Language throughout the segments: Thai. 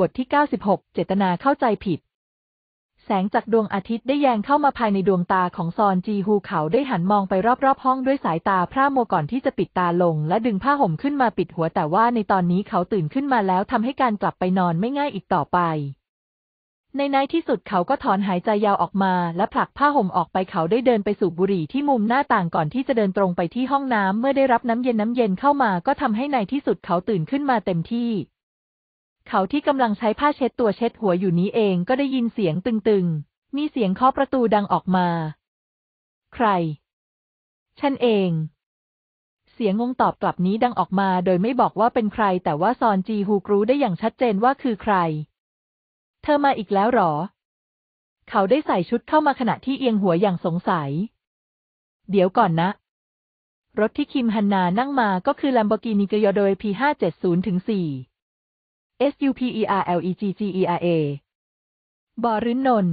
บทที่ 96 เจตนาเข้าใจผิด แสงจากดวงอาทิตย์ได้แยงเข้ามาภายในดวงตาของซอนจีฮูเขาได้หันมองไปรอบๆ ห้อง ด้วยสายตาพร่ามัวก่อนที่จะปิดตาลง และดึงผ้าห่มขึ้นมาปิดหัว แต่ว่าในตอนนี้เขาตื่นขึ้นมาแล้วทำให้การกลับไปนอนไม่ง่ายอีกต่อไป ในในที่สุดเขาก็ถอนหายใจยาวออกมา และผลักผ้าห่มออกไปเขาได้เดินไปสูบบุหรี่ที่มุมหน้าต่างก่อนที่จะเดินตรงไปที่ห้องน้ำ เมื่อได้รับน้ำเย็นน้ำเย็นเข้ามา ก็ทำให้ในที่สุดเขาตื่นขึ้นมาเต็มที่เขาที่กำลังใช้ผ้าเช็ดตัวเช็ดหัวอยู่นี้เองก็ได้ยินเสียงตึงๆ มีเสียงเคาะประตูดังออกมา ใคร ฉันเอง เสียงงงตอบกลับนี้ดังออกมาโดยไม่บอกว่าเป็นใครแต่ว่าซอนจีฮูกรู้ได้อย่างชัดเจนว่าคือใคร เธอมาอีกแล้วหรอ เขาได้ใส่ชุดเข้ามาขณะที่เอียงหัวอย่างสงสัย เดี๋ยวก่อนนะ รถที่คิมฮันนานั่งมาก็คือ Lamborghini g a l l d o P570 ถึง4 SUPERLEGGERA บอรินนน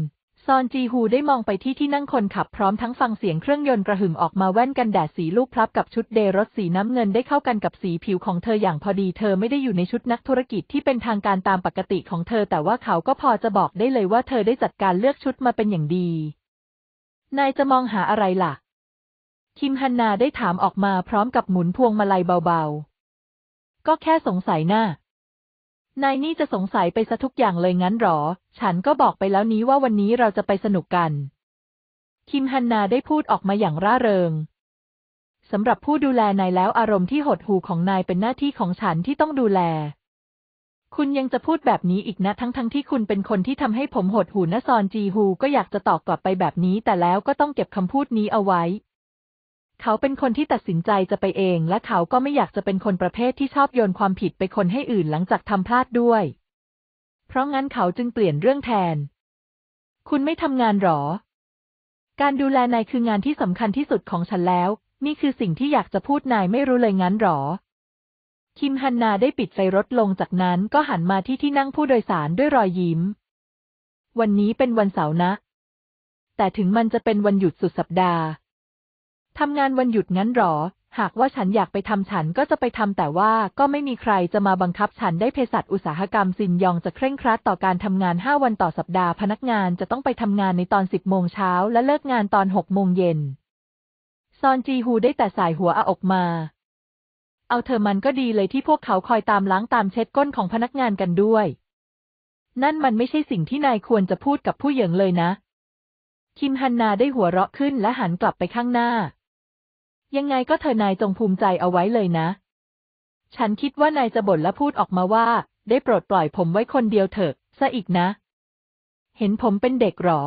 ซอนจีฮู ได้มองไปที่ที่นั่งคนขับพร้อมทั้งฟังเสียงเครื่องยนต์กระหึ่มออกมาแว่นกันแดดสีลูกพลับกับชุดเดรสสีน้ำเงินได้เข้ากันกับสีผิวของเธออย่างพอดีเธอไม่ได้อยู่ในชุดนักธุรกิจที่เป็นทางการตามปกติของเธอ แต่ว่าเขาก็พอจะบอกได้เลยว่าเธอได้จัดการเลือกชุดมาเป็นอย่างดี นายจะมองหาอะไรล่ะ คิมฮันนาได้ถามออกมาพร้อมกับหมุนพวงมาลัยเบา ๆ ก็แค่สงสัยนะ่านายนี่จะสงสัยไปซะทุกอย่างเลยงั้นหรอ ฉันก็บอกไปแล้วนี้ว่าวันนี้เราจะไปสนุกกัน คิมฮันนาได้พูดออกมาอย่างร่าเริงสำหรับผู้ดูแลนายแล้ว อารมณ์ที่หดหู่ของนายเป็นหน้าที่ของฉันที่ต้องดูแล คุณยังจะพูดแบบนี้อีกนะ ทั้งๆทที่คุณเป็นคนที่ทำให้ผมหดหู่นะซอนจีฮูก็อยากจะตอบกลับไปแบบนี้ แต่แล้วก็ต้องเก็บคำพูดนี้เอาไว้เขาเป็นคนที่ตัดสินใจจะไปเอง และเขาก็ไม่อยากจะเป็นคนประเภทที่ชอบโยนความผิดไปคนให้อื่นหลังจากทำพลาดด้วย เพราะงั้นเขาจึงเปลี่ยนเรื่องแทน คุณไม่ทำงานหรอ การดูแลนายคืองานที่สำคัญที่สุดของฉันแล้ว นี่คือสิ่งที่อยากจะพูดนายไม่รู้เลยงั้นหรอ คิมฮันนาได้ปิดไฟรถลงจากนั้นก็หันมาที่ที่นั่งผู้โดยสารด้วยรอยยิ้ม วันนี้เป็นวันเสาร์นะ แต่ถึงมันจะเป็นวันหยุดสุดสัปดาห์ทำงานวันหยุดงั้นหรอ หากว่าฉันอยากไปทำฉันก็จะไปทำแต่ว่าก็ไม่มีใครจะมาบังคับฉันได้เพสัตอุตสาหกรรมซินยองจะเคร่งครัดต่อการทำงาน5วันต่อสัปดาห์ พนักงานจะต้องไปทำงานในตอน10โมงเช้าและเลิกงานตอน6โมงเย็นซอนจีฮูได้แต่สายหัวอาออกมา เอาเธอมันก็ดีเลยที่พวกเขาคอยตามล้างตามเช็ดก้นของพนักงานกันด้วย นั่นมันไม่ใช่สิ่งที่นายควรจะพูดกับผู้หญิงเลยนะ คิมฮันนาได้หัวเราะขึ้นและหันกลับไปข้างหน้ายังไงก็เธอนายจงภูมิใจเอาไว้เลยนะ ฉันคิดว่านายจะบ่นและพูดออกมาว่า ได้โปรดปล่อยผมไว้คนเดียวเถอะซะอีกนะ เห็นผมเป็นเด็กหรอ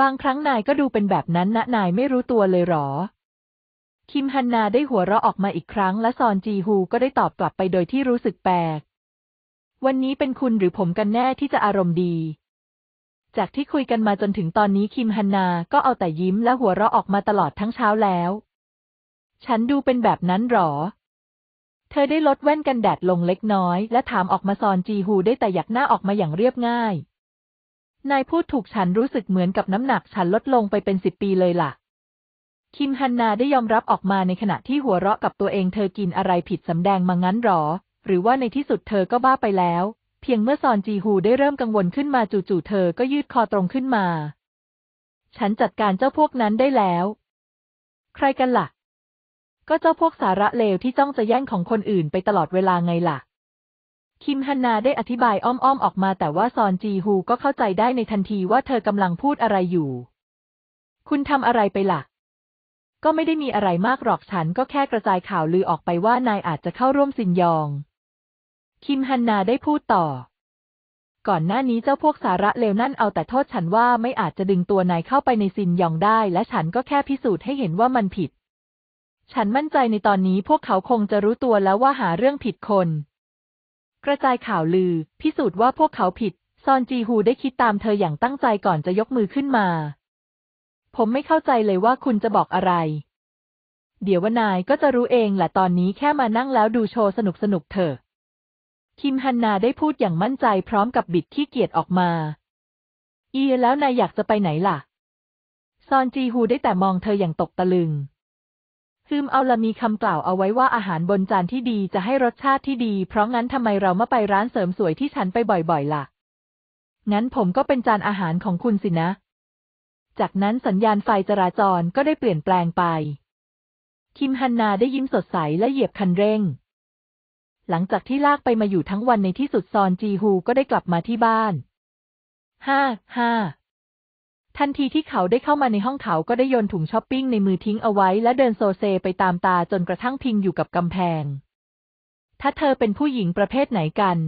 บางครั้งนายก็ดูเป็นแบบนั้นนะ นายไม่รู้ตัวเลยหรอ คิมฮันนาได้หัวเราะออกมาอีกครั้ง และซอนจีฮูก็ได้ตอบกลับไปโดยที่รู้สึกแปลก วันนี้เป็นคุณหรือผมกันแน่ที่จะอารมณ์ดี จากที่คุยกันมาจนถึงตอนนี้คิมฮันนาก็เอาแต่ยิ้ม และหัวเราะออกมาตลอดทั้งเช้าแล้วฉันดูเป็นแบบนั้นหรอ เธอได้ลดแว่นกันแดดลงเล็กน้อย และถามออกมาซอน จีฮูได้แต่อยักหน้าออกมาอย่างเรียบง่าย นายพูดถูกฉันรู้สึกเหมือนกับ น้ำหนักฉันลดลงไปเป็นสิบปีเลยล่ะ คิมฮันนาได้ยอมรับออกมาในขณะที่หัวเราะกับตัวเองเธอกินอะไรผิดสำแดงมางั้นหรอ หรือว่าในที่สุดเธอก็บ้าไปแล้ว เพียงเมื่อซอนจีฮูได้เริ่มกังวลขึ้นมาจู่ๆเธอ ก็ยืดคอตรงขึ้นมา ฉันจัดการเจ้าพวกนั้นได้แล้ว ใครกันละ่ะก็เจ้าพวกสาระเลวที่จ้องจะแย่งของคนอื่นไปตลอดเวลาไงล่ะ คิมฮันนาได้อธิบายอ้อมๆออกมา แต่ว่าซอนจีฮูก็เข้าใจได้ในทันทีว่าเธอกำลังพูดอะไรอยู่ คุณทำอะไรไปล่ะ ก็ไม่ได้มีอะไรมากหรอกฉันก็แค่กระจายข่าวลือออกไปว่านายอาจจะเข้าร่วมสินยอง คิมฮันนาได้พูดต่อ ก่อนหน้านี้เจ้าพวกสาระเลวนั่นเอาแต่โทษฉันว่าไม่อาจจะดึงตัวนายเข้าไปในซินยองได้ และฉันก็แค่พิสูจน์ให้เห็นว่ามันผิดฉันมั่นใจในตอนนี้พวกเขาคงจะรู้ตัวแล้วว่าหาเรื่องผิดคน กระจายข่าวลือ พิสูจน์ว่าพวกเขาผิดซอนจีฮูได้คิดตามเธออย่างตั้งใจก่อนจะยกมือขึ้นมา ผมไม่เข้าใจเลยว่าคุณจะบอกอะไร เดี๋ยวว่านายก็จะรู้เองแหละตอนนี้แค่มานั่งแล้วดูโชว์สนุกสนุกเถอะคิมฮันนาได้พูดอย่างมั่นใจพร้อมกับบิดขี้เกียจออกมาอีแล้วนายอยากจะไปไหนล่ะซอนจีฮูได้แต่มองเธออย่างตกตะลึงซึมเอาละมีคำกล่าวเอาไว้ว่าอาหารบนจานที่ดีจะให้รสชาติที่ดี เพราะงั้นทำไมเราไม่ไปร้านเสริมสวยที่ฉันไปบ่อย ๆละ่ะ งั้นผมก็เป็นจานอาหารของคุณสินะ จากนั้นสัญญาณไฟจราจรก็ได้เปลี่ยนแปลงไป คิมฮันนาได้ยิ้มสดใสและเหยียบคันเร่ง หลังจากที่ลากไปมาอยู่ทั้งวันในที่สุดซอนจีฮูก็ได้กลับมาที่บ้าน ห้า ห้าทันทีที่เขาได้เข้ามาในห้องเขาก็ได้โยนถุงช้อปปิ้งในมือทิ้งเอาไว้และเดินโซเซไปตามตาจนกระทั่งพิงอยู่กับกำแพง ถ้าเธอเป็นผู้หญิงประเภทไหนกัน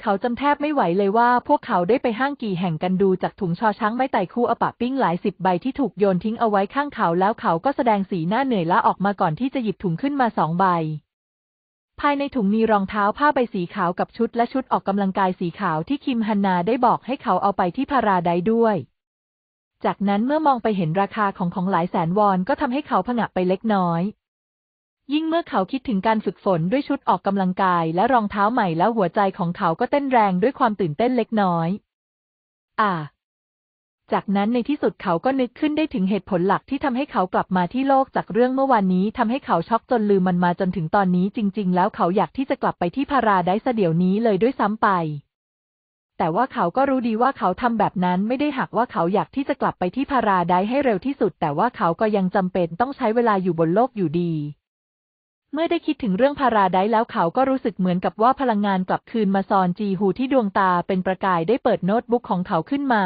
เขาจำแทบไม่ไหวเลยว่าพวกเขาได้ไปห้างกี่แห่งกันดูจากถุงชอช้างไม้ไต่คู่อปะปิ้งหลายสิบใบที่ถูกโยนทิ้งเอาไว้ข้างเขาแล้วเขาก็แสดงสีหน้าเหนื่อยล้าออกมาก่อนที่จะหยิบถุงขึ้นมาสองใบ ภายในถุงมีรองเท้าผ้าใบสีขาวกับชุดและชุดออกกำลังกายสีขาวที่คิมฮันนาได้บอกให้เขาเอาไปที่พาราไดด้วยจากนั้นเมื่อมองไปเห็นราคาของของหลายแสนวอนก็ทำให้เขาผงะไปเล็กน้อย ยิ่งเมื่อเขาคิดถึงการฝึกฝนด้วยชุดออกกำลังกายและรองเท้าใหม่ แล้วหัวใจของเขาก็เต้นแรงด้วยความตื่นเต้นเล็กน้อย อ่า จากนั้นในที่สุดเขาก็นึกขึ้นได้ถึงเหตุผลหลักที่ทำให้เขากลับมาที่โลก จากเรื่องเมื่อวานนี้ทำให้เขาช็อกจนลืมมันมาจนถึงตอนนี้ จริง ๆ แล้วเขาอยากที่จะกลับไปที่พาราไดเสเดี๋ยวนี้เลยด้วยซ้ำไปแต่ว่าเขาก็รู้ดีว่าเขาทำแบบนั้นไม่ได้หักว่าเขาอยากที่จะกลับไปที่พาราไดให้เร็วที่สุด แต่ว่าเขาก็ยังจำเป็นต้องใช้เวลาอยู่บนโลกอยู่ดี เมื่อได้คิดถึงเรื่องพาราไดแล้วเขาก็รู้สึกเหมือนกับว่าพลังงานกลับคืนมาซอนจีฮูที่ดวงตาเป็นประกายได้เปิดโน้ตบุ๊กของเขาขึ้นมา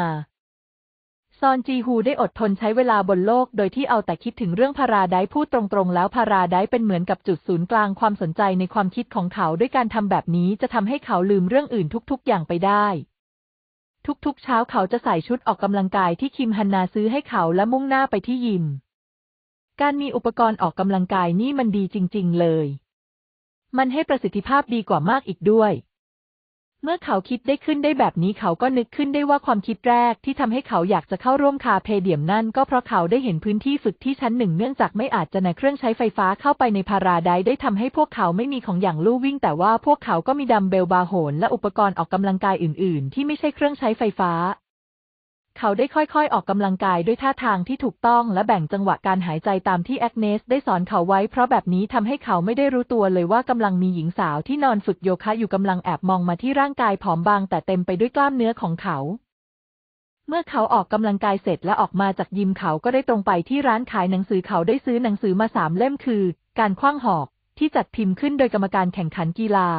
ซอนจีฮูได้อดทนใช้เวลาบนโลก โดยที่เอาแต่คิดถึงเรื่องพาราไดพูดตรงๆแล้วพาราไดเป็นเหมือนกับจุดศูนย์กลางความสนใจในความคิดของเขาด้วยการทำแบบนี้จะทำให้เขาลืมเรื่องอื่นทุก ๆอย่างไปได้ ทุกๆเช้าเขาจะใส่ชุดออกกำลังกายที่คิมฮันนาซื้อให้เขาและมุ่งหน้าไปที่ยิมการมีอุปกรณ์ออกกำลังกายนี่มันดีจริง ๆเลย มันให้ประสิทธิภาพดีกว่ามากอีกด้วยเมื่อเขาคิดได้ขึ้นได้แบบนี้เขาก็นึกขึ้นได้ว่าความคิดแรกที่ทำให้เขาอยากจะเข้าร่วมคาเพเดียมนั่นก็เพราะเขาได้เห็นพื้นที่ฝึกที่ชั้นหนึ่งเนื่องจากไม่อาจจะนำเครื่องใช้ไฟฟ้าเข้าไปในพาราไดได้ทำให้พวกเขาไม่มีของอย่างลู่วิ่งแต่ว่าพวกเขาก็มีดัมเบลบาโหนและอุปกรณ์ออกกำลังกายอื่น ๆ ที่ไม่ใช่เครื่องใช้ไฟฟ้าเขาได้ค่อยๆ ออกกำลังกายด้วยท่าทางที่ถูกต้องและแบ่งจังหวะการหายใจตามที่แอกเนสได้สอนเขาไว้เพราะแบบนี้ทำให้เขาไม่ได้รู้ตัวเลยว่ากำลังมีหญิงสาวที่นอนฝึกโยคะอยู่กำลังแอบมองมาที่ร่างกายผอมบาง แต่เต็มไปด้วยกล้ามเนื้อของเขา เมื่อเขาออกกำลังกายเสร็จ และออกมาจากยิมเขาก็ได้ตรงไปที่ร้านขายหนังสือเขาได้ซื้อหนังสือมาสามเล่มคือ การคว้างหอกที่จัดพิมพ์ขึ้นโดยกรรมการแข่งขันกีฬา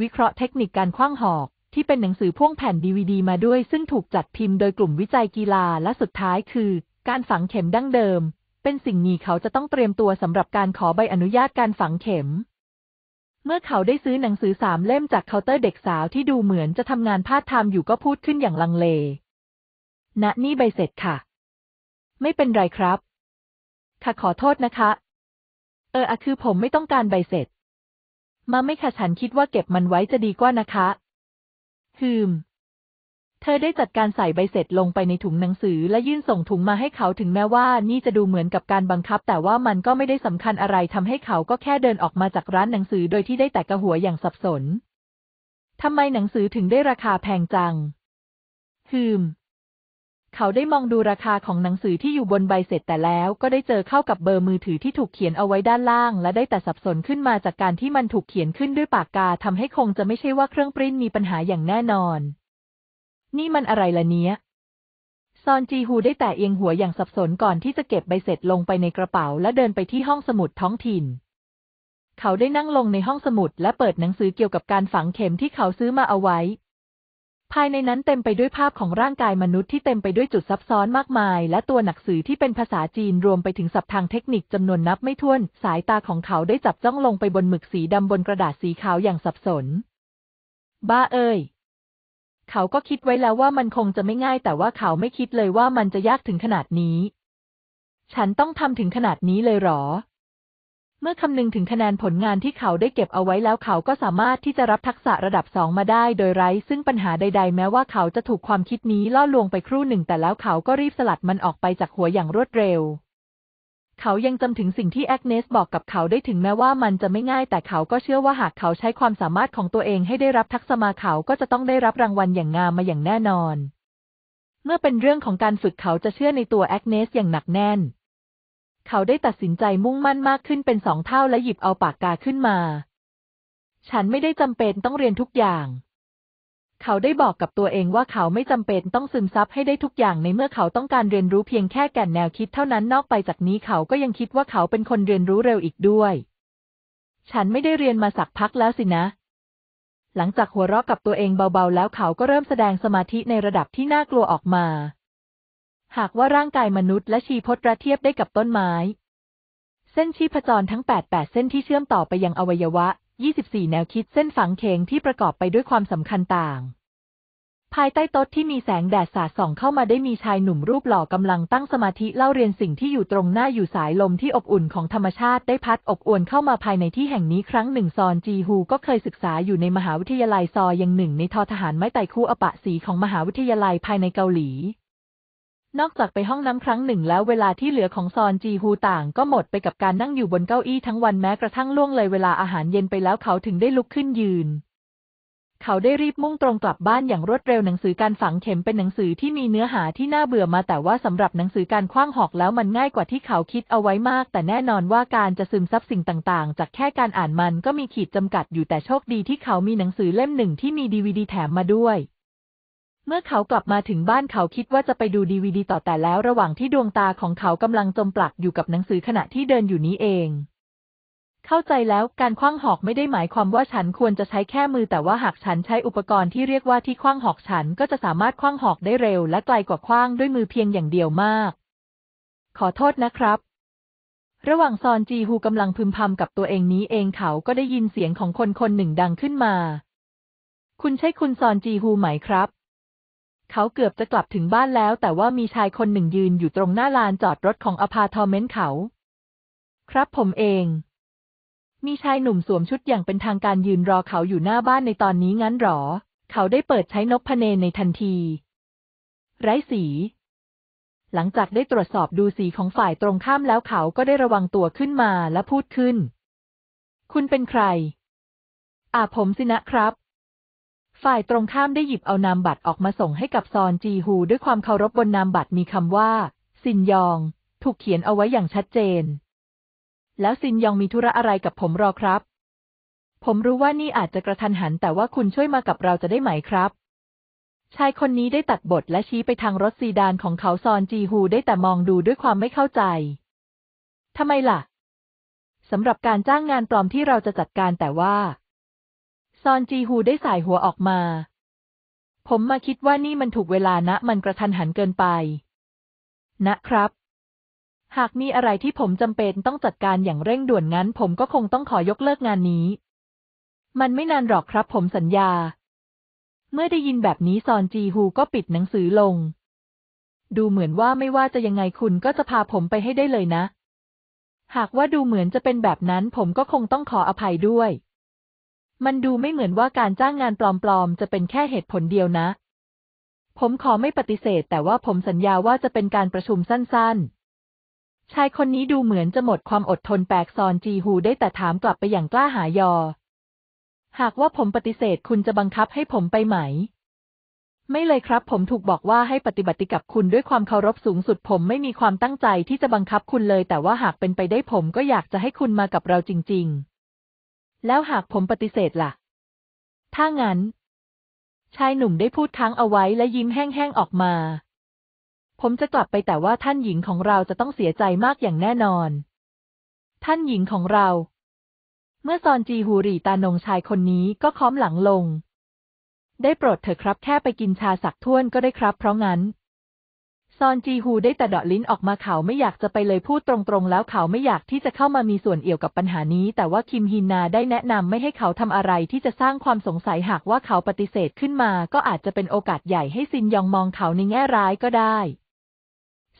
วิเคราะห์เทคนิคการคว้างหอกที่เป็นหนังสือพ่วงแผ่นดีวดีมาด้วย ซึ่งถูกจัดพิมพ์โดยกลุ่มวิจัยกีฬาและสุดท้ายคือ การฝังเข็มดั้งเดิม เป็นสิ่งนี้เขาจะต้องเตรียมตัวสำหรับการขอใบอนุญาตการฝังเข็ม เมื่อเขาได้ซื้อหนังสือสามเล่มจากเคาน์เตอร์เด็กสาวที่ดูเหมือนจะทำงานพาดไทม์อยู่ก็พูดขึ้นอย่างลังเลณนี่ใบเสร็จค่ะ ไม่เป็นไรครับค่ะขอโทษนะคะ เอออะคือผมไม่ต้องการใบเสร็จมาไม่ค่ะฉันคิดว่าเก็บมันไว้จะดีกว่านะคะฮืมเธอได้จัดการใส่ใบเสร็จลงไปในถุงหนังสือ และยื่นส่งถุงมาให้เขาถึงแม้ว่านี่จะดูเหมือนกับการบังคับ แต่ว่ามันก็ไม่ได้สำคัญอะไรทำให้เขาก็แค่เดินออกมาจากร้านหนังสือโดยที่ได้แต่กระหัวอย่างสับสน ทำไมหนังสือถึงได้ราคาแพงจังฮืมเขาได้มองดูราคาของหนังสือที่อยู่บนใบเสร็จแต่แล้วก็ได้เจอเข้ากับเบอร์มือถือที่ถูกเขียนเอาไว้ด้านล่าง และได้แต่สับสนขึ้นมาจากการที่มันถูกเขียนขึ้นด้วยปากกาทำให้คงจะไม่ใช่ว่าเครื่องปริ้นมีปัญหาอย่างแน่นอน นี่มันอะไรล่ะเนี้ยซอนจีฮูได้แต่เอียงหัวอย่างสับสนก่อนที่จะเก็บใบเสร็จลงไปในกระเป๋า และเดินไปที่ห้องสมุดท้องถิ่น เขาได้นั่งลงในห้องสมุดและเปิดหนังสือเกี่ยวกับการฝังเข็มที่เขาซื้อมาเอาไว้ภายในนั้นเต็มไปด้วยภาพของร่างกายมนุษย์ที่เต็มไปด้วยจุดซับซ้อนมากมาย และตัวหนังสือที่เป็นภาษาจีนรวมไปถึงศัพท์ทางเทคนิคจำนวนนับไม่ถ้วน สายตาของเขาได้จับจ้องลงไปบนหมึกสีดำบนกระดาษสีขาวอย่างสับสน บ้าเอ้ย เขาก็คิดไว้แล้วว่ามันคงจะไม่ง่าย แต่ว่าเขาไม่คิดเลยว่ามันจะยากถึงขนาดนี้ ฉันต้องทำถึงขนาดนี้เลยหรอเมื่อคำนึงถึงคะแนนผลงานที่เขาได้เก็บเอาไว้แล้วเขาก็สามารถที่จะรับทักษะระดับสองมาได้โดยไร้ซึ่งปัญหาใดๆ แม้ว่าเขาจะถูกความคิดนี้ล่อลวงไปครู่หนึ่งแต่แล้วเขาก็รีบสลัดมันออกไปจากหัวอย่างรวดเร็ว เขายังจำถึงสิ่งที่แอกเนสบอกกับเขาได้ถึงแม้ว่ามันจะไม่ง่ายแต่เขาก็เชื่อว่าหากเขาใช้ความสามารถของตัวเองให้ได้รับทักษะมาเขาก็จะต้องได้รับรางวัลอย่างงามมาอย่างแน่นอน เมื่อเป็นเรื่องของการฝึกเขาจะเชื่อในตัวแอกเนสอย่างหนักแน่นเขาได้ตัดสินใจมุ่งมั่นมากขึ้นเป็นสองเท่าและหยิบเอาปากกาขึ้นมา ฉันไม่ได้จำเป็นต้องเรียนทุกอย่าง เขาได้บอกกับตัวเองว่าเขาไม่จำเป็นต้องซึมซับให้ได้ทุกอย่างในเมื่อเขาต้องการเรียนรู้เพียงแค่แก่นแนวคิดเท่านั้น นอกไปจากนี้เขาก็ยังคิดว่าเขาเป็นคนเรียนรู้เร็วอีกด้วย ฉันไม่ได้เรียนมาสักพักแล้วสินะ หลังจากหัวเราะกับตัวเองเบา ๆ แล้วเขาก็เริ่มแสดงสมาธิในระดับที่น่ากลัวออกมาหากว่าร่างกายมนุษย์และชีพจระเทียบได้กับต้นไม้ เส้นชีพจรทั้ง 8 8 เส้นที่เชื่อมต่อไปยังอวัยวะ 24 แนวคิดเส้นฝังเข็งที่ประกอบไปด้วยความสำคัญต่าง ภายใต้โต๊ะที่มีแสงแดดสาดส่องเข้ามาได้มีชายหนุ่มรูปหล่อกำลังตั้งสมาธิเล่าเรียนสิ่งที่อยู่ตรงหน้าอยู่สายลมที่อบอุ่นของธรรมชาติได้พัดอบอวนเข้ามาภายในที่แห่งนี้ครั้งหนึ่งซอนจีฮูก็เคยศึกษาอยู่ในมหาวิทยาลัยซอยังหนึ่งในทอทหารไม้ไต่คู่อปะสีของมหาวิทยาลัยภายในเกาหลีนอกจากไปห้องน้ำครั้งหนึ่งแล้วเวลาที่เหลือของซอนจีฮูต่างก็หมดไปกับการนั่งอยู่บนเก้าอี้ทั้งวันแม้กระทั่งล่วงเลยเวลาอาหารเย็นไปแล้วเขาถึงได้ลุกขึ้นยืน เขาได้รีบมุ่งตรงกลับบ้านอย่างรวดเร็วหนังสือการฝังเข็มเป็นหนังสือที่มีเนื้อหาที่น่าเบื่อมาแต่ว่าสำหรับหนังสือการคว้างหอกแล้วมันง่ายกว่าที่เขาคิดเอาไว้มากแต่แน่นอนว่าการจะซึมซับสิ่งต่าง ๆ จากแค่การอ่านมันก็มีขีดจำกัดอยู่แต่โชคดีที่เขามีหนังสือเล่มหนึ่งที่มีดีวีดีแถมมาด้วยเมื่อเขากลับมาถึงบ้านเขาคิดว่าจะไปดูดีวีดีต่อแต่แล้วระหว่างที่ดวงตาของเขากำลังจมปลักอยู่กับหนังสือขณะที่เดินอยู่นี้เอง เข้าใจแล้วการคว้างหอกไม่ได้หมายความว่าฉันควรจะใช้แค่มือ แต่ว่าหากฉันใช้อุปกรณ์ที่เรียกว่าที่คว้างหอกฉันก็จะสามารถคว้างหอกได้เร็วและไกลกว่าคว้างด้วยมือเพียงอย่างเดียวมาก ขอโทษนะครับ ระหว่างซอนจีฮูกำลังพึมพำกับตัวเองนี้ เองเขาก็ได้ยินเสียงของคนคนหนึ่งดังขึ้นมา คุณใช่คุณซอนจีฮูไหมครับเขาเกือบจะกลับถึงบ้านแล้ว แต่ว่ามีชายคนหนึ่งยืนอยู่ตรงหน้าลานจอดรถของอพาร์ทเมนต์เขา ครับผมเอง มีชายหนุ่มสวมชุดอย่างเป็นทางการยืนรอเขาอยู่หน้าบ้านในตอนนี้งั้นหรอ เขาได้เปิดใช้นกพเนในทันที ไร้สี หลังจากได้ตรวจสอบดูสีของฝ่ายตรงข้ามแล้วเขาก็ได้ระวังตัวขึ้นมาและพูดขึ้น คุณเป็นใครอาผมสินะครับฝ่ายตรงข้ามได้หยิบเอานามบัตรออกมาส่งให้กับซอนจีฮูด้วยความเคารพบบนนามบัตรมีคำว่าซินยอง ถูกเขียนเอาไว้อย่างชัดเจน แล้วซินยองมีธุระอะไรกับผมรอครับ ผมรู้ว่านี่อาจจะกระทันหัน แต่ว่าคุณช่วยมากับเราจะได้ไหมครับ ชายคนนี้ได้ตัดบทและชี้ไปทางรถซีดานของเขาซอนจีฮูได้แต่มองดูด้วยความไม่เข้าใจทำไมล่ะสำหรับการจ้างงานปลอมที่เราจะจัดการแต่ว่าซอนจีฮูได้สายหัวออกมา ผมมาคิดว่านี่มันถูกเวลานะ มันกระทันหันเกินไป นะครับ หากมีอะไรที่ผมจำเป็นต้องจัดการอย่างเร่งด่วนงั้น ผมก็คงต้องขอยกเลิกงานนี้ มันไม่นานหรอกครับผมสัญญา เมื่อได้ยินแบบนี้ซอนจีฮูก็ปิดหนังสือลง ดูเหมือนว่าไม่ว่าจะยังไงคุณก็จะพาผมไปให้ได้เลยนะ หากว่าดูเหมือนจะเป็นแบบนั้น ผมก็คงต้องขออภัยด้วยมันดูไม่เหมือนว่าการจ้างงานปลอมๆจะเป็นแค่เหตุผลเดียวนะ ผมขอไม่ปฏิเสธ แต่ว่าผมสัญญาว่าจะเป็นการประชุมสั้นๆ ชายคนนี้ดูเหมือนจะหมดความอดทนแปลกซอนจีฮูได้แต่ถามกลับไปอย่างกล้าหาญยอ หากว่าผมปฏิเสธคุณจะบังคับให้ผมไปไหม ไม่เลยครับผมถูกบอกว่าให้ปฏิบัติกับคุณด้วยความเคารพสูงสุด ผมไม่มีความตั้งใจที่จะบังคับคุณเลย แต่ว่าหากเป็นไปได้ผมก็อยากจะให้คุณมากับเราจริง ๆแล้วหากผมปฏิเสธละ่ะ ถ้างั้น ชายหนุ่มได้พูดทั้งเอาไว้และยิ้มแห้งๆออกมา ผมจะกลับไปแต่ว่าท่านหญิงของเราจะต้องเสียใจมากอย่างแน่นอน ท่านหญิงของเรา เมื่อซอนจีฮูรีตานงชายคนนี้ก็ค้อมหลังลง ได้โปรดเถอะครับ แค่ไปกินชาสักท้วนก็ได้ครับเพราะงั้นซอนจีฮูได้แต่ดอลิ้นออกมาเขาไม่อยากจะไปเลยพูดตรงๆแล้วเขาไม่อยากที่จะเข้ามามีส่วนเอี่ยวกับปัญหานี้ แต่ว่าคิมฮินนาได้แนะนำไม่ให้เขาทำอะไร ที่จะสร้างความสงสัยหากว่าเขาปฏิเสธขึ้นมา ก็อาจจะเป็นโอกาสใหญ่ให้ซินยองมองเขาในแง่ร้ายก็ได้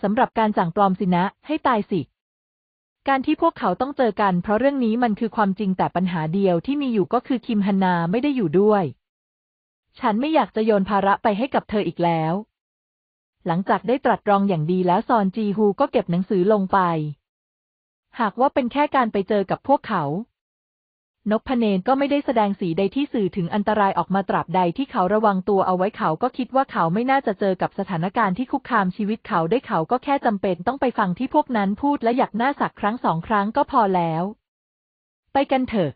สำหรับการสั่งปลอมสินะให้ตายสิ การที่พวกเขาต้องเจอกัน เพราะเรื่องนี้มันคือความจริงแต่ปัญหาเดียวที่มีอยู่ก็คือคิมฮันนาไม่ได้อยู่ด้วย ฉันไม่อยากจะโยนภาระไปให้กับเธออีกแล้วหลังจากได้ตรัสรองอย่างดีแล้วซอนจีฮูก็เก็บหนังสือลงไป หากว่าเป็นแค่การไปเจอกับพวกเขา นกพเนนก็ไม่ได้แสดงสีใดที่สื่อถึงอันตรายออกมาตราบใดที่เขาระวังตัวเอาไว้เขาก็คิดว่าเขาไม่น่าจะเจอกับสถานการณ์ที่คุกคามชีวิตเขาได้เขาก็แค่จำเป็นต้องไปฟังที่พวกนั้นพูดและอยากหน้าสักครั้งสองครั้งก็พอแล้ว ไปกันเถอะ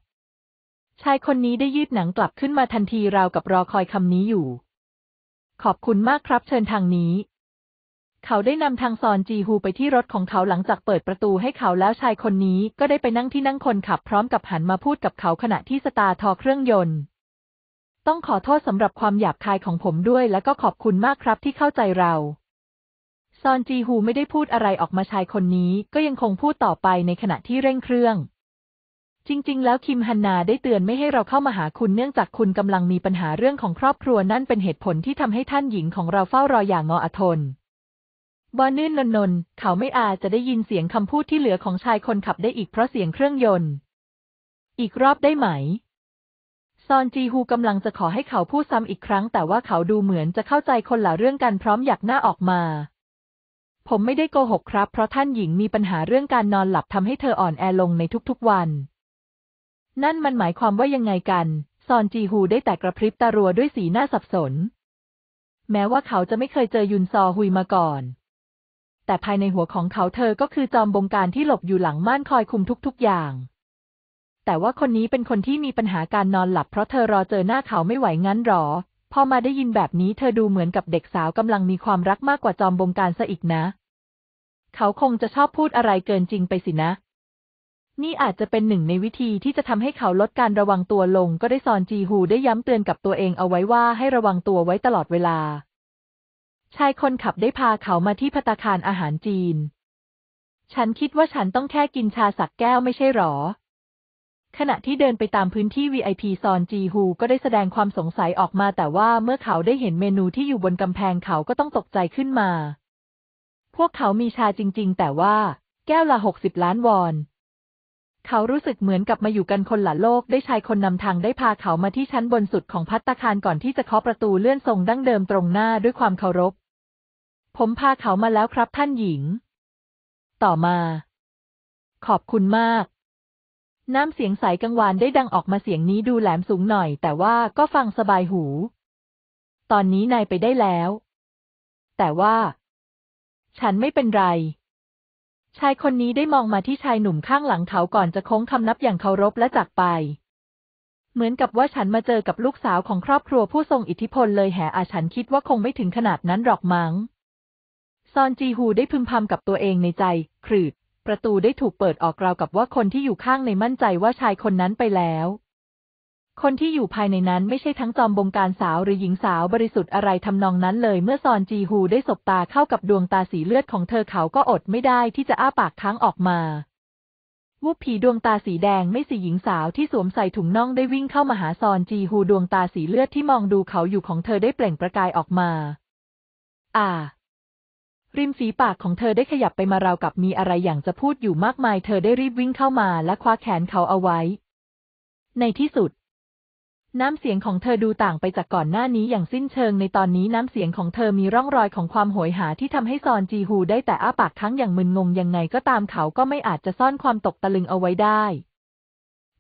ชายคนนี้ได้ยืดหนังกลับขึ้นมาทันทีราวกับรอคอยคำนี้อยู่ ขอบคุณมากครับเชิญทางนี้เขาได้นำทางซอนจีฮูไปที่รถของเขาหลังจากเปิดประตูให้เขาแล้วชายคนนี้ก็ได้ไปนั่งที่นั่งคนขับพร้อมกับหันมาพูดกับเขาขณะที่สตาร์ทอเครื่องยนต์ ต้องขอโทษสำหรับความหยาบคายของผมด้วย และก็ขอบคุณมากครับที่เข้าใจเราซอนจีฮูไม่ได้พูดอะไรออกมาชายคนนี้ ก็ยังคงพูดต่อไปในขณะที่เร่งเครื่อง จริงๆแล้วคิมฮันนา ได้เตือนไม่ให้เราเข้ามาหาคุณเนื่องจากคุณกำลังมีปัญหาเรื่องของครอบครัวนั่นเป็นเหตุผลที่ทำให้ท่านหญิงของเราเฝ้ารออย่างงออทนบอนื่นนนน เขาไม่อาจจะได้ยินเสียงคำพูดที่เหลือของชายคนขับได้อีกเพราะเสียงเครื่องยนต์ อีกรอบได้ไหม ซอนจีฮูกำลังจะขอให้เขาพูดซ้ำอีกครั้ง แต่ว่าเขาดูเหมือนจะเข้าใจคนหล่าเรื่องกันพร้อมอยากหน้าออกมา ผมไม่ได้โกหก ครับเพราะท่านหญิงมีปัญหาเรื่องการนอนหลับทำให้เธออ่อนแอลงในทุกๆวัน นั่นมันหมายความว่ายังไงกัน ซอนจีฮูได้แต่กระพริบตารัวด้วยสีหน้าสับสน แม้ว่าเขาจะไม่เคยเจอยุนซอฮุยมาก่อนแต่ภายในหัวของเขาเธอก็คือจอมบงการที่หลบอยู่หลังม่านคอยคุมทุก ๆ อย่าง แต่ว่าคนนี้เป็นคนที่มีปัญหาการนอนหลับเพราะเธอรอเจอหน้าเขาไม่ไหวงั้นหรอ พอมาได้ยินแบบนี้เธอดูเหมือนกับเด็กสาวกำลังมีความรักมากกว่าจอมบงการซะอีกนะ เขาคงจะชอบพูดอะไรเกินจริงไปสินะ นี่อาจจะเป็นหนึ่งในวิธีที่จะทำให้เขาลดการระวังตัวลง ก็ได้ซอนจีฮูได้ย้ำเตือนกับตัวเองเอาไว้ว่า ให้ระวังตัวไว้ตลอดเวลาชายคนขับได้พาเขามาที่พัตคารอาหารจีน ฉันคิดว่าฉันต้องแค่กินชาสักแก้วไม่ใช่หรอ ขณะที่เดินไปตามพื้นที่ VIP ซอนจีฮูก็ได้แสดงความสงสัยออกมา แต่ว่าเมื่อเขาได้เห็นเมนูที่อยู่บนกำแพงเขาก็ต้องตกใจขึ้นมา พวกเขามีชาจริงๆ แต่ว่า แก้วละหกสิบล้านวอน เขารู้สึกเหมือนกับมาอยู่กันคนละโลก ได้ชายคนนำทางได้พาเขามาที่ชั้นบนสุดของพัตตาคารก่อนที่จะเคาะประตูเลื่อนทรงดั้งเดิมตรงหน้าด้วยความเคารพผมพาเขามาแล้วครับท่านหญิง ต่อมา ขอบคุณมาก น้ำเสียงใสกังวานได้ดังออกมาเสียงนี้ดูแหลมสูงหน่อย แต่ว่าก็ฟังสบายหู ตอนนี้นายไปได้แล้ว แต่ว่า ฉันไม่เป็นไร ชายคนนี้ได้มองมาที่ชายหนุ่มข้างหลังเขาก่อนจะโค้งคำนับอย่างเคารพและจากไป เหมือนกับว่าฉันมาเจอกับลูกสาวของครอบครัวผู้ทรงอิทธิพลเลยแหอาฉันคิดว่าคงไม่ถึงขนาดนั้นหรอกมัง้งซอนจีฮูได้พึมพำกับตัวเองในใจ ครืด ประตูได้ถูกเปิดออกราวกับว่าคนที่อยู่ข้างในมั่นใจว่าชายคนนั้นไปแล้ว คนที่อยู่ภายในนั้นไม่ใช่ทั้งจอมบงการสาวหรือหญิงสาวบริสุทธิ์อะไรทำนองนั้นเลย เมื่อซอนจีฮูได้สบตาเข้ากับดวงตาสีเลือดของเธอเขาก็อดไม่ได้ที่จะอ้าปากค้างออกมา วูบผีดวงตาสีแดงไม่สีหญิงสาวที่สวมใส่ถุงน่องได้วิ่งเข้ามาหาซอนจีฮูดวงตาสีเลือดที่มองดูเขาอยู่ของเธอได้เปล่งประกายออกมา อ่าริมฝีปากของเธอได้ขยับไปมาราวกับมีอะไรอย่างจะพูดอยู่มากมาย เธอได้รีบวิ่งเข้ามาและคว้าแขนเขาเอาไว้ ในที่สุด น้ำเสียงของเธอดูต่างไปจากก่อนหน้านี้อย่างสิ้นเชิง ในตอนนี้น้ำเสียงของเธอมีร่องรอยของความโหยหาที่ทำให้ซอนจีฮูได้แต่อ้าปากค้างอย่างมึนงงยังไงก็ตามเขาก็ไม่อาจจะซ่อนความตกตะลึงเอาไว้ได้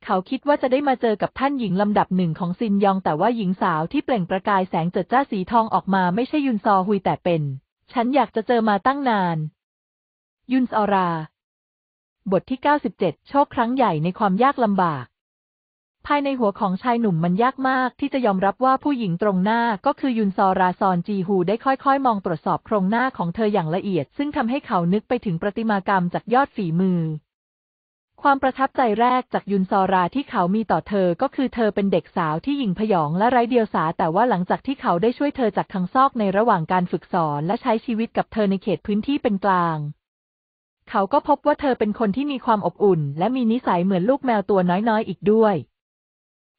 เขาคิดว่าจะได้มาเจอกับท่านหญิงลำดับหนึ่งของซินยองแต่ว่าหญิงสาวที่เปล่งประกายแสงเจิดจ้าสีทองออกมาไม่ใช่ยุนซอฮุยแต่เป็นฉันอยากจะเจอมาตั้งนาน ยุนซอรา บทที่ 97 โชคครั้งใหญ่ในความยากลำบาก ภายในหัวของชายหนุ่มมันยากมาก ที่จะยอมรับว่าผู้หญิงตรงหน้าก็คือยุนซอราซอนจีฮูได้ค่อยๆ มองตรวจสอบโครงหน้าของเธออย่างละเอียด ซึ่งทำให้เขานึกไปถึงประติมากรรมจากยอดฝีมือความประทับใจแรกจากยุนซอราที่เขามีต่อเธอก็คือเธอเป็นเด็กสาวที่หยิงผยอง และไร้เดียวสา แต่ว่าหลังจากที่เขาได้ช่วยเธอจากทังซอกในระหว่างการฝึกสอน และใช้ชีวิตกับเธอในเขตพื้นที่เป็นกลาง เขาก็พบว่าเธอเป็นคนที่มีความอบอุ่น และมีนิสัยเหมือนลูกแมวตัวน้อยๆออีกด้วย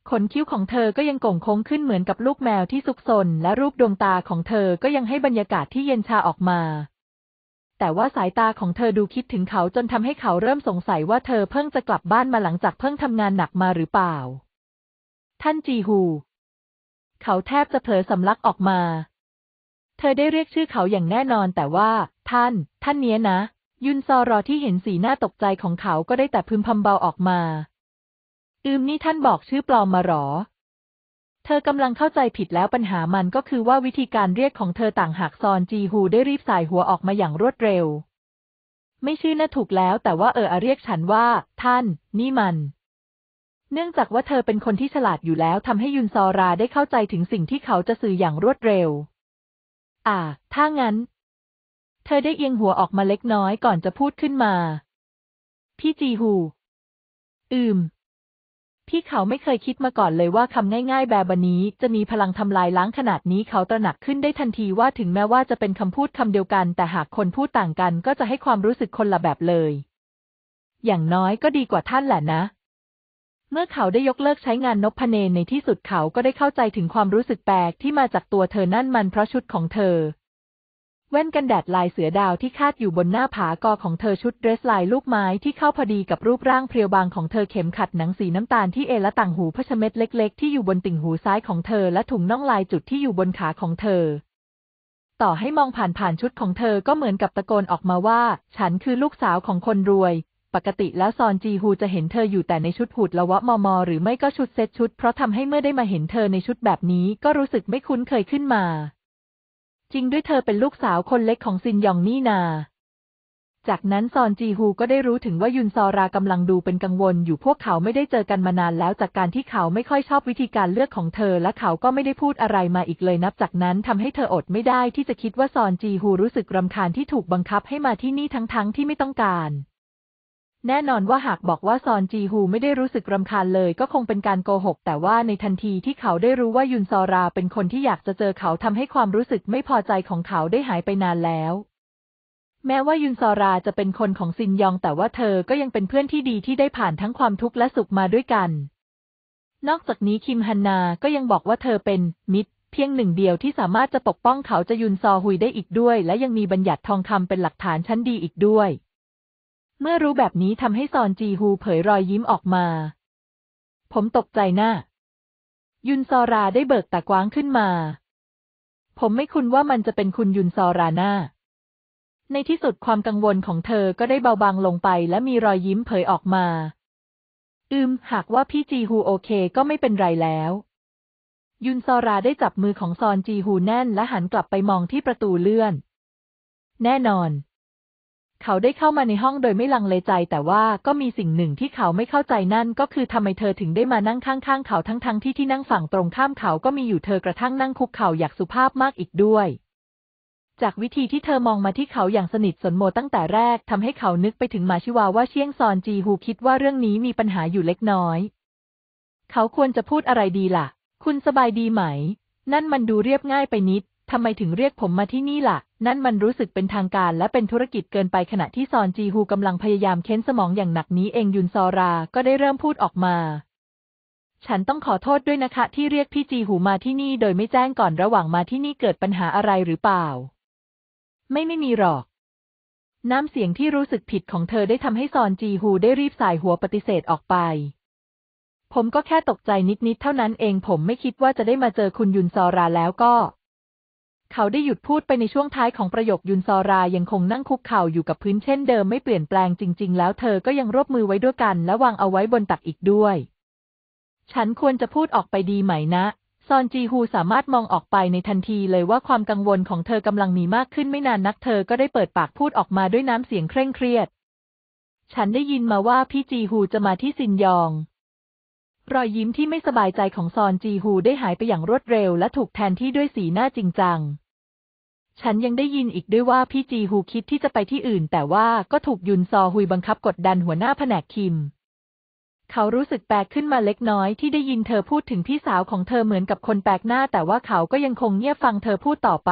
ขนคิ้วของเธอก็ยังก่งโค้งขึ้นเหมือนกับลูกแมวที่ซุกซนและรูปดวงตาของเธอก็ยังให้บรรยากาศที่เย็นชาออกมาแต่ว่าสายตาของเธอดูคิดถึงเขาจนทำให้เขาเริ่มสงสัยว่าเธอเพิ่งจะกลับบ้านมาหลังจากเพิ่งทำงานหนักมาหรือเปล่า ท่านจีฮูเขาแทบจะเผลอสำลักออกมา เธอได้เรียกชื่อเขาอย่างแน่นอนแต่ว่า ท่าน ท่านเนี้ยนะ ยุนซอรอที่เห็นสีหน้าตกใจของเขาก็ได้แต่พึมพำเบาออกมา อืมนี่ท่านบอกชื่อปลอมมาหรอเธอกำลังเข้าใจผิดแล้วปัญหามันก็คือว่าวิธีการเรียกของเธอต่างหากซอนจีฮูได้รีบสายหัวออกมาอย่างรวดเร็ว ไม่ชื่อน่าถูกแล้ว แต่ว่าเออเรียกฉันว่า ท่าน นี่มัน เนื่องจากว่าเธอเป็นคนที่ฉลาดอยู่แล้วทำให้ยุนซอราได้เข้าใจถึงสิ่งที่เขาจะสื่ออย่างรวดเร็ว อ่า ถ้างั้น เธอได้เอียงหัวออกมาเล็กน้อย ก่อนจะพูดขึ้นมา พี่จีฮูอืมพี่เขาไม่เคยคิดมาก่อนเลยว่าคำง่ายๆแบบนี้ จะมีพลังทำลายล้างขนาดนี้เขาตระหนักขึ้นได้ทันทีว่าถึงแม้ว่าจะเป็นคำพูดคำเดียวกันแต่หากคนพูดต่างกันก็จะให้ความรู้สึกคนละแบบเลย อย่างน้อยก็ดีกว่าท่านแหละนะ เมื่อเขาได้ยกเลิกใช้งานนพเนในที่สุดเขาก็ได้เข้าใจถึงความรู้สึกแปลกที่มาจากตัวเธอนั่นมันเพราะชุดของเธอเว้นกันแดดลายเสือดาวที่คาดอยู่บนหน้าผากอของเธอชุดเดรสลายลูกไม้ที่เข้าพอดีกับรูปร่างเพรียวบางของเธอเข็มขัดหนังสีน้ำตาลที่เอและต่างหูพชเม็ดเล็กๆที่อยู่บนติ่งหูซ้ายของเธอ และถุงน่องลายจุดที่อยู่บนขาของเธอ ต่อให้มองผ่านผ่านชุดของเธอก็เหมือนกับตะโกนออกมาว่า ฉันคือลูกสาวของคนรวย ปกติแล้วซอนจีฮูจะเห็นเธออยู่แต่ในชุดหูดละวะมอมอหรือไม่ก็ชุดเซ็ตชุด เพราะทำให้เมื่อได้มาเห็นเธอในชุดแบบนี้ ก็รู้สึกไม่คุ้นเคยขึ้นมาจริง ด้วยเธอเป็นลูกสาวคนเล็กของซินยองนี่นา จากนั้นซอนจีฮูก็ได้รู้ถึงว่ายุนซอรากำลังดูเป็นกังวล อยู่พวกเขาไม่ได้เจอกันมานานแล้วจากการที่เขาไม่ค่อยชอบวิธีการเลือกของเธอและเขาก็ไม่ได้พูดอะไรมาอีกเลย นับ จากนั้นทำให้เธออดไม่ได้ที่จะคิดว่าซอนจีฮูรู้สึกรำคาญที่ถูกบังคับให้มาที่นี่ทั้ง ๆทที่ไม่ต้องการแน่นอนว่าหากบอกว่าซอนจีฮูไม่ได้รู้สึกรำคาญเลยก็คงเป็นการโกหก แต่ว่าในทันทีที่เขาได้รู้ว่ายุนซอราเป็นคนที่อยากจะเจอเขาทำให้ความรู้สึกไม่พอใจของเขาได้หายไปนานแล้ว แม้ว่ายุนซอราจะเป็นคนของซินยองแต่ว่าเธอก็ยังเป็นเพื่อนที่ดีที่ได้ผ่านทั้งความทุกข์และสุขมาด้วยกัน นอกจากนี้คิมฮันนาก็ยังบอกว่าเธอเป็นมิตรเพียงหนึ่งเดียวที่สามารถจะปกป้องเขาจะยุนซอฮุยได้อีกด้วยและยังมีบัญญัติทองคำเป็นหลักฐานชั้นดีอีกด้วยเมื่อรู้แบบนี้ทำให้ซอนจีฮูเผยรอยยิ้มออกมา ผมตกใจนะ่ะยุนซอราได้เบิกตากว้างขึ้นมา ผมไม่คุณว่ามันจะเป็นคุณยุนซอราหน้า ในที่สุดความกังวลของเธอก็ได้เบาบางลงไป และมีรอยยิ้มเผยออกมา อืมหากว่าพี่จีฮูโอเคก็ไม่เป็นไรแล้ว ยุนซอราได้จับมือของซอนจีฮูแน่นและหันกลับไปมองที่ประตูเลื่อน แน่นอนเขาได้เข้ามาในห้องโดยไม่ลังเลใจ แต่ว่าก็มีสิ่งหนึ่งที่เขาไม่เข้าใจนั่นก็คือทำไมเธอถึงได้มานั่งข้างๆเขาทั้งๆทที่ที่นั่งฝั่งตรงข้ามเขาก็มีอยู่เธอกระทั่งนั่งคุกเข่าอยากสุภาพมากอีกด้วย จากวิธีที่เธอมองมาที่เขาอย่างสนิทสนโมตั้งแต่แรกทำให้เขานึกไปถึงมาชิวาว่าเชียงซอนจีฮูคิดว่าเรื่องนี้มีปัญหาอยู่เล็กน้อย เขาควรจะพูดอะไรดีล่ะคุณสบายดีไหม นั่นมันดูเรียบง่ายไปนิดทำไมถึงเรียกผมมาที่นี่ล่ะนั่นมันรู้สึกเป็นทางการและเป็นธุรกิจเกินไปขณะที่ซอนจีฮูกำลังพยายามเค้นสมองอย่างหนักนี้เองยุนซอราก็ได้เริ่มพูดออกมา ฉันต้องขอโทษด้วยนะคะ ที่เรียกพี่จีหูมาที่นี่โดยไม่แจ้งก่อนระหว่างมาที่นี่เกิดปัญหาอะไรหรือเปล่า ไม่ไม่มีหรอก น้ำเสียงที่รู้สึกผิดของเธอได้ทำให้ซอนจีฮูได้รีบสายหัวปฏิเสธออกไป ผมก็แค่ตกใจนิดๆ เท่านั้นเอง ผมไม่คิดว่าจะได้มาเจอคุณยุนซอราแล้วก็เขาได้หยุดพูดไปในช่วงท้ายของประโยคยุนซอรา ยังคงนั่งคุกเข่าอยู่กับพื้นเช่นเดิมไม่เปลี่ยนแปลงจริงๆ แล้วเธอก็ยังรวบมือไว้ด้วยกัน และวางเอาไว้บนตักอีกด้วย ฉันควรจะพูดออกไปดีไหมนะซอนจีฮูสามารถมองออกไปในทันทีเลยว่าความกังวลของเธอกำลังมีมากขึ้นไม่นานนักเธอก็ได้เปิดปากพูดออกมาด้วยน้ำเสียงเคร่งเครียด ฉันได้ยินมาว่าพี่จีฮูจะมาที่ซินยองรอยยิ้มที่ไม่สบายใจของซอนจีฮูได้หายไปอย่างรวดเร็วและถูกแทนที่ด้วยสีหน้าจริงจังฉันยังได้ยินอีกด้วยว่าพี่จีฮูคิดที่จะไปที่อื่นแต่ว่าก็ถูกยุนซอฮุยบังคับ กดดันหัวหน้าแผนกคิม เขารู้สึกแปลกขึ้นมาเล็กน้อย ที่ได้ยินเธอพูดถึงพี่สาวของเธอเหมือนกับคนแปลกหน้า แต่ว่าเขาก็ยังคงเงียบฟังเธอพูดต่อไป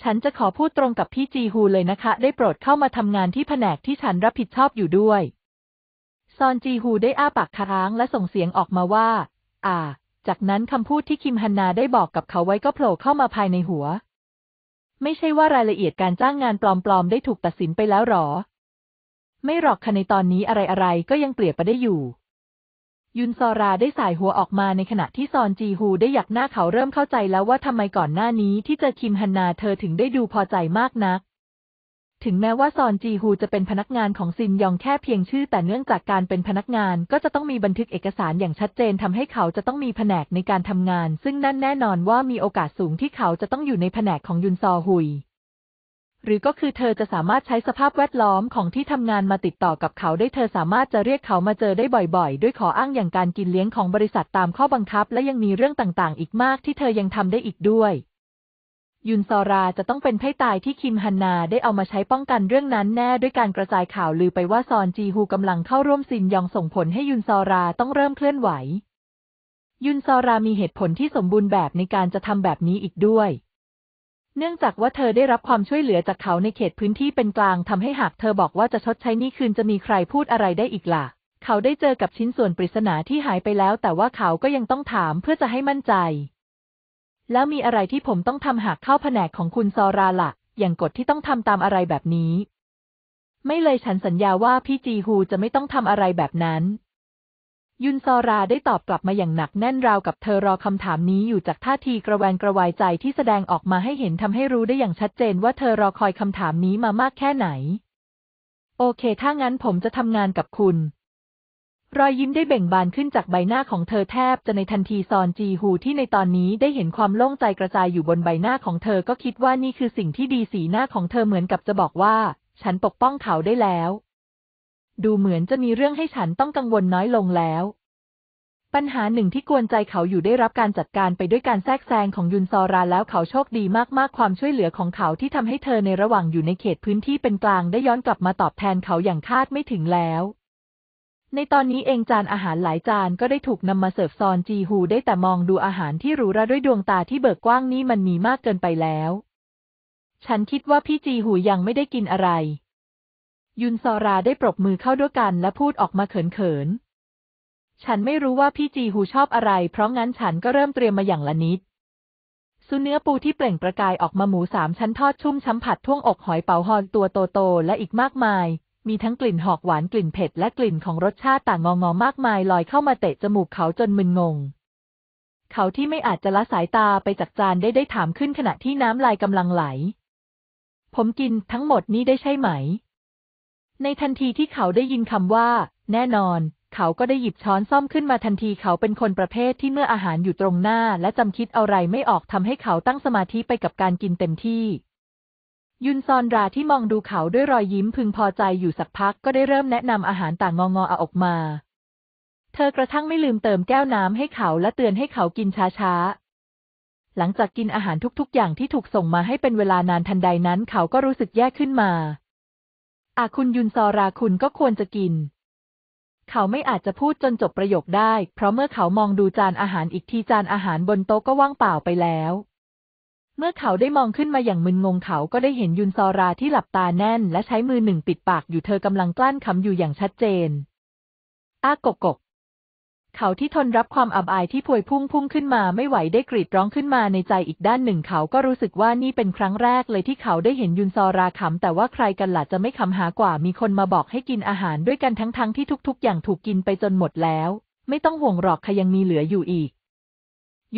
ฉันจะขอพูดตรงกับพี่จีฮูเลยนะคะ ได้โปรดเข้ามาทำงานที่แผนกที่ฉันรับผิดชอบอยู่ด้วย ซอนจีฮู ได้อ้าปากค้างและส่งเสียงออกมาว่า อ่า จากนั้นคำพูดที่คิมฮันนาได้บอกกับเขาไว้ก็โผล่เข้ามาภายในหัวไม่ใช่ว่ารายละเอียดการจ้างงานปลอมๆได้ถูกตัดสินไปแล้วหรอ ไม่หรอกคะในตอนนี้อะไร ๆ ก็ยังเปลี่ยนไปได้อยู่ ยุนซอราได้สายหัวออกมาในขณะที่ซอนจีฮูได้หยักหน้าเขาเริ่มเข้าใจแล้วว่าทำไมก่อนหน้านี้ที่เจอคิมฮันนาเธอถึงได้ดูพอใจมากนักถึงแม้ว่าซอนจีฮูจะเป็นพนักงานของซินยองแค่เพียงชื่อ แต่เนื่องจากการเป็นพนักงานก็จะต้องมีบันทึกเอกสารอย่างชัดเจนทำให้เขาจะต้องมีแผนกในการทำงาน ซึ่งนั่นแน่นอนว่ามีโอกาสสูงที่เขาจะต้องอยู่ในแผนกของยุนซอฮุย หรือก็คือเธอจะสามารถใช้สภาพแวดล้อมของที่ทำงานมาติดต่อกับเขาได้เธอสามารถจะเรียกเขามาเจอได้บ่อยๆ ด้วยขออ้างอย่างการกินเลี้ยงของบริษัทตามข้อบังคับ และยังมีเรื่องต่าง ๆ อีกมากที่เธอยังทำได้อีกด้วยยุนซอราจะต้องเป็นไพ่ตายที่คิม ฮันนา ได้เอามาใช้ป้องกันเรื่องนั้นแน่ด้วยการกระจายข่าวลือไปว่าซอนจีฮู กำลังเข้าร่วมซิน ยอง ส่งผลให้ยุนซอราต้องเริ่มเคลื่อนไหว ยุนซอรามีเหตุผลที่สมบูรณ์แบบในการจะทำ แบบนี้อีกด้วย เนื่องจากว่าเธอได้รับความช่วยเหลือจากเขาในเขตพื้นที่เป็นกลางทำให้หากเธอบอกว่าจะชดใช้นี่คืนจะมีใครพูดอะไรได้อีกละ่ะ เขาได้เจอกับชิ้นส่วนปริศนาที่หายไปแล้ว แต่ว่าเขาก็ยังต้องถามเพื่อจะให้มั่นใจแล้วมีอะไรที่ผมต้องทำหากเข้าแผนกของคุณซอราละ่ะ อย่างกฎที่ต้องทำตามอะไรแบบนี้ ไม่เลยฉันสัญญาว่าพี่จีฮูจะไม่ต้องทำอะไรแบบนั้น ยุนซอราได้ตอบกลับมาอย่างหนักแน่นราวกับเธอรอคำถามนี้อยู่จากท่าทีกระแวนกระวายใจที่แสดงออกมาให้เห็นทำให้รู้ได้อย่างชัดเจนว่าเธอรอคอยคำถามนี้มามากแค่ไหน โอเคถ้างั้นผมจะทำงานกับคุณรอยยิ้มได้เบ่งบานขึ้นจากใบหน้าของเธอแทบจะในทันทีซอนจีฮูที่ในตอนนี้ได้เห็นความโล่งใจกระจายอยู่บนใบหน้าของเธอก็คิดว่านี่คือสิ่งที่ดีสีหน้าของเธอเหมือนกับจะบอกว่า ฉันปกป้องเขาได้แล้ว ดูเหมือนจะมีเรื่องให้ฉันต้องกังวลน้อยลงแล้ว ปัญหาหนึ่งที่กวนใจเขาอยู่ได้รับการจัดการไปด้วยการแทรกแซงของยุนซอราแล้วเขาโชคดีมากๆความช่วยเหลือของเขาที่ทำให้เธอในระหว่างอยู่ในเขตพื้นที่เป็นกลางได้ย้อนกลับมาตอบแทนเขาอย่างคาดไม่ถึงแล้วในตอนนี้เองจานอาหารหลายจานก็ได้ถูกนำมาเสิร์ฟซอนจีฮูได้แต่มองดูอาหารที่หรูระด้วยดวงตาที่เบิกกว้างนี้มันมีมากเกินไปแล้ว ฉันคิดว่าพี่จีฮูยังไม่ได้กินอะไร ยุนซอราได้ปรบมือเข้าด้วยกันและพูดออกมาเขิน ๆ ฉันไม่รู้ว่าพี่จีฮูชอบอะไรเพราะงั้นฉันก็เริ่มเตรียมมาอย่างละนิดซุเนื้อปูที่เปล่งประกายออกมาหมูสามชั้นทอดชุ่มช้ำผัดท่วงอกหอยเป๋าฮอนตัวโตๆและอีกมากมายมีทั้งกลิ่นหอกหวานกลิ่นเผ็ดและกลิ่นของรสชาติต่างงองอมากมายลอยเข้ามาเตะจมูกเขาจนมึนงง เขาที่ไม่อาจจะละสายตาไปจากจานได้ ได้ถามขึ้นขณะที่น้ำลายกำลังไหล ผมกินทั้งหมดนี้ได้ใช่ไหม ในทันทีที่เขาได้ยินคำว่า แน่นอน เขาก็ได้หยิบช้อนซ่อมขึ้นมาทันทีเขาเป็นคนประเภทที่เมื่ออาหารอยู่ตรงหน้า และจำคิดอะไรไม่ออกทำให้เขาตั้งสมาธิไปกับการกินเต็มที่ยุนซอนราที่มองดูเขาด้วยรอยยิ้มพึงพอใจอยู่สักพักก็ได้เริ่มแนะนำอาหารต่างงองอออกมา เธอกระทั่งไม่ลืมเติมแก้วน้าให้เขาและเตือนให้เขากินช้าๆ หลังจากกินอาหารทุกๆ อย่างที่ถูกส่งมาให้เป็นเวลานานทันใดนั้น เขาก็รู้สึกแย่ขึ้นมา อาคุณยุนซอราคุณก็ควรจะกิน เขาไม่อาจจะพูดจนจบประโยคได้ เพราะเมื่อเขามองดูจานอาหารอีกทีจานอาหารบนโต๊ะก็ว่างเปล่าไปแล้วเมื่อเขาได้มองขึ้นมาอย่างมึนงงเขาก็ได้เห็นยุนซอราที่หลับตาแน่น และใช้มือหนึ่งปิดปากอยู่เธอกำลังกลั้นคำอยู่อย่างชัดเจน อากกกกเขาที่ทนรับความอับอายที่พวยพุ่งพุ่งขึ้นมา ไม่ไหวได้กรีดร้องขึ้นมาในใจอีกด้านหนึ่งเขาก็รู้สึกว่านี่เป็นครั้งแรกเลยที่เขาได้เห็นยุนซอราขำแต่ว่าใครกันล่ะจะไม่ขำหากว่า มีคนมาบอกให้กินอาหารด้วยกันทั้งๆทที่ทุก ๆ อย่างถูกกินไปจนหมดแล้ว ไม่ต้องห่วงหรอกขยังมีเหลืออยู่อีก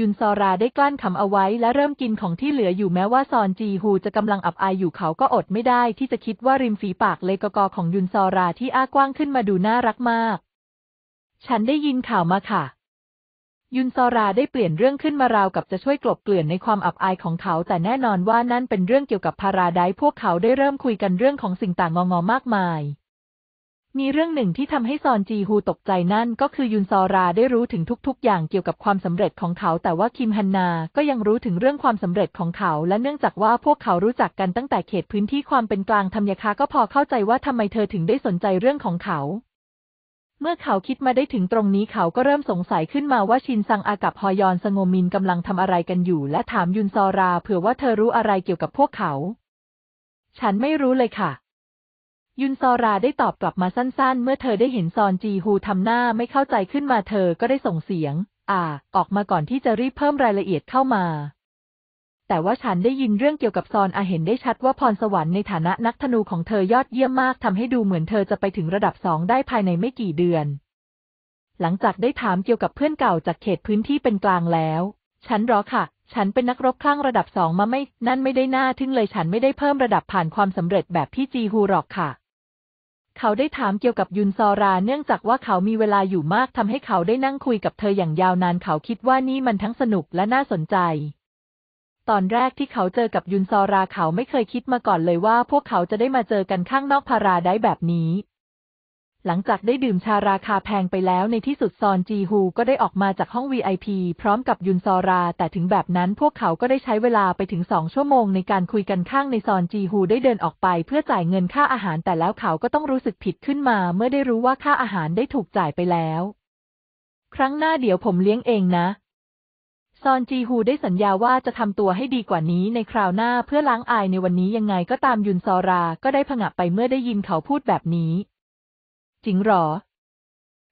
ยุนซอราได้กลั้นคำเอาไว้และเริ่มกินของที่เหลืออยู่แม้ว่าซอนจีฮูจะกำลังอับอายอยู่เขาก็อดไม่ได้ ที่จะคิดว่าริมฝีปากเลกกอของยุนซอราที่อ้ากว้างขึ้นมาดูน่ารักมาก ฉันได้ยินข่าวมาค่ะ ยุนซอราได้เปลี่ยนเรื่องขึ้นมาราวกับจะช่วยกลบเกลื่อนในความอับอายของเขา แต่แน่นอนว่านั่นเป็นเรื่องเกี่ยวกับพาราไดพวกเขาได้เริ่มคุยกันเรื่องของสิ่งต่างงองมากมายมีเรื่องหนึ่งที่ทำให้ซอนจีฮูตกใจนั่นก็คือยุนซอราได้รู้ถึงทุก ๆ อย่างเกี่ยวกับความสำเร็จของเขา แต่ว่าคิมฮันนา ก็ยังรู้ถึงเรื่องความสำเร็จของเขา และเนื่องจากว่าพวกเขารู้จักกันตั้งแต่เขตพื้นที่ความเป็นกลางทำยาคาก็พอเข้าใจว่าทำไมเธอถึงได้สนใจเรื่องของเขา เมื่อเขาคิดมาได้ถึงตรงนี้เขาก็เริ่มสงสัยขึ้นมาว่าชินซังอากับฮอยอนสงมินกำลังทำอะไรกันอยู่ และถามยุนซอราเผื่อว่าเธอรู้อะไรเกี่ยวกับพวกเขา ฉันไม่รู้เลยค่ะยุนซอราได้ตอบกลับมาสั้นๆ เมื่อเธอได้เห็นซอนจีฮูทำหน้าไม่เข้าใจขึ้นมาเธอก็ได้ส่งเสียง อ่า ออกมาก่อนที่จะรีบเพิ่มรายละเอียดเข้ามา แต่ว่าฉันได้ยินเรื่องเกี่ยวกับซอน อาเห็นได้ชัดว่าพรสวรรค์ในฐานะนักธนูของเธอยอดเยี่ยมมากทำให้ดูเหมือนเธอจะไปถึงระดับสองได้ภายในไม่กี่เดือน หลังจากได้ถามเกี่ยวกับเพื่อนเก่าจากเขตพื้นที่เป็นกลางแล้ว ฉันรอค่ะ ฉันเป็นนักรบคลั่งระดับสองมาไม่ นั่นไม่ได้น่าทึ่งเลยฉันไม่ได้เพิ่มระดับผ่านความสำเร็จแบบที่จีฮูหรอกค่ะเขาได้ถามเกี่ยวกับยุนซอรา เนื่องจากว่าเขามีเวลาอยู่มากทำให้เขาได้นั่งคุยกับเธออย่างยาวนานเขาคิดว่านี่มันทั้งสนุกและน่าสนใจ ตอนแรกที่เขาเจอกับยุนซอราเขาไม่เคยคิดมาก่อนเลยว่า พวกเขาจะได้มาเจอกันข้างนอกพาราได้แบบนี้หลังจากได้ดื่มชาราคาแพงไปแล้วในที่สุดซอนจีฮูก็ได้ออกมาจากห้อง VIP พร้อมกับยุนซอรา แต่ถึงแบบนั้นพวกเขาก็ได้ใช้เวลาไปถึงสองชั่วโมงในการคุยกันข้างในซอนจีฮูได้เดินออกไปเพื่อจ่ายเงินค่าอาหารแต่แล้วเขาก็ต้องรู้สึกผิดขึ้นมาเมื่อได้รู้ว่าค่าอาหารได้ถูกจ่ายไปแล้ว ครั้งหน้าเดี๋ยวผมเลี้ยงเองนะซอนจีฮูได้สัญญาว่าจะทำตัวให้ดีกว่านี้ในคราวหน้าเพื่อล้างอายในวันนี้ยังไงก็ตามยุนซอราก็ได้ผงะไปเมื่อได้ยินเขาพูดแบบนี้จริงหรอ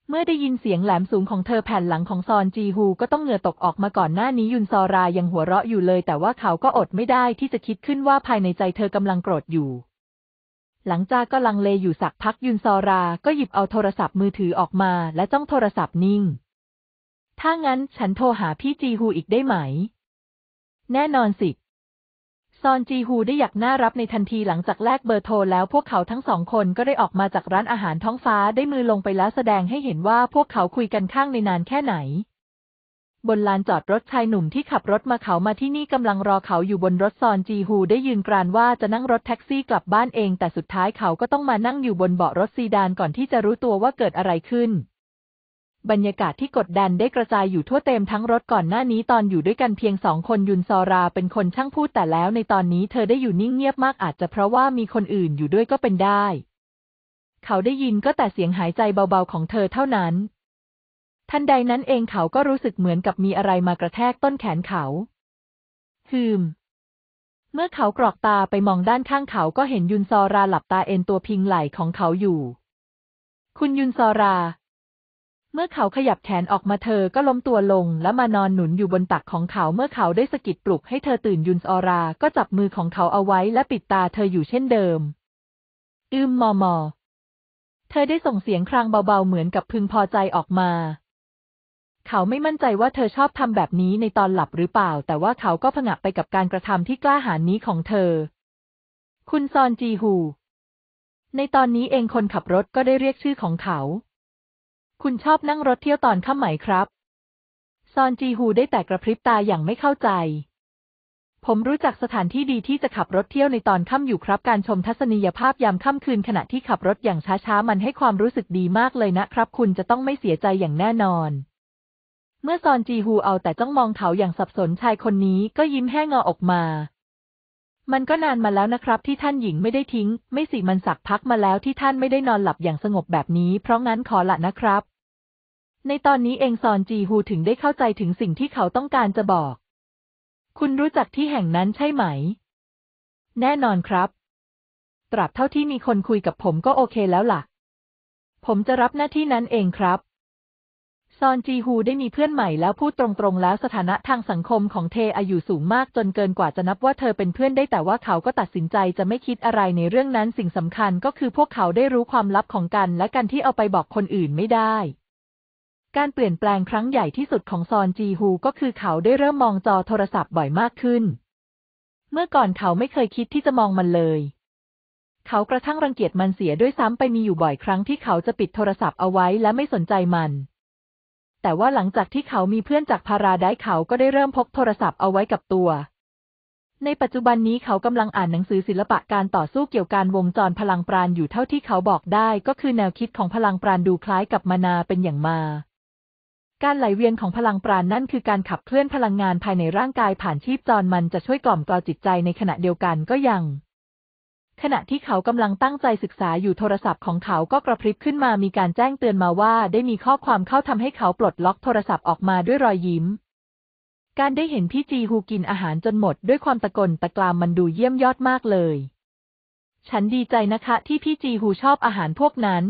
เมื่อได้ยินเสียงแหลมสูงของเธอแผ่นหลังของซอนจีฮูก็ต้องเหงื่อตกออกมาก่อนหน้านี้ยุนซอรา ยังหัวเราะอยู่เลย แต่ว่าเขาก็อดไม่ได้ที่จะคิดขึ้นว่าภายในใจเธอกำลังโกรธอยู่ หลังจากก็ลังเลอยู่สักพักยุนซอราก็หยิบเอาโทรศัพท์มือถือออกมา และจ้องโทรศัพท์นิ่ง ถ้างั้นฉันโทรหาพี่จีฮูอีกได้ไหม แน่นอนสิซอนจีฮูได้อยากน่ารับในทันทีหลังจากแลกเบอร์โทรแล้วพวกเขาทั้งสองคนก็ได้ออกมาจากร้านอาหารท้องฟ้าได้มือลงไปแล้วแสดงให้เห็นว่าพวกเขาคุยกันข้างในนานแค่ไหน บนลานจอดรถชายหนุ่มที่ขับรถมาเขามาที่นี่กำลังรอเขาอยู่บนรถซอนจีฮูได้ยืนกรานว่าจะนั่งรถแท็กซี่กลับบ้านเอง แต่สุดท้ายเขาก็ต้องมานั่งอยู่บนเบาะรถซีดานก่อนที่จะรู้ตัวว่าเกิดอะไรขึ้นบรรยากาศที่กดดันได้กระจายอยู่ทั่วเต็มทั้งรถก่อนหน้านี้ตอนอยู่ด้วยกันเพียงสองคนยุนซอราเป็นคนช่างพูดแต่แล้วในตอนนี้เธอได้อยู่นิ่งเงียบมาก อาจจะเพราะว่ามีคนอื่นอยู่ด้วยก็เป็นได้ เขาได้ยินก็แต่เสียงหายใจเบาๆของเธอเท่านั้นทันใดนั้นเองเขาก็รู้สึกเหมือนกับมีอะไรมากระแทกต้นแขนเขาฮืมเมื่อเขากรอกตาไปมองด้านข้างเขาก็เห็นยุนซอราหลับตาเอนตัวพิงไหล่ของเขาอยู่ คุณยุนซอราเมื่อเขาขยับแขน ออกมาเธอก็ล้มตัวลงและมานอนหนุนอยู่บนตักของเขาเมื่อเขาได้สะกิดปลุกให้เธอตื่นยุนออราก็จับมือของเขาเอาไว้และปิดตาเธออยู่เช่นเดิมอืมมอมอ เธอได้ส่งเสียงครางเบา ๆ เหมือนกับพึงพอใจออกมา เขาไม่มั่นใจว่าเธอชอบทำแบบนี้ในตอนหลับหรือเปล่า แต่ว่าเขาก็ผงะไปกับการกระทำที่กล้าหาญนี้ของเธอ คุณซอนจีฮูในตอนนี้เองคนขับรถก็ได้เรียกชื่อของเขาคุณ ชอบนั่งรถเที่ยวตอนค่ำไหมครับ ซอนจีฮูได้แต่กระพริบ ตาอย่างไม่เข้าใจ ผมรู้จักสถานที่ดีที่จะขับรถเที่ยวในตอนค่ำอยู่ครับ การชมทัศนียภาพยามค่ำคืนขณะที่ขับรถอย่างช้า ๆ มันให้ความรู้สึกดีมากเลยนะครับ คุณจะต้องไม่เสียใจอย่างแน่นอน เมื่อซอนจีฮูเอาแต่จ้องมองเขาอย่างสับสนชายคนนี้ ก็ยิ้มแห้งเงาออกมามันก็นานมาแล้วนะครับ ที่ท่านหญิงไม่ได้ทิ้ง ไม่สิมันสักพักมาแล้ว ที่ท่านไม่ได้นอนหลับอย่างสงบแบบนี้ เพราะงั้นขอละนะครับ ในตอนนี้เองซอนจีฮูถึงได้เข้าใจถึงสิ่งที่เขาต้องการจะบอก คุณรู้จักที่แห่งนั้นใช่ไหม แน่นอนครับ ตราบเท่าที่มีคนคุยกับผมก็โอเคแล้วล่ะ ผมจะรับหน้าที่นั้นเองครับซอนจีฮูได้มีเพื่อนใหม่แล้วพูดตรงๆแล้วสถานะทางสังคมของเทอายุสูงมากจนเกินกว่าจะนับว่าเธอเป็นเพื่อนได้แต่ว่าเขาก็ตัดสินใจจะไม่คิดอะไรในเรื่องนั้นสิ่งสำคัญก็คือพวกเขาได้รู้ความลับของกัน และกันที่เอาไปบอกคนอื่นไม่ได้ การเปลี่ยนแปลงครั้งใหญ่ที่สุดของซอนจีฮูก็คือเขาได้เริ่มมองจอโทรศัพท์บ่อยมากขึ้น เมื่อก่อนเขาไม่เคยคิดที่จะมองมันเลย เขากระทั่งรังเกียจมันเสียด้วยซ้ำไปมีอยู่บ่อยครั้งที่เขาจะปิดโทรศัพท์เอาไว้และไม่สนใจมันแต่ว่าหลังจากที่เขามีเพื่อนจากพาราได้เขาก็ได้เริ่มพกโทรศัพท์เอาไว้กับตัว ในปัจจุบันนี้เขากำลังอ่านหนังสือศิลปะการต่อสู้เกี่ยวกับวงจรพลังปราณอยู่เท่าที่เขาบอกได้ ก็คือแนวคิดของพลังปราณดูคล้ายกับมานาเป็นอย่างมา การไหลเวียนของพลังปราณนั่นคือการขับเคลื่อนพลังงานภายในร่างกายผ่านชีพจรมันจะช่วยกล่อมกล่าวจิตใจในขณะเดียวกันก็ยังขณะที่เขากำลังตั้งใจศึกษาอยู่โทรศัพท์ของเขาก็กระพริบขึ้นมามีการแจ้งเตือนมาว่าได้มีข้อความเข้าทำให้เขาปลดล็อกโทรศัพท์ออกมาด้วยรอยยิ้ม การได้เห็นพี่จีฮูกินอาหารจนหมด ด้วยความตะกนตะกลามมันดูเยี่ยมยอดมากเลย ฉันดีใจนะคะที่พี่จีฮูชอบอาหารพวกนั้น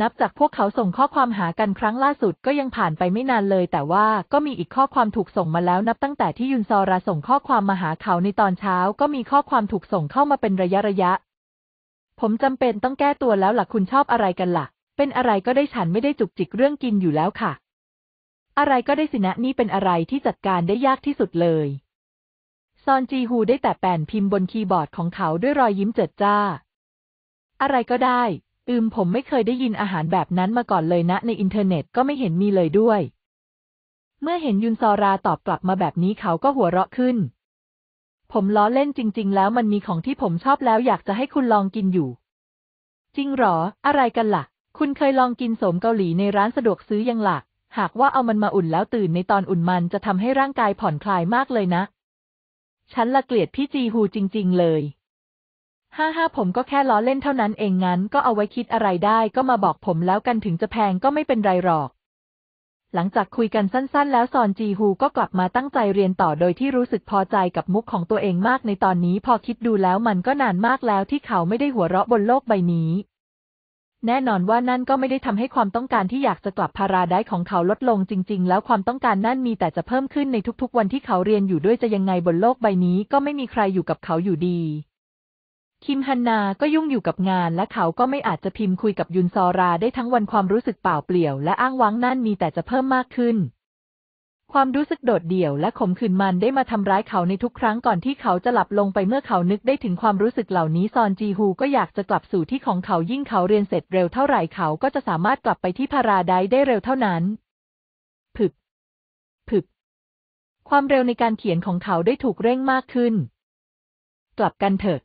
นับจากพวกเขาส่งข้อความหากันครั้งล่าสุด ก็ยังผ่านไปไม่นานเลย แต่ว่าก็มีอีกข้อความถูกส่งมาแล้ว นับตั้งแต่ที่ยุนซอราส่งข้อความมาหาเขาในตอนเช้า ก็มีข้อความถูกส่งเข้ามาเป็นระยะระยะ ผมจำเป็นต้องแก้ตัวแล้วล่ะคุณชอบอะไรกันละ่ะ เป็นอะไรก็ได้ฉันไม่ได้จุกจิกเรื่องกินอยู่แล้วค่ะ อะไรก็ได้สินะนี่เป็นอะไรที่จัดการได้ยากที่สุดเลย ซอนจีฮูได้แต่แป่นพิมพ์บนคีย์บอร์ดของเขาด้วยรอยยิ้มเจิดจ้า อะไรก็ได้อืมผมไม่เคยได้ยินอาหารแบบนั้นมาก่อนเลยนะ ในอินเทอร์เน็ตก็ไม่เห็นมีเลยด้วย เมื่อเห็นยุนซอราตอบกลับมาแบบนี้เขาก็หัวเราะขึ้น ผมล้อเล่นจริง ๆ แล้วมันมีของที่ผมชอบแล้วอยากจะให้คุณลองกินอยู่ จริงหรอ อะไรกันละ่ะ คุณเคยลองกินสมเกาหลีในร้านสะดวกซื้อยังละ่ะหากว่าเอามันมาอุ่นแล้วตื่นในตอนอุ่นมันจะทำให้ร่างกายผ่อนคลายมากเลยนะ ฉันละเกลียดพี่จีฮูจริง ๆเลยห้าห้าผมก็แค่ล้อเล่นเท่านั้นเองงั้นก็เอาไว้คิดอะไรได้ก็มาบอกผมแล้วกันถึงจะแพงก็ไม่เป็นไรหรอก หลังจากคุยกันสั้นๆแล้วซอนจีฮูก็กลับมาตั้งใจเรียนต่อโดยที่รู้สึกพอใจกับมุกของตัวเองมากในตอนนี้พอคิดดูแล้วมันก็นานมากแล้วที่เขาไม่ได้หัวเราะบนโลกใบนี้ แน่นอนว่านั่นก็ไม่ได้ทำให้ความต้องการที่อยากจะกลับพาราได้ของเขาลดลงจริง ๆ แล้วความต้องการนั่นมีแต่จะเพิ่มขึ้นในทุก ๆ วันที่เขาเรียนอยู่ด้วยจะยังไงบนโลกใบนี้ ก็ไม่มีใครอยู่กับเขาอยู่ดีคิมฮันนาก็ยุ่งอยู่กับงานและเขาก็ไม่อาจจะพิมพ์คุยกับยุนซอราได้ทั้งวันความรู้สึกเปล่าเปลี่ยวและอ้างว้างนั่นมีแต่จะเพิ่มมากขึ้น ความรู้สึกโดดเดี่ยวและขมขื่นมัน ได้มาทำร้ายเขาในทุกครั้งก่อนที่เขาจะหลับลงไปเมื่อเขานึกได้ถึงความรู้สึกเหล่านี้ ซอนจีฮูก็อยากจะกลับสู่ที่ของเขายิ่งเขาเรียนเสร็จเร็วเท่าไหร่เขาก็จะสามารถกลับไปที่พาราไดได้เร็วเท่านั้นผึบผึบ ความเร็วในการเขียนของเขาได้ถูกเร่งมากขึ้น กลับกันเถิด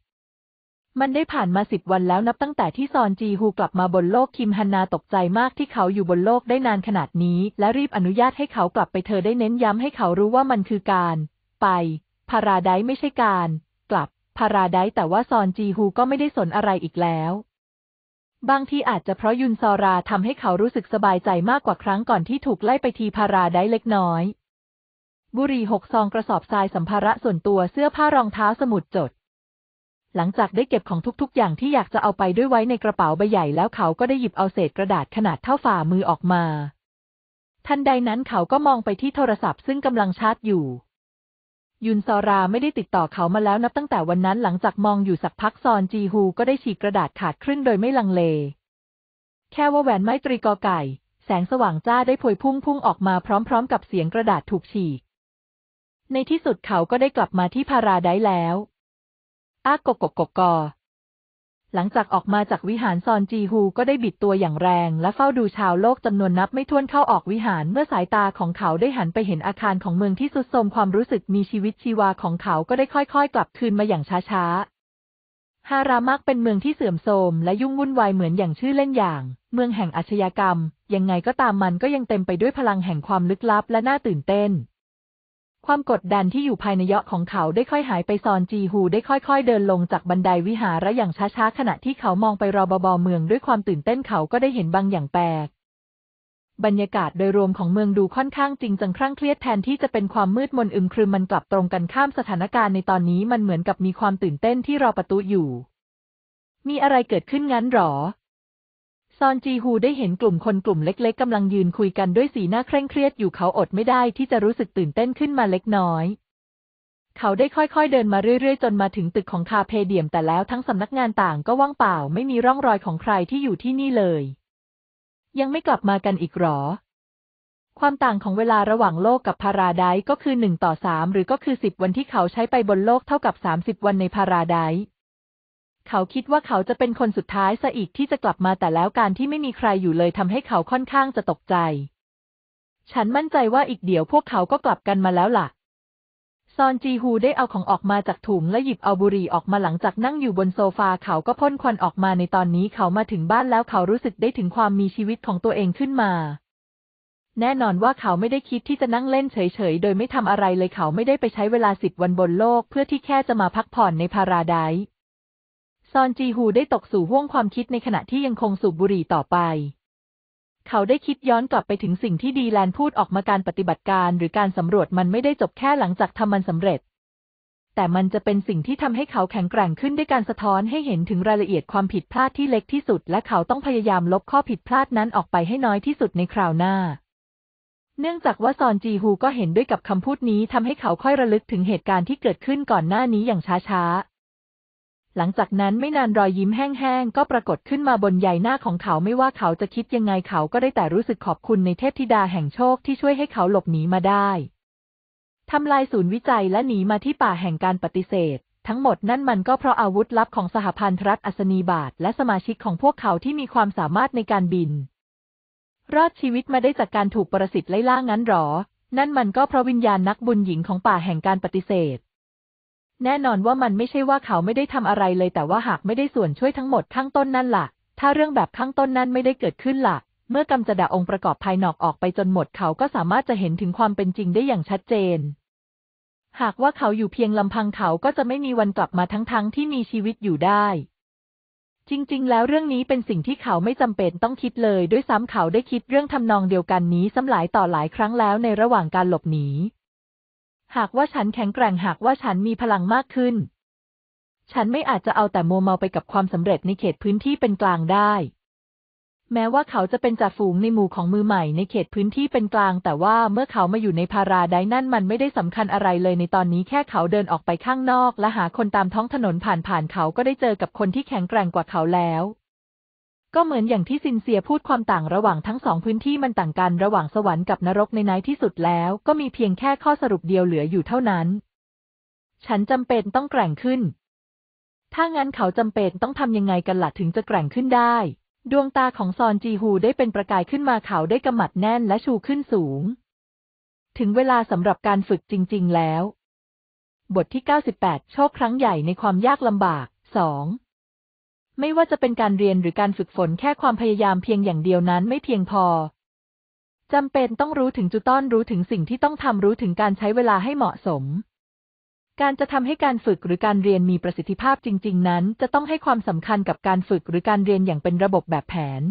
มันได้ผ่านมาสิบวันแล้วนับตั้งแต่ที่ซอนจีฮูกลับมาบนโลกคิมฮันนาตกใจมากที่เขาอยู่บนโลกได้นานขนาดนี้ และรีบอนุญาตให้เขากลับไปเธอได้เน้นย้ำให้เขารู้ว่ามันคือการ ไปพาราไดไม่ใช่การ กลับพาราไดแต่ว่าซอนจีฮูก็ไม่ได้สนอะไรอีกแล้ว บางทีอาจจะเพราะยุนซอราทำให้เขารู้สึกสบายใจมากกว่าครั้งก่อนที่ถูกไล่ไปทีพาราไดเล็กน้อย บุรีหกซองกระสอบทรายสัมภาระส่วนตัวเสื้อผ้ารองเท้าสมุดจดหลังจากได้เก็บของทุกๆอย่างที่อยากจะเอาไปด้วยไว้ในกระเป๋าใบใหญ่แล้วเขาก็ได้หยิบเอาเศษกระดาษขนาดเท่าฝ่ามือออกมาทันใดนั้นเขาก็มองไปที่โทรศัพท์ซึ่งกำลังชาร์จอยู่ ยุนซอราไม่ได้ติดต่อเขามาแล้วนับตั้งแต่วันนั้น หลังจากมองอยู่สักพักซอนจีฮูก็ได้ฉีกกระดาษขาดครึ่งโดยไม่ลังเล แค่ว่าแหวนไม้ตรีกอไก่ แสงสว่างจ้าได้พวยพุ่งพุ่งออกมาพร้อมๆ กับเสียงกระดาษถูกฉีก ในที่สุดเขาก็ได้กลับมาที่พาราไดแล้วอากกกกกหลังจากออกมาจากวิหารซอนจีฮูก็ได้บิดตัวอย่างแรง และเฝ้าดูชาวโลกจำนวนนับไม่ถ้วนเข้าออกวิหารเมื่อสายตาของเขาได้หันไปเห็นอาคารของเมืองที่สุดโทรมความรู้สึกมีชีวิตชีวาของเขาก็ได้ค่อย ๆ กลับคืนมาอย่างช้าๆฮารามักเป็นเมืองที่เสื่อมโทรมและยุ่งวุ่นวายเหมือนอย่างชื่อเล่นอย่าง เมืองแห่งอาชญากรรมยังไงก็ตามมันก็ยังเต็มไปด้วยพลังแห่งความลึกลับ และน่าตื่นเต้นความกดดันที่อยู่ภายในเยาะของเขาได้ค่อยหายไปซอนจีฮูได้ค่อย ๆ เดินลงจากบันไดวิหาระอย่างช้าๆขณะที่เขามองไปรอบบอเมืองด้วยความตื่นเต้นเขาก็ได้เห็นบางอย่างแปลกบรรยากาศโดยรวมของเมืองดูค่อนข้างจริงจังครั่งเครียดแทนที่จะเป็นความมืดมนอึมครึมมันกลับตรงกันข้ามสถานการณ์ในตอนนี้มันเหมือนกับมีความตื่นเต้นที่รอประตูอยู่ มีอะไรเกิดขึ้นงั้นหรอซอนจีฮูได้เห็นกลุ่มคนกลุ่มเล็ก ๆกำลังยืนคุยกันด้วยสีหน้าเคร่งเครียดอยู่เขาอดไม่ได้ที่จะรู้สึกตื่นเต้นขึ้นมาเล็กน้อย เขาได้ค่อยๆเดินมาเรื่อยๆจนมาถึงตึกของคาเพเดียมแต่แล้วทั้งสำนักงานต่างก็ว่างเปล่าไม่มีร่องรอยของใครที่อยู่ที่นี่เลย ยังไม่กลับมากันอีกหรอ ความต่างของเวลาระหว่างโลกกับพาราไดก็คือหนึ่งต่อสามหรือก็คือสิบวันที่เขาใช้ไปบนโลกเท่ากับสามสิบวันในพาราไดเขาคิดว่าเขาจะเป็นคนสุดท้ายซะอีกที่จะกลับมาแต่แล้วการที่ไม่มีใครอยู่เลยทำให้เขาค่อนข้างจะตกใจ ฉันมั่นใจว่าอีกเดี๋ยวพวกเขาก็กลับกันมาแล้วล่ะ ซอนจีฮูได้เอาของออกมาจากถุงและหยิบเอาบุหรี่ออกมาหลังจากนั่งอยู่บนโซฟา เขาก็พ่นควันออกมาในตอนนี้เขามาถึงบ้านแล้วเขารู้สึกได้ถึงความมีชีวิตของตัวเองขึ้นมา แน่นอนว่าเขาไม่ได้คิดที่จะนั่งเล่นเฉยๆโดยไม่ทำอะไรเลยเขาไม่ได้ไปใช้เวลาสิบวันบนโลก เพื่อที่แค่จะมาพักผ่อนในพาราได้์อนจีฮูได้ตกสู่ห้วงความคิดในขณะที่ยังคงสูบบุหรี่ต่อไป เขาได้คิดย้อนกลับไปถึงสิ่งที่ดีแลนพูดออกมาการปฏิบัติการ หรือการสำรวจมันไม่ได้จบแค่หลังจากทำมันสำเร็จ แต่มันจะเป็นสิ่งที่ทำให้เขาแข็งแกร่งขึ้นด้วยการสะท้อนให้เห็นถึงรายละเอียดความผิดพลาดที่เล็กที่สุด และเขาต้องพยายามลบข้อผิดพลาดนั้นออกไปให้น้อยที่สุดในคราวหน้า เนื่องจากว่าซอนจีฮูก็เห็นด้วยกับคำพูดนี้ทำให้เขาค่อยระลึกถึงเหตุการณ์ที่เกิดขึ้นก่อนหน้านี้อย่างช้าๆหลังจากนั้นไม่นานรอยยิ้มแห้งๆก็ปรากฏขึ้นมาบนใยหน้าของเขาไม่ว่าเขาจะคิดยังไงเขาก็ได้แต่รู้สึกขอบคุณในเทพธิดาแห่งโชคที่ช่วยให้เขาหลบหนีมาได้ ทำลายศูนย์วิจัยและหนีมาที่ป่าแห่งการปฏิเสธ ทั้งหมดนั่นมันก็เพราะอาวุธลับของสหพันธรัฐอัศนีบาทและสมาชิกของพวกเขาที่มีความสามารถในการบินรอดชีวิตมาได้จากการถูกประสิทธิ์ไล่ล่างั้นหรอ นั่นมันก็เพราะวิญญาณนักบุญหญิงของป่าแห่งการปฏิเสธแน่นอนว่ามันไม่ใช่ว่าเขาไม่ได้ทำอะไรเลย แต่ว่าหากไม่ได้ส่วนช่วยทั้งหมดข้างต้นนั่นละ่ะถ้าเรื่องแบบข้างต้นนั้นไม่ได้เกิดขึ้นละ่ะ เมื่อกำจัดองค์ประกอบภายนอกออกไปจนหมดเขาก็สามารถจะเห็นถึงความเป็นจริงได้อย่างชัดเจน หากว่าเขาอยู่เพียงลำพังเขาก็จะไม่มีวันกลับมาทั้งๆทที่มีชีวิตอยู่ได้ จริงๆ แล้วเรื่องนี้เป็นสิ่งที่เขาไม่จำเป็นต้องคิดเลยด้วยซ้ำเขาได้คิดเรื่องทำนองเดียวกันนี้ซ้ำหลายต่อหลายครั้งแล้วในระหว่างการหลบหนีหากว่าฉันแข็งแกร่งหากว่าฉันมีพลังมากขึ้น ฉันไม่อาจจะเอาแต่โมเมาไปกับความสำเร็จในเขตพื้นที่เป็นกลางได้ แม้ว่าเขาจะเป็นจ่าฝูงในหมู่ของมือใหม่ในเขตพื้นที่เป็นกลาง แต่ว่าเมื่อเขามาอยู่ในพาราไดนั่นมันไม่ได้สำคัญอะไรเลยในตอนนี้แค่เขาเดินออกไปข้างนอกและหาคนตามท้องถนนผ่านผ่านเขาก็ได้เจอกับคนที่แข็งแกร่งกว่าเขาแล้วก็เหมือนอย่างที่ซินเซียพูดความต่างระหว่างทั้งสองพื้นที่มันต่างกัน ระหว่างสวรรค์กับนรกในไหนที่สุดแล้ว ก็มีเพียงแค่ข้อสรุปเดียวเหลืออยู่เท่านั้น ฉันจำเป็นต้องแกร่งขึ้น ถ้างั้นเขาจำเป็นต้องทำยังไงกันล่ะถึงจะแกร่งขึ้นได้ ดวงตาของซอนจีฮูได้เป็นประกายขึ้นมาเขาได้กำมัดแน่นและชูขึ้นสูง ถึงเวลาสำหรับการฝึกจริง ๆแล้ว บทที่98โชคครั้งใหญ่ในความยากลำบากสองไม่ว่าจะเป็นการเรียนหรือการฝึกฝนแค่ความพยายามเพียงอย่างเดียวนั้นไม่เพียงพอ จำเป็นต้องรู้ถึงจุดต้อน รู้ถึงสิ่งที่ต้องทำรู้ถึงการใช้เวลาให้เหมาะสม การจะทำให้การฝึกหรือการเรียนมีประสิทธิภาพจริง ๆ นั้น จะต้องให้ความสำคัญกับการฝึกหรือการเรียนอย่างเป็นระบบแบบแผน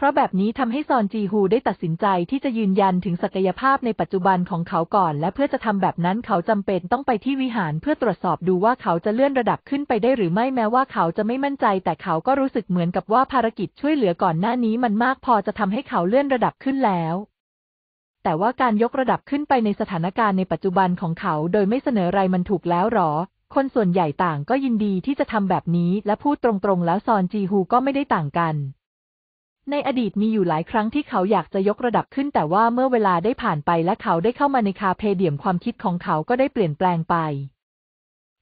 เพราะแบบนี้ทำให้ซอนจีฮูได้ตัดสินใจที่จะยืนยันถึงศักยภาพในปัจจุบันของเขาก่อน และเพื่อจะทำแบบนั้นเขาจำเป็นต้องไปที่วิหารเพื่อตรวจสอบดูว่าเขาจะเลื่อนระดับขึ้นไปได้หรือไม่แม้ว่าเขาจะไม่มั่นใจ แต่เขาก็รู้สึกเหมือนกับว่าภารกิจช่วยเหลือก่อนหน้านี้ มันมากพอจะทำให้เขาเลื่อนระดับขึ้นแล้ว แต่ว่าการยกระดับขึ้นไปในสถานการณ์ในปัจจุบันของเขาโดยไม่เสนออะไรมันถูกแล้วหรอ คนส่วนใหญ่ต่างก็ยินดีที่จะทำแบบนี้และพูดตรงๆแล้วซอนจีฮูก็ไม่ได้ต่างกันในอดีตมีอยู่หลายครั้งที่เขาอยากจะยกระดับขึ้น แต่ว่าเมื่อเวลาได้ผ่านไป และเขาได้เข้ามาในคาเพเดียมความคิดของเขาก็ได้เปลี่ยนแปลงไป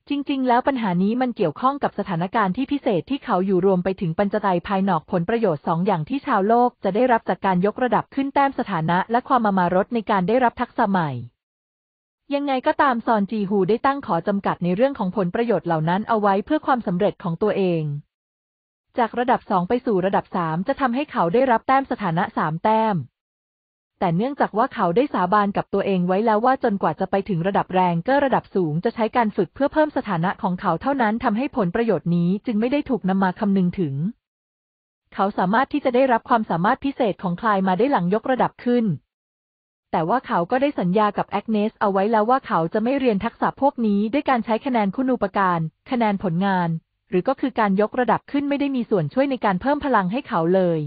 จริง ๆ แล้วปัญหานี้มันเกี่ยวข้องกับสถานการณ์ที่พิเศษที่เขาอยู่รวมไปถึงปัญจไตภายนอกผลประโยชน์สองอย่างที่ชาวโลกจะได้รับจากการยกระดับขึ้นแต้มสถานะและความมามารถในการได้รับทักษะใหม่ยังไงก็ตามซอนจีฮูได้ตั้งขอจำกัดในเรื่องของผลประโยชน์เหล่านั้น เอาไว้เพื่อความสำเร็จของตัวเองจากระดับสองไปสู่ระดับสามจะทำให้เขาได้รับแต้มสถานะสามแต้ม แต่เนื่องจากว่าเขาได้สาบานกับตัวเองไว้แล้วว่าจนกว่าจะไปถึงระดับแรงเกอร์ระดับสูงจะใช้การฝึกเพื่อเพิ่มสถานะของเขาเท่านั้นทำให้ผลประโยชน์นี้จึงไม่ได้ถูกนำมาคำนึงถึง เขาสามารถที่จะได้รับความสามารถพิเศษของคลายมาได้หลังยกระดับขึ้น แต่ว่าเขาก็ได้สัญญากับแอกเนสเอาไว้แล้วว่าเขาจะไม่เรียนทักษะพวกนี้ด้วยการใช้คะแนนคุณูปการ คะแนนผลงานหรือก็คือการยกระดับขึ้นไม่ได้มีส่วนช่วยในการเพิ่มพลังให้เขาเลย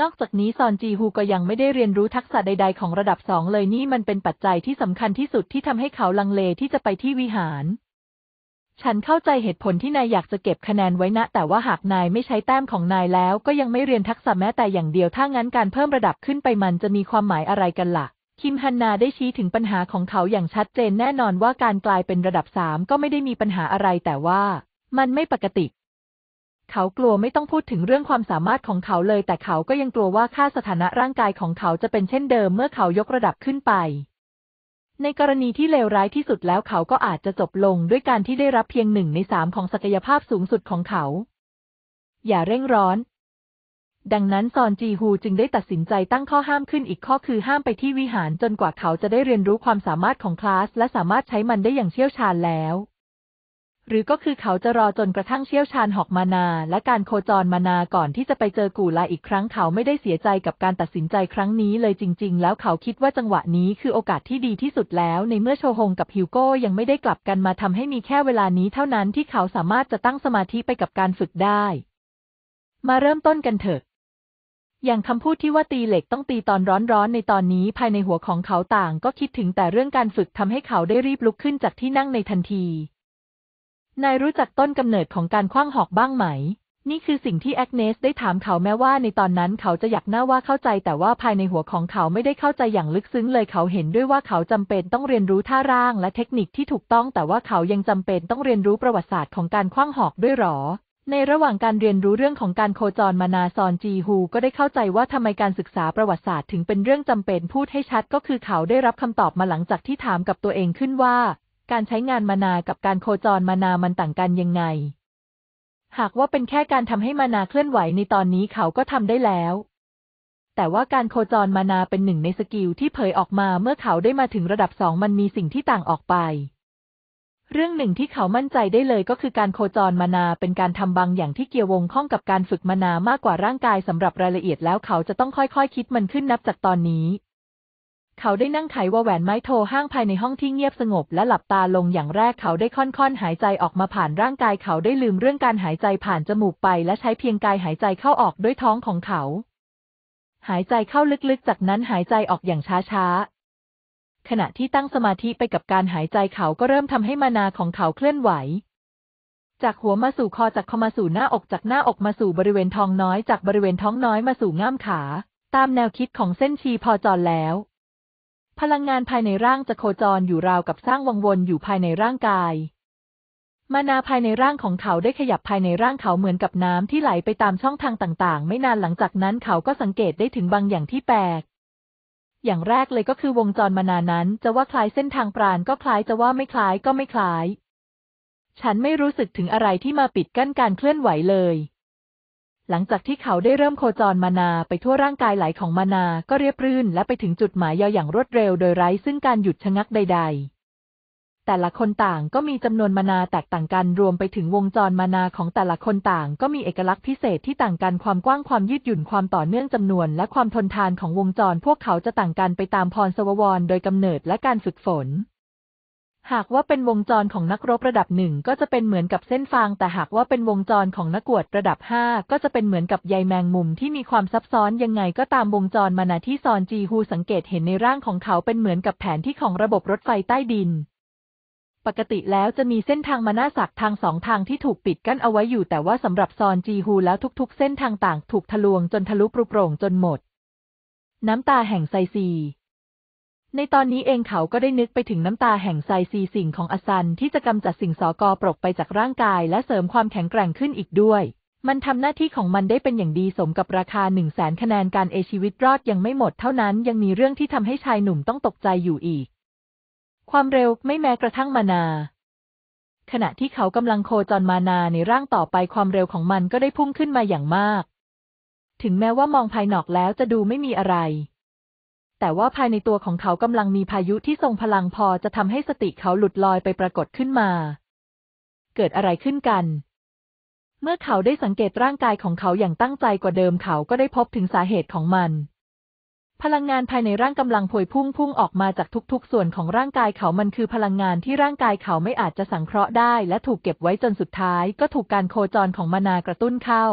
นอกจากนี้ซอนจีฮูก็ยังไม่ได้เรียนรู้ทักษะใดๆของระดับสองเลยนี่มันเป็นปัจจัยที่สำคัญที่สุดที่ทำให้เขาลังเลที่จะไปที่วิหาร ฉันเข้าใจเหตุผลที่นายอยากจะเก็บคะแนนไว้นะ แต่ว่าหากนายไม่ใช้แต้มของนายแล้ว ก็ยังไม่เรียนทักษะแม้แต่อย่างเดียวถ้างั้น การเพิ่มระดับขึ้นไปมันจะมีความหมายอะไรกันละ่ะ คิมฮันนาได้ชี้ถึงปัญหาของเขาอย่างชัดเจน แน่นอนว่าการกลายเป็นระดับสามก็ไม่ได้มีปัญหาอะไรแต่ว่ามันไม่ปกติ เขากลัวไม่ต้องพูดถึงเรื่องความสามารถของเขาเลย แต่เขาก็ยังกลัวว่าค่าสถานะร่างกายของเขาจะเป็นเช่นเดิมเมื่อเขายกระดับขึ้นไป ในกรณีที่เลวร้ายที่สุดแล้วเขาก็อาจจะจบลง ด้วยการที่ได้รับเพียงหนึ่งในสามของศักยภาพสูงสุดของเขา อย่าเร่งร้อน ดังนั้นซอนจีฮูจึงได้ตัดสินใจตั้งข้อห้ามขึ้น อีกข้อคือห้ามไปที่วิหารจนกว่าเขาจะได้เรียนรู้ความสามารถของคลาส และสามารถใช้มันได้อย่างเชี่ยวชาญแล้วหรือก็คือเขาจะรอจนกระทั่งเชี่ยวชาญหอกมานา และการโคจรมานาก่อนที่จะไปเจอกูลาอีกครั้งเขาไม่ได้เสียใจกับการตัดสินใจครั้งนี้ เลยจริง ๆ แล้วเขาคิดว่าจังหวะนี้คือโอกาสที่ดีที่สุดแล้ว ในเมื่อโชฮงกับฮิวโก้ยังไม่ได้กลับกันมาทำให้มีแค่เวลานี้เท่านั้นที่เขาสามารถจะตั้งสมาธิไปกับการฝึกได้ มาเริ่มต้นกันเถอะอย่างคำพูดที่ว่าตีเหล็กต้องตีตอนร้อนๆในตอนนี้ ภายในหัวของเขาต่างก็คิดถึงแต่เรื่องการฝึกทำให้เขาได้รีบลุกขึ้นจากที่นั่งในทันทีนายรู้จักต้นกำเนิดของการคว้างหอกบ้างไหม นี่คือสิ่งที่แอกเนสได้ถามเขาแม้ว่าในตอนนั้นเขาจะอยากหน้าว่าเข้าใจ แต่ว่าภายในหัวของเขาไม่ได้เข้าใจอย่างลึกซึ้งเลยเขาเห็นด้วยว่าเขาจำเป็นต้องเรียนรู้ท่าร่างและเทคนิคที่ถูกต้องแต่ว่าเขายังจำเป็นต้องเรียนรู้ประวัติศาสตร์ของการคว้างหอกด้วยหรอ ในระหว่างการเรียนรู้เรื่องของการโคจรมานาซอนจีฮูก็ได้เข้าใจว่าทำไมการศึกษาประวัติศาสตร์ถึงเป็นเรื่องจำเป็นพูดให้ชัดก็คือเขาได้รับคำตอบมาหลังจากที่ถามกับตัวเองขึ้นว่าการใช้งานมานา กับการโคจรมานา มันต่างกันยังไง หากว่าเป็นแค่การทำให้มานาเคลื่อนไหวในตอนนี้เขาก็ทำได้แล้ว แต่ว่าการโคจรมานาเป็นหนึ่งในสกิลที่เผยออกมาเมื่อเขาได้มาถึงระดับสองมันมีสิ่งที่ต่างออกไป เรื่องหนึ่งที่เขามั่นใจได้เลยก็คือการโคจรมานาเป็นการทำบางอย่างที่เกี่ยววงข้องกับการฝึกมานามากกว่าร่างกายสำหรับรายละเอียดแล้วเขาจะต้องค่อย ๆคคิดมันขึ้นนับจากตอนนี้เขาได้นั่งไขว่าแหวนไม้โทห้างภายในห้องที่เงียบสงบและหลับตาลงอย่างแรกเขาได้ค่อนๆหายใจออกมาผ่านร่างกายเขาได้ลืมเรื่องการหายใจผ่านจมูกไปและใช้เพียงกายหายใจเข้าออกด้วยท้องของเขา หายใจเข้าลึกๆ จากนั้นหายใจออกอย่างช้าๆ ขณะที่ตั้งสมาธิไปกับการหายใจเขาก็เริ่มทำให้มานาของเขาเคลื่อนไหว จากหัวมาสู่คอจากคอมาสู่หน้าอกจากหน้าอกมาสู่บริเวณท้องน้อยจากบริเวณท้องน้อยมาสู่ง่ามขา ตามแนวคิดของเส้นชีพอจรแล้วพลังงานภายในร่างจะโคจรอยู่ราวกับสร้างวังวนอยู่ภายในร่างกาย มานาภายในร่างของเขาได้ขยับภายในร่างเขาเหมือนกับน้ำที่ไหลไปตามช่องทางต่าง ๆ ไม่นานหลังจากนั้นเขาก็สังเกตได้ถึงบางอย่างที่แปลก อย่างแรกเลยก็คือวงจรมานานั้นจะว่าคล้ายเส้นทางปราณก็คล้ายจะว่าไม่คล้ายก็ไม่คล้าย ฉันไม่รู้สึกถึงอะไรที่มาปิดกั้นการเคลื่อนไหวเลยหลังจากที่เขาได้เริ่มโคจรมานาไปทั่วร่างกายไหลของมานาก็เรียบรื่นและไปถึงจุดหมายยอย่างรวดเร็วโดยไร้ซึ่งการหยุดชะงักใดๆ แต่ละคนต่างก็มีจำนวนมานาแตกต่างกันรวมไปถึงวงจรมานาของแต่ละคนต่างก็มีเอกลักษณ์พิเศษที่ต่างกัน ความกว้างความยืดหยุ่นความต่อเนื่องจำนวน และความทนทานของวงจรพวกเขาจะต่างกันไปตามพรสวรรค์โดยกำเนิดและการฝึกฝนหากว่าเป็นวงจรของนักรบระดับหนึ่งก็จะเป็นเหมือนกับเส้นฟางแต่หากว่าเป็นวงจรของนักกวดระดับห้าก็จะเป็นเหมือนกับใยแมงมุมที่มีความซับซ้อนยังไง ก็ตามวงจรมานาที่ซอนจีฮูสังเกตเห็นในร่างของเขาเป็นเหมือนกับแผนที่ของระบบรถไฟใต้ดิน ปกติแล้วจะมีเส้นทางมานาศักทางสองทางที่ถูกปิดกั้นเอาไว้อยู่แต่ว่าสำหรับซอนจีฮูแล้วทุก ๆ เส้นทางต่าง ถูกทะลวงจนทะลุปรุโปร่งจนหมด น้ำตาแห่งไซซีในตอนนี้เองเขาก็ได้นึกไปถึงน้ำตาแห่งไซซีสิ่งของอสันที่จะกำจัดสิ่งสอกอปรกไปจากร่างกายและเสริมความแข็งแกร่งขึ้นอีกด้วย มันทำหน้าที่ของมันได้เป็นอย่างดีสมกับราคาหนึ่งแสนคะแนนการเอชีวิตรอดยังไม่หมดเท่านั้นยังมีเรื่องที่ทำให้ชายหนุ่มต้องตกใจอยู่อีก ความเร็วไม่แม้กระทั่งมานา ขณะที่เขากำลังโคจรมานาในร่างต่อไปความเร็วของมันก็ได้พุ่งขึ้นมาอย่างมาก ถึงแม้ว่ามองภายนอกแล้วจะดูไม่มีอะไรแต่ว่าภายในตัวของเขากำลังมีพายุที่ทรงพลังพอจะทำให้สติเขาหลุดลอยไปปรากฏขึ้นมา เกิดอะไรขึ้นกัน เมื่อเขาได้สังเกตร่างกายของเขาอย่างตั้งใจกว่าเดิมเขาก็ได้พบถึงสาเหตุของมัน พลังงานภายในร่างกำลังพวยพุ่งพุ่งออกมาจากทุกๆ ส่วนของร่างกายเขามันคือพลังงานที่ร่างกายเขาไม่อาจจะสังเคราะห์ได้ และถูกเก็บไว้จนสุดท้าย ก็ถูกการโคจรของมานากระตุ้นเข้า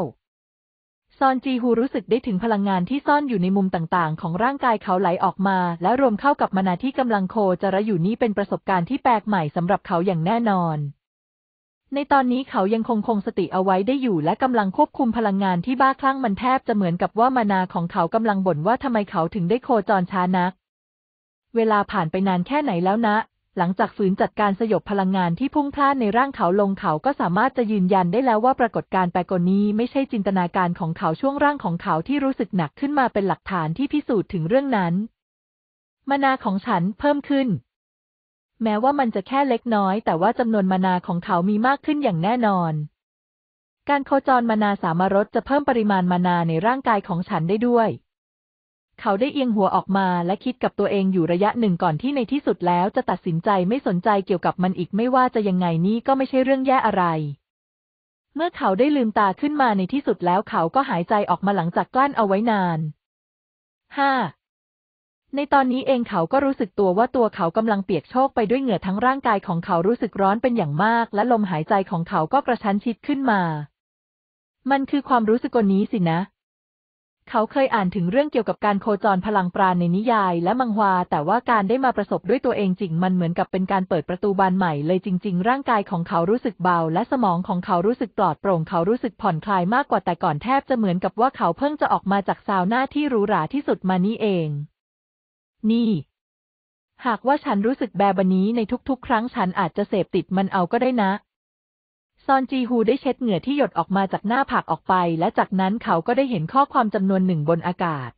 ซอนจีฮูรู้สึกได้ถึงพลังงานที่ซ่อนอยู่ในมุมต่างๆ ของร่างกายเขาไหลออกมา และรวมเข้ากับมานาที่กำลังโคจะระอยู่นี้เป็นประสบการณ์ที่แปลกใหม่ สำหรับเขาอย่างแน่นอน ในตอนนี้เขายังคงคงสติเอาไว้ได้อยู่ และกำลังควบคุมพลังงานที่บ้าคลั่งมันแทบจะเหมือนกับว่ามานาของเขากำลังบ่นว่าทำไมเขาถึงได้โคจรช้านัก เวลาผ่านไปนานแค่ไหนแล้วนะหลังจากฝืนจัดการสยบพลังงานที่พุ่งพล่านในร่างเขาลงเขาก็สามารถจะยืนยันได้แล้วว่า ปรากฏการณ์แปลกนี้ไม่ใช่จินตนาการของเขาช่วงร่างของเขาที่รู้สึกหนักขึ้นมาเป็นหลักฐานที่พิสูจน์ถึงเรื่องนั้นมานาของฉันเพิ่มขึ้น แม้ว่ามันจะแค่เล็กน้อย แต่ว่าจำนวนมานาของเขามีมากขึ้นอย่างแน่นอน การโคจรมานาสามารถจะเพิ่มปริมาณมานาในร่างกายของฉันได้ด้วยเขาได้เอียงหัวออกมาและคิดกับตัวเองอยู่ระยะหนึ่งก่อนที่ในที่สุดแล้วจะตัดสินใจไม่สนใจเกี่ยวกับมันอีกไม่ว่าจะยังไงนี่ก็ไม่ใช่เรื่องแย่อะไร เมื่อเขาได้ลืมตาขึ้นมาในที่สุดแล้วเขาก็หายใจออกมาหลังจากกลั้นเอาไว้นานห้าในตอนนี้เองเขาก็รู้สึกตัวว่าตัวเขากำลังเปียกโชกไปด้วยเหงื่อทั้งร่างกายของเขารู้สึกร้อนเป็นอย่างมากและลมหายใจของเขาก็กระชั้นชิดขึ้นมา มันคือความรู้สึกนี้สินะเขาเคยอ่านถึงเรื่องเกี่ยวกับการโคจรพลังปราณในนิยาย และมังฮวา แต่ว่าการได้มาประสบด้วยตัวเองจริง มันเหมือนกับเป็นการเปิดประตูบานใหม่ เลยจริงๆ ร่างกายของเขารู้สึกเบา และสมองของเขารู้สึกปลอดโปร่ง เขารู้สึกผ่อนคลายมากกว่าแต่ก่อนแทบจะเหมือนกับว่าเขาเพิ่งจะออกมาจากซาวน่าที่หรูหราที่สุดมานี่เอง นี่ หากว่าฉันรู้สึกแบบนี้ในทุกๆ ครั้ง ฉันอาจจะเสพติดมันเอาก็ได้นะซอนจีฮูได้เช็ดเหงื่อที่หยดออกมาจากหน้าผากออกไป และจากนั้นเขาก็ได้เห็นข้อความจำนวนหนึ่งบนอากาศ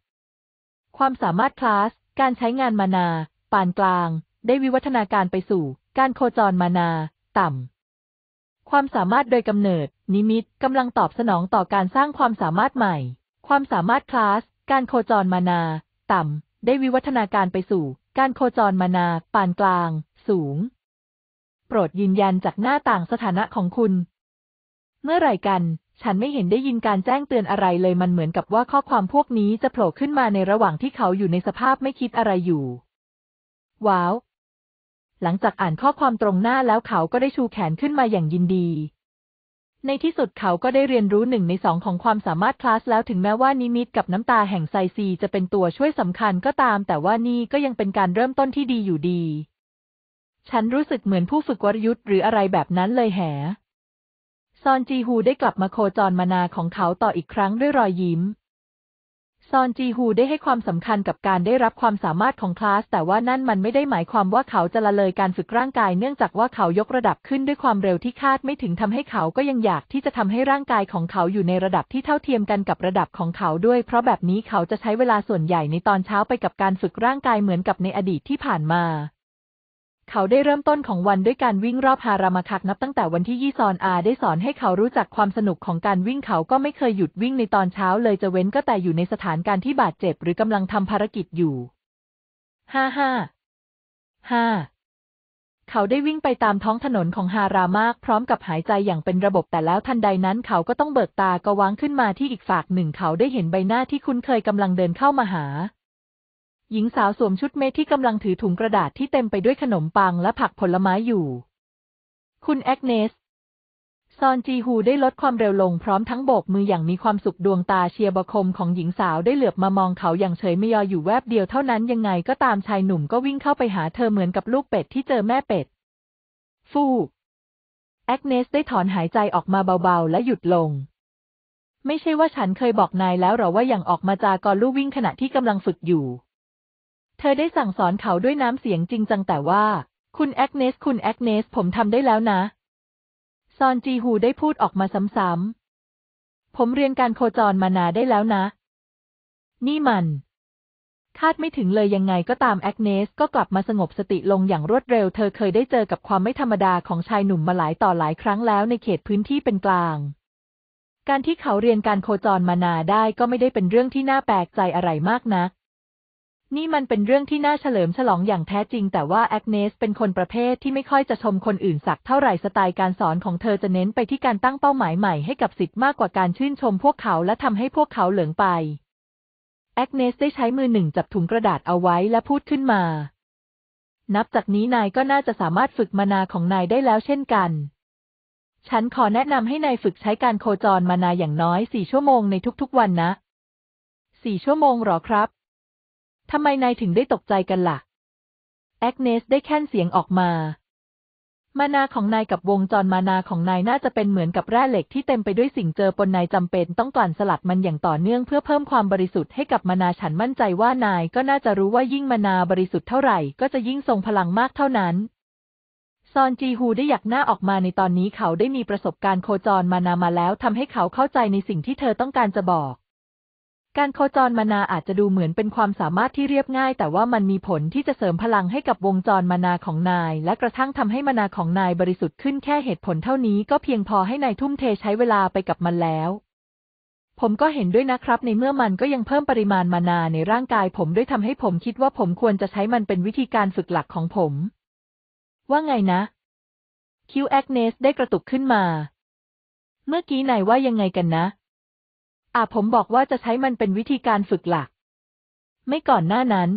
ความสามารถคลาส การใช้งานมานาปานกลางได้วิวัฒนาการไปสู่ การโคจรมานา ต่ำความสามารถโดยกำเนิดนิมิตกำลังตอบสนองต่อการสร้างความสามารถใหม่ ความสามารถคลาส การโคจรมานา ต่ำได้วิวัฒนาการไปสู่ การโคจรมานาปานกลาง สูงโปรดยืนยันจากหน้าต่างสถานะของคุณ เมื่อไรกัน ฉันไม่เห็นได้ยินการแจ้งเตือนอะไรเลย มันเหมือนกับว่าข้อความพวกนี้จะโผล่ขึ้นมาในระหว่างที่เขาอยู่ในสภาพไม่คิดอะไรอยู่ ว้าว หลังจากอ่านข้อความตรงหน้าแล้วเขาก็ได้ชูแขนขึ้นมาอย่างยินดี ในที่สุดเขาก็ได้เรียนรู้หนึ่งในสองของความสามารถคลาสแล้วถึงแม้ว่านิมิตกับน้ำตาแห่งไซซี จะเป็นตัวช่วยสำคัญก็ตาม แต่ว่านี่ก็ยังเป็นการเริ่มต้นที่ดีอยู่ดีฉันรู้สึกเหมือนผู้ฝึกวรยุทธ์หรืออะไรแบบนั้นเลยแหซอนจีฮูได้กลับมาโคจรมานาของเขาต่ออีกครั้ง ด้วยรอยยิ้มซอนจีฮูได้ให้ความสำคัญกับการได้รับความสามารถของคลาส แต่ว่านั่นมันไม่ได้หมายความว่าเขาจะละเลยการฝึกร่างกาย เนื่องจากว่าเขายกระดับขึ้นด้วยความเร็วที่คาดไม่ถึงทำให้เขาก็ยังอยากที่จะทำให้ร่างกายของเขาอยู่ในระดับที่เท่าเทียมกันกับระดับของเขาด้วย เพราะแบบนี้เขาจะใช้เวลาส่วนใหญ่ในตอนเช้าไปกับการฝึกร่างกายเหมือนกับในอดีตที่ผ่านมาเขาได้เริ่มต้นของวันด้วยการวิ่งรอบฮารามาคักนับตั้งแต่วันที่ยี่ซอนอา ได้สอนให้เขารู้จักความสนุกของการวิ่งเขาก็ไม่เคยหยุดวิ่งในตอนเช้า เลยจะเว้นก็แต่อยู่ในสถานการณ์ที่บาดเจ็บหรือกำลังทำภารกิจอยู่ห้าห้าห้าเขาได้วิ่งไปตามท้องถนนของฮารามาก พร้อมกับหายใจอย่างเป็นระบบแต่แล้วทันใดนั้น เขาก็ต้องเบิกตากว้างขึ้นมาที่อีกฝากหนึ่งเขาได้เห็นใบหน้าที่คุ้นเคยกำลังเดินเข้ามาหาหญิงสาวสวมชุดเมทที่กำลังถือถุงกระดาษที่เต็มไปด้วยขนมปังและผักผลไม้อยู่ คุณแอกเนส ซอนจีฮูได้ลดความเร็วลงพร้อมทั้งโบกมืออย่างมีความสุขดวงตาเชียบคมของหญิงสาวได้เหลือบมามองเขาอย่างเฉยไม่ยออยู่แวบเดียวเท่านั้นยังไงก็ตามชายหนุ่มก็วิ่งเข้าไปหาเธอเหมือนกับลูกเป็ดที่เจอแม่เป็ด ฟูแอกเนสได้ถอนหายใจออกมาเบาๆ และหยุดลง ไม่ใช่ว่าฉันเคยบอกนายแล้วหรอว่าอย่างออกมาจากกอลูวิ่งขณะที่กำลังฝึกอยู่เธอได้สั่งสอนเขาด้วยน้ำเสียงจริงจังแต่ว่า คุณแอกเนส คุณแอกเนสผมทำได้แล้วนะ ซอนจีฮูได้พูดออกมาซ้ำๆ ผมเรียนการโคจรมานาได้แล้วนะ นี่มัน คาดไม่ถึงเลยยังไงก็ตามแอกเนสก็กลับมาสงบสติลงอย่างรวดเร็ว เธอเคยได้เจอกับความไม่ธรรมดาของชายหนุ่มมาหลายต่อหลายครั้งแล้วในเขตพื้นที่เป็นกลาง การที่เขาเรียนการโคจรมานาได้ก็ไม่ได้เป็นเรื่องที่น่าแปลกใจอะไรมากนะักนี่มันเป็นเรื่องที่น่าเฉลิมฉลองอย่างแท้จริง แต่ว่าแอกเนสเป็นคนประเภทที่ไม่ค่อยจะชมคนอื่นสักเท่าไหร่สไตล์การสอนของเธอจะเน้นไปที่การตั้งเป้าหมายใหม่ให้กับสิทธิ์มากกว่าการชื่นชมพวกเขาและทำให้พวกเขาเหลืองไป แอกเนสได้ใช้มือหนึ่งจับถุงกระดาษเอาไว้และพูดขึ้นมา นับจากนี้นายก็น่าจะสามารถฝึกมานาของนายได้แล้วเช่นกัน ฉันขอแนะนำให้นายฝึกใช้การโคจรมานาอย่างน้อยสี่ชั่วโมงในทุก ๆวันนะสี่ชั่วโมงหรอครับทำไมนายถึงได้ตกใจกันละ่ะแอกเนสได้แค้นเสียงออกมา มานาของนายกับวงจรมานาของนายน่าจะเป็นเหมือนกับแร่เหล็กที่เต็มไปด้วยสิ่งเจอปนนายจำเป็น ต้องกลั่นสลัดมันอย่างต่อเนื่อง เพื่อเพิ่มความบริสุทธิ์ให้กับมานาฉันมั่นใจว่านายก็น่าจะรู้ว่ายิ่งมานาบริสุทธิ์เท่าไหร่ ก็จะยิ่งทรงพลังมากเท่านั้น ซอนจีฮูได้อยากหน้าออกมาในตอนนี้เขาได้มีประสบการณ์โคจรมานามาแล้วทำให้เขาเข้าใจในสิ่งที่เธอต้องการจะบอกการโคจรมานาอาจจะดูเหมือนเป็นความสามารถที่เรียบง่าย แต่ว่ามันมีผลที่จะเสริมพลังให้กับวงจรมานาของนาย และกระทั่งทำให้มานาของนายบริสุทธิ์ขึ้นแค่เหตุผลเท่านี้ก็เพียงพอให้นายทุ่มเทใช้เวลาไปกับมันแล้ว ผมก็เห็นด้วยนะครับ ในเมื่อมันก็ยังเพิ่มปริมาณมานาในร่างกาย ผมด้วยทำให้ผมคิดว่าผมควรจะใช้มันเป็นวิธีการฝึกหลักของผม ว่าไงนะคิวแอคเนสได้กระตุกขึ้นมา เมื่อกี้นายว่ายังไงกันนะอาผมบอกว่าจะใช้มันเป็นวิธีการฝึกหลัก ไม่ก่อนหน้านั้น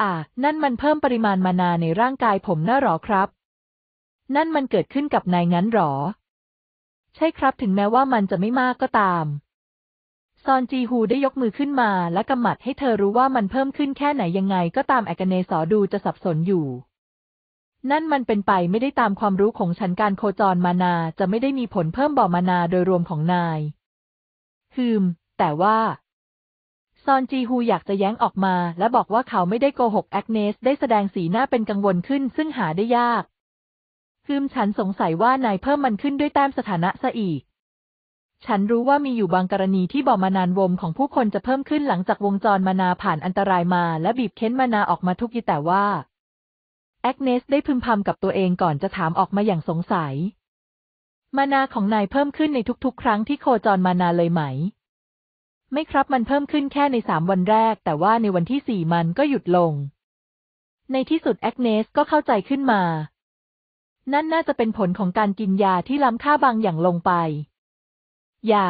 อ่า นั่นมันเพิ่มปริมาณมานาในร่างกายผมน่าหรอครับ นั่นมันเกิดขึ้นกับนายงั้นหรอ ใช่ครับถึงแม้ว่ามันจะไม่มากก็ตาม ซอนจีฮูได้ยกมือขึ้นมา และกำหมัดให้เธอรู้ว่ามันเพิ่มขึ้นแค่ไหนยังไง ก็ตามแอกเนสอดูจะสับสนอยู่ นั่นมันเป็นไปไม่ได้ตามความรู้ของฉันการโคจรมานา จะไม่ได้มีผลเพิ่มบ่อมานาโดยรวมของนายฮืมแต่ว่าซอนจีฮูอยากจะแย้งออกมา และบอกว่าเขาไม่ได้โกหกแอกเนสได้แสดงสีหน้าเป็นกังวลขึ้น ซึ่งหาได้ยากฮืมฉันสงสัยว่านายเพิ่มมันขึ้นด้วยแต้มสถานะซะอีก ฉันรู้ว่ามีอยู่บางกรณีที่บ่อมานานวมของผู้คนจะเพิ่มขึ้นหลังจากวงจรมานาผ่านอันตรายมา และบีบเค้นมานาออกมาทุกยีแต่ว่า แอกเนสได้พึมพำกับตัวเองก่อนจะถามออกมาอย่างสงสัยมานาของนายเพิ่มขึ้นในทุก ๆ ครั้งที่โคจรมานาเลยไหม ไม่ครับมันเพิ่มขึ้นแค่ในสามวันแรก แต่ว่าในวันที่สี่มันก็หยุดลง ในที่สุดแอกเนสก็เข้าใจขึ้นมา นั่นน่าจะเป็นผลของการกินยาที่ล้ำค่าบางอย่างลงไป ยา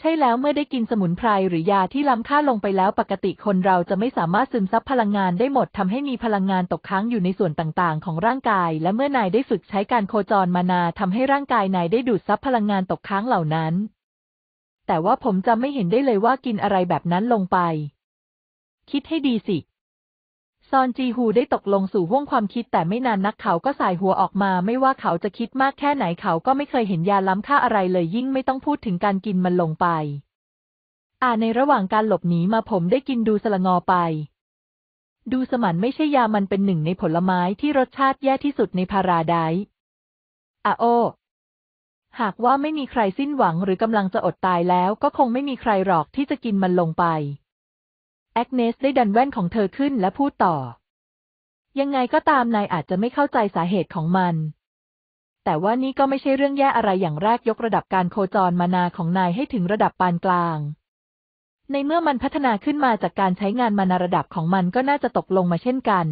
ใช่แล้วเมื่อได้กินสมุนไพรหรือยาที่ล้ำค่าลงไปแล้วปกติคนเราจะไม่สามารถซึมซับพลังงานได้หมดทำให้มีพลังงานตกค้างอยู่ในส่วนต่าง ๆ ของร่างกาย และเมื่อนายได้ฝึกใช้การโคจรมานาทำให้ร่างกายนายได้ดูดซับพลังงานตกค้างเหล่านั้น แต่ว่าผมจำไม่เห็นได้เลยว่ากินอะไรแบบนั้นลงไป คิดให้ดีสิซอนจีฮูได้ตกลงสู่ห้วงความคิดแต่ไม่นานนักเขาก็สายหัวออกมา ไม่ว่าเขาจะคิดมากแค่ไหนเขาก็ไม่เคยเห็นยาล้ำค่าอะไรเลย ยิ่งไม่ต้องพูดถึงการกินมันลงไป อ่าในระหว่างการหลบหนีมาผมได้กินดูสละงอไป ดูสมันไม่ใช่ยามันเป็นหนึ่งในผลไม้ที่รสชาติแย่ที่สุดในพาราไดอาโอ หากว่าไม่มีใครสิ้นหวังหรือกำลังจะอดตายแล้ว ก็คงไม่มีใครหรอกที่จะกินมันลงไปแอกเนสได้ดันแว่นของเธอขึ้นและพูดต่อ ยังไงก็ตามนายอาจจะไม่เข้าใจสาเหตุของมัน แต่ว่านี่ก็ไม่ใช่เรื่องแย่อะไรอย่างแรก ยกระดับการโคจรมานาของนายให้ถึงระดับปานกลาง ในเมื่อมันพัฒนาขึ้นมาจากการใช้งานมานาระดับของมันก็น่าจะตกลงมาเช่นกัน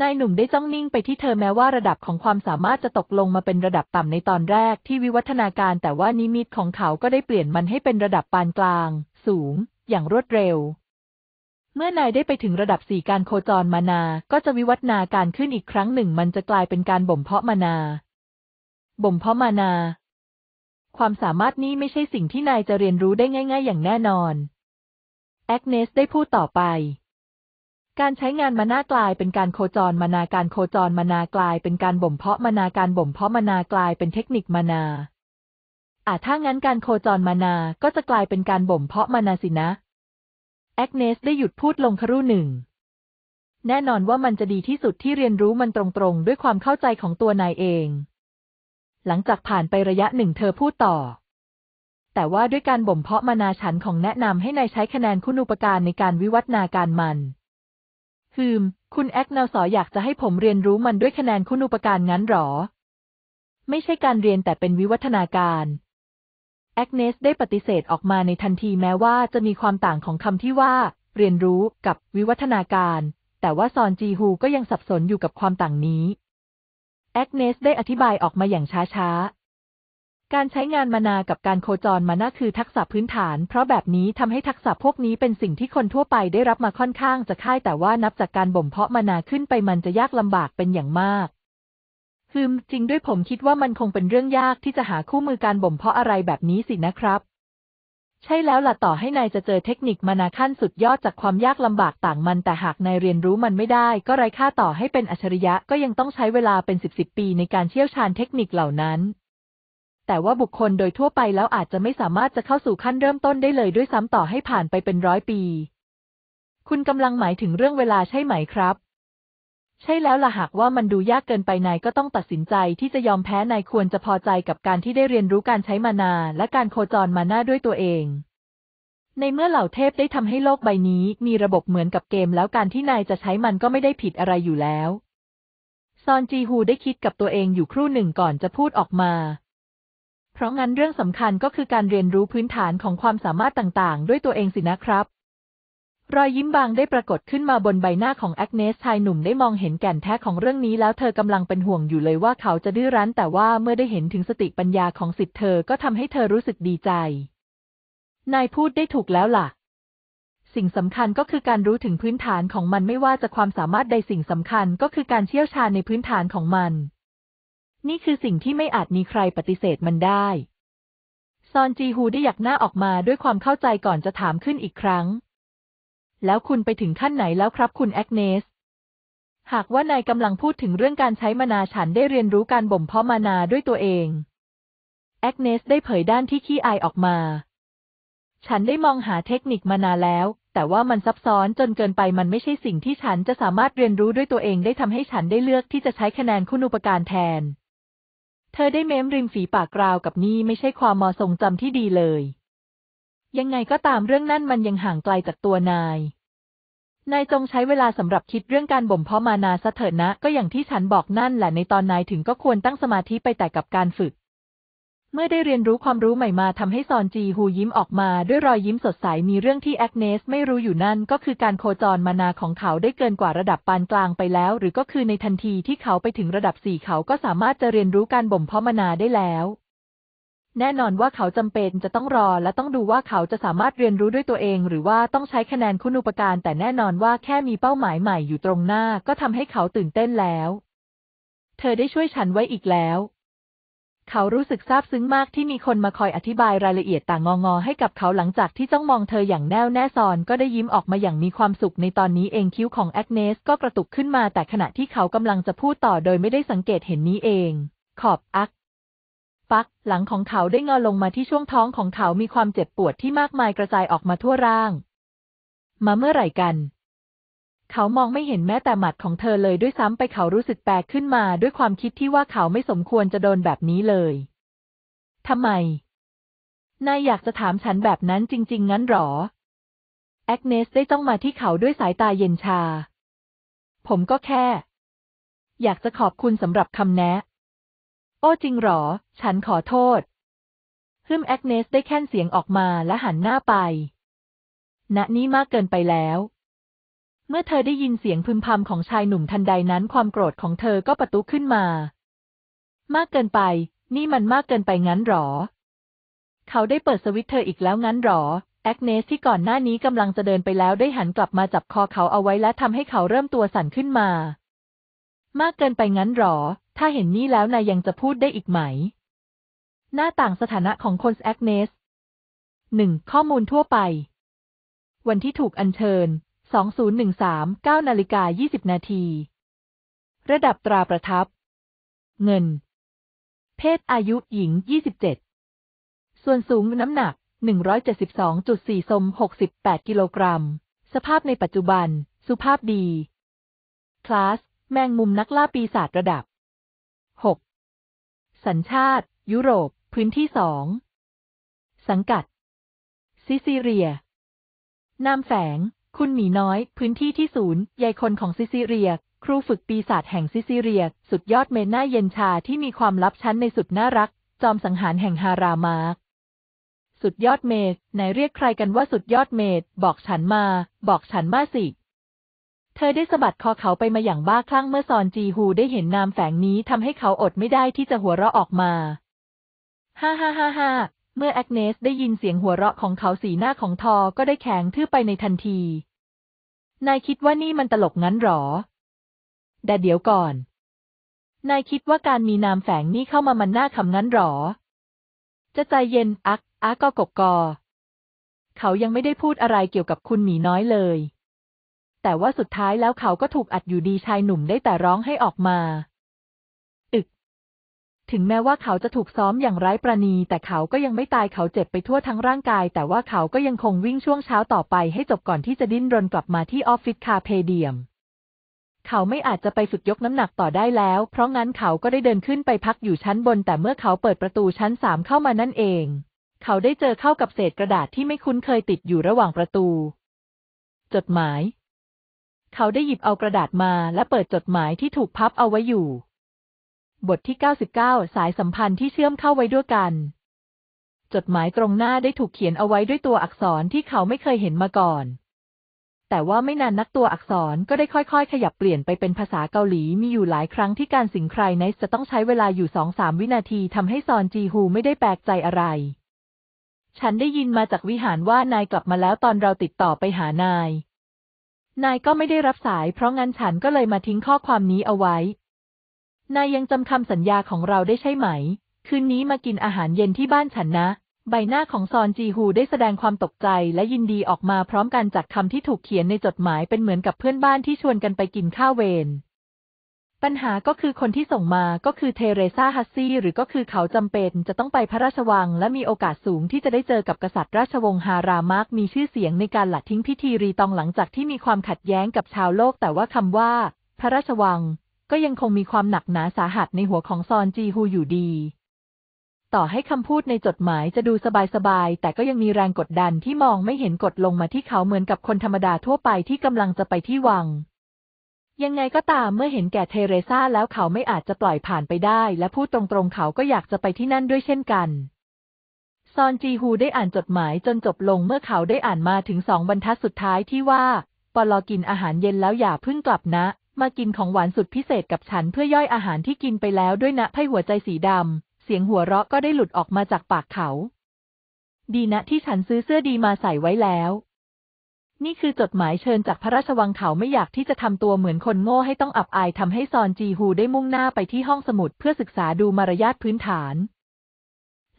นายหนุ่มได้จ้องนิ่งไปที่เธอแม้ว่าระดับของความสามารถจะตกลงมาเป็นระดับต่ำในตอนแรกที่วิวัฒนาการแต่ว่านิมิตของเขาก็ได้เปลี่ยนมันให้เป็นระดับปานกลาง สูง อย่างรวดเร็วเมื่อนายได้ไปถึงระดับสี่การโคจรมานา ก็จะวิวัฒนาการขึ้นอีกครั้งหนึ่ง มันจะกลายเป็นการบ่มเพาะมานา บ่มเพาะมานา ความสามารถนี้ไม่ใช่สิ่งที่นายจะเรียนรู้ได้ง่าย ๆ อย่างแน่นอน แอกเนสได้พูดต่อไป การใช้งานมานากลายเป็นการโคจรมานาการโคจรมานากลาย เป็นการบ่มเพาะมานาการบ่มเพาะมานากลายเป็นเทคนิคมานา อาจถ้างั้นการโคจรมานา ก็จะกลายเป็นการบ่มเพาะมานาสินะแอกเนสได้หยุดพูดลงครู่หนึ่ง แน่นอนว่ามันจะดีที่สุดที่เรียนรู้มันตรงๆ ด้วยความเข้าใจของตัวนายเอง หลังจากผ่านไประยะหนึ่งเธอพูดต่อ แต่ว่าด้วยการบ่มเพาะมานาฉันของแนะนำให้นายใช้คะแนนคุณูปการในการวิวัฒนาการมันฮืม คุณแอกนลสออยากจะให้ผมเรียนรู้มันด้วยคะแนนคุณูปการงั้นหรอ ไม่ใช่การเรียนแต่เป็นวิวัฒนาการแอกเนสได้ปฏิเสธออกมาในทันทีแม้ว่า จะมีความต่างของคำที่ว่า เรียนรู้กับวิวัฒนาการ แต่ว่าซอนจีฮูก็ยังสับสนอยู่กับความต่างนี้แอกเนส ได้อธิบายออกมาอย่างช้าๆ การใช้งานมานากับการโคจรมานาคือทักษะพื้นฐาน เพราะแบบนี้ทำให้ทักษะพวกนี้เป็นสิ่งที่คนทั่วไปได้รับมาค่อนข้างจะค่ายแต่ว่านับจากการบ่มเพาะมานาขึ้นไปมันจะยากลำบากเป็นอย่างมากฮมจริงด้วยผมคิดว่ามันคงเป็นเรื่องยากที่จะหาคู่มือการบ่มเพาะอะไรแบบนี้สินะครับ ใช่แล้วล่ะต่อให้นายจะเจอเทคนิคมานาขั้นสุดยอดจากความยากลำบากต่างมัน แต่หากนายเรียนรู้มันไม่ได้ ก็ไร้ค่าต่อให้เป็นอัจฉริยะก็ยังต้องใช้เวลาเป็นสิบสิบปีในการเชี่ยวชาญเทคนิคเหล่านั้น แต่ว่าบุคคลโดยทั่วไปแล้วอาจจะไม่สามารถจะเข้าสู่ขั้นเริ่มต้นได้เลยด้วยซ้ำต่อให้ผ่านไปเป็นร้อยปี คุณกำลังหมายถึงเรื่องเวลาใช่ไหมครับใช่แล้วล่ะหากว่ามันดูยากเกินไปนายก็ต้องตัดสินใจที่จะยอมแพ้นายควรจะพอใจกับการที่ได้เรียนรู้การใช้มานา และการโคจรมานาด้วยตัวเอง ในเมื่อเหล่าเทพได้ทำให้โลกใบนี้มีระบบเหมือนกับเกมแล้วการที่นายจะใช้มันก็ไม่ได้ผิดอะไรอยู่แล้วซอนจีฮูได้คิดกับตัวเองอยู่ครู่หนึ่งก่อนจะพูดออกมา เพราะงั้นเรื่องสำคัญก็คือการเรียนรู้พื้นฐานของความสามารถต่างๆ ด้วยตัวเองสินะครับรอยยิ้มบางได้ปรากฏขึ้นมาบนใบหน้าของแอกเนสชายหนุ่มได้มองเห็นแก่นแท้ของเรื่องนี้แล้วเธอกำลังเป็นห่วงอยู่เลยว่าเขาจะดื้อรั้นแต่ว่าเมื่อได้เห็นถึงสติปัญญาของสิทธิ์เธอก็ทำให้เธอรู้สึกดีใจ นายพูดได้ถูกแล้วล่ะ สิ่งสำคัญก็คือการรู้ถึงพื้นฐานของมันไม่ว่าจะความสามารถใดสิ่งสำคัญก็คือการเชี่ยวชาญในพื้นฐานของมัน นี่คือสิ่งที่ไม่อาจมีใครปฏิเสธมันได้ ซอนจีฮูได้อยักหน้าออกมาด้วยความเข้าใจก่อนจะถามขึ้นอีกครั้งแล้วคุณไปถึงขั้นไหนแล้วครับ คุณแอกเนส หากว่านายกำลังพูดถึงเรื่องการใช้มานาฉันได้เรียนรู้การบ่มเพาะมานาด้วยตัวเอง แอกเนสได้เผยด้านที่ขี้อายออกมา ฉันได้มองหาเทคนิคมานาแล้ว แต่ว่ามันซับซ้อนจนเกินไปมันไม่ใช่สิ่งที่ฉันจะสามารถเรียนรู้ด้วยตัวเอง ได้ทำให้ฉันได้เลือกที่จะใช้คะแนนคุณูปการแทน เธอได้เม้มริมฝีปากกราวกับนี่ไม่ใช่ความมอทรงจำที่ดีเลยยังไงก็ตามเรื่องนั่นมันยังห่างไกลจากตัวนาย นายจงใช้เวลาสำหรับคิดเรื่องการบ่มเพาะมานาซะเถิดนะ ก็อย่างที่ฉันบอกนั่นแหละในตอนนายถึงก็ควรตั้งสมาธิไปแต่กับการฝึก เมื่อได้เรียนรู้ความรู้ใหม่มาทำให้ซอนจีฮูยิ้มออกมา ด้วยรอยยิ้มสดใสมีเรื่องที่แอกเนสไม่รู้อยู่นั่น ก็คือการโคจรมานาของเขาได้เกินกว่าระดับปานกลางไปแล้ว หรือก็คือในทันทีที่เขาไปถึงระดับสี่เขาก็สามารถจะเรียนรู้การบ่มเพาะมานาได้แล้วแน่นอนว่าเขาจำเป็นจะต้องรอและต้องดูว่าเขาจะสามารถเรียนรู้ด้วยตัวเองหรือว่าต้องใช้คะแนนคุณูปการแต่แน่นอนว่าแค่มีเป้าหมายใหม่อยู่ตรงหน้าก็ทำให้เขาตื่นเต้นแล้ว เธอได้ช่วยฉันไว้อีกแล้ว เขารู้สึกซาบซึ้งมากที่มีคนมาคอยอธิบายรายละเอียดต่างงองอให้กับเขาหลังจากที่จ้องมองเธออย่างแน่วแน่ซอนก็ได้ยิ้มออกมาอย่างมีความสุขในตอนนี้เองคิ้วของแอคเนสก็กระตุกขึ้นมาแต่ขณะที่เขากำลังจะพูดต่อโดยไม่ได้สังเกตเห็นนี้เอง ขอบอักปักหลังของเขาได้งอลงมาที่ช่วงท้องของเขามีความเจ็บปวดที่มากมายกระจายออกมาทั่วร่างมาเมื่อไหร่กัน เขามองไม่เห็นแม้แต่หมัดของเธอเลยด้วยซ้ำไปเขารู้สึกแปลกขึ้นมา ด้วยความคิดที่ว่าเขาไม่สมควรจะโดนแบบนี้เลยทำไมนายอยากจะถามฉันแบบนั้นจริงๆงั้นหรอ แอกเนสได้จ้องมาที่เขาด้วยสายตาเย็นชา ผมก็แค่ อยากจะขอบคุณสำหรับคำแนะอ้จริงหรอ ฉันขอโทษฮึมแอกเนสได้แค่นเสียงออกมาและหันหน้าไป ณ นี้มากเกินไปแล้ว เมื่อเธอได้ยินเสียงพึมพำของชายหนุ่มทันใดนั้นความโกรธของเธอก็ปะตุขึ้นมา มากเกินไป นี่มันมากเกินไปงั้นหรอ เขาได้เปิดสวิตเธออีกแล้วงั้นหรอ แอกเนสที่ก่อนหน้านี้กำลังจะเดินไปแล้วได้หันกลับมาจับคอเขาเอาไว้และทำให้เขาเริ่มตัวสั่นขึ้นมา มากเกินไปงั้นหรอถ้าเห็นนี่แล้วนายยังจะพูดได้อีกไหม หน้าต่างสถานะของคนแอคเนส 1. ข้อมูลทั่วไป วันที่ถูกอัญเชิญ 2013 9นาฬิกา20 นาที ระดับตราประทับ เงิน เพศอายุหญิง 27 ส่วนสูงน้ำหนัก 172.4สม68 กิโลกรัม สภาพในปัจจุบัน สุภาพดี คลาส แมงมุมนักล่าปีศาจระดับสัญชาติยุโรป พื้นที่สองสังกัด ซิซิเรียนามแฝงคุณหมีน้อย พื้นที่ที่ศูนย์ใยคนของซิซิเรียครูฝึกปีศาจแห่งซิซิเรียสุดยอดเมน่าเย็นชาที่มีความลับชั้นในสุดน่ารัก จอมสังหารแห่งฮารามาร์สุดยอดเมดนายเรียกใครกันว่าสุดยอดเมดบอกฉันมา บอกฉันมาสิเธอได้สะบัดคอเขาไปมาอย่างบ้าคลั่งเมื่อซอนจีฮูได้เห็นนามแฝงนี้ทำให้เขาอดไม่ได้ที่จะหัวเราะออกมา ฮ่าฮ่าฮ่าฮ่าเมื่อแอกเนสได้ยินเสียงหัวเราะของเขาสีหน้าของทอ ก็ได้แข็งทื่อไปในทันที นายคิดว่านี่มันตลกงั้นหรอ แต่เดี๋ยวก่อน นายคิดว่าการมีนามแฝงนี่เข้ามามันน่าขำงั้นหรอ จะใจเย็น อัก อักก็กกอ เขายังไม่ได้พูดอะไรเกี่ยวกับคุณหมีน้อยเลยแต่ว่าสุดท้ายแล้วเขาก็ถูกอัดอยู่ดีชายหนุ่มได้แต่ร้องให้ออกมา อึก ถึงแม้ว่าเขาจะถูกซ้อมอย่างไร้ประณี แต่เขาก็ยังไม่ตายเขาเจ็บไปทั่วทั้งร่างกาย แต่ว่าเขาก็ยังคงวิ่งช่วงเช้าต่อไป ให้จบก่อนที่จะดิ้นรนกลับมาที่ออฟฟิศคาเพเดียม เขาไม่อาจจะไปสุดยกน้ำหนักต่อได้แล้ว เพราะงั้นเขาก็ได้เดินขึ้นไปพักอยู่ชั้นบน แต่เมื่อเขาเปิดประตูชั้นสามเข้ามานั่นเอง เขาได้เจอเข้ากับเศษกระดาษที่ไม่คุ้นเคยติดอยู่ระหว่างประตู จดหมายเขาได้หยิบเอากระดาษมา และเปิดจดหมายที่ถูกพับเอาไว้อยู่ บทที่ 99 สายสัมพันธ์ที่เชื่อมเข้าไว้ด้วยกัน จดหมายตรงหน้าได้ถูกเขียนเอาไว้ด้วยตัวอักษรที่เขาไม่เคยเห็นมาก่อน แต่ว่าไม่นานนักตัวอักษรก็ได้ค่อย ๆ ขยับเปลี่ยนไปเป็นภาษาเกาหลีมีอยู่หลายครั้งที่การสิงใครในจะต้องใช้เวลาอยู่สองสามวินาทีทำให้ซอนจีฮูไม่ได้แปลกใจอะไร ฉันได้ยินมาจากวิหารว่านายกลับมาแล้วตอนเราติดต่อไปหานายนายก็ไม่ได้รับสาย เพราะงั้นฉันก็เลยมาทิ้งข้อความนี้เอาไว้ นายยังจำคำสัญญาของเราได้ใช่ไหม คืนนี้มากินอาหารเย็นที่บ้านฉันนะ ใบหน้าของซอนจีฮูได้แสดงความตกใจ และยินดีออกมาพร้อมกันจากคำที่ถูกเขียนในจดหมายเป็นเหมือนกับเพื่อนบ้านที่ชวนกันไปกินข้าวเวรปัญหาก็คือคนที่ส่งมาก็คือเทเรซาฮัสซี่ หรือก็คือเขาจำเป็นจะต้องไปพระราชวังและมีโอกาสสูงที่จะได้เจอกับกษัตริย์ราชวงศ์ฮารามาร์ก มีชื่อเสียงในการหลัดทิ้งพิธีรีตองหลังจากที่มีความขัดแย้งกับชาวโลก แต่ว่าคำว่า พระราชวังก็ยังคงมีความหนักหนาสาหัสในหัวของซอนจีฮูอยู่ดี ต่อให้คำพูดในจดหมายจะดูสบายๆแต่ก็ยังมีแรงกดดันที่มองไม่เห็นกดลงมาที่เขาเหมือนกับคนธรรมดาทั่วไปที่กำลังจะไปที่วังยังไงก็ตามเมื่อเห็นแก่เทเรซาแล้วเขาไม่อาจจะปล่อยผ่านไปได้ และพูดตรงๆเขาก็อยากจะไปที่นั่นด้วยเช่นกันซอนจีฮูได้อ่านจดหมายจนจบลงเมื่อเขาได้อ่านมาถึงสองบรรทัดสุดท้ายที่ว่า ปลอกินอาหารเย็นแล้วอย่าพึ่งกลับนะ มากินของหวานสุดพิเศษกับฉันเพื่อย่อยอาหารที่กินไปแล้วด้วยนะไพ่หัวใจสีดำเสียงหัวเราะก็ได้หลุดออกมาจากปากเขา ดีนะที่ฉันซื้อเสื้อดีมาใส่ไว้แล้วนี่คือจดหมายเชิญจากพระราชวังเขาไม่อยากที่จะทำตัวเหมือนคนโง่ให้ต้องอับอายทำให้ซอนจีฮูได้มุ่งหน้าไปที่ห้องสมุดเพื่อศึกษาดูมารยาทพื้นฐาน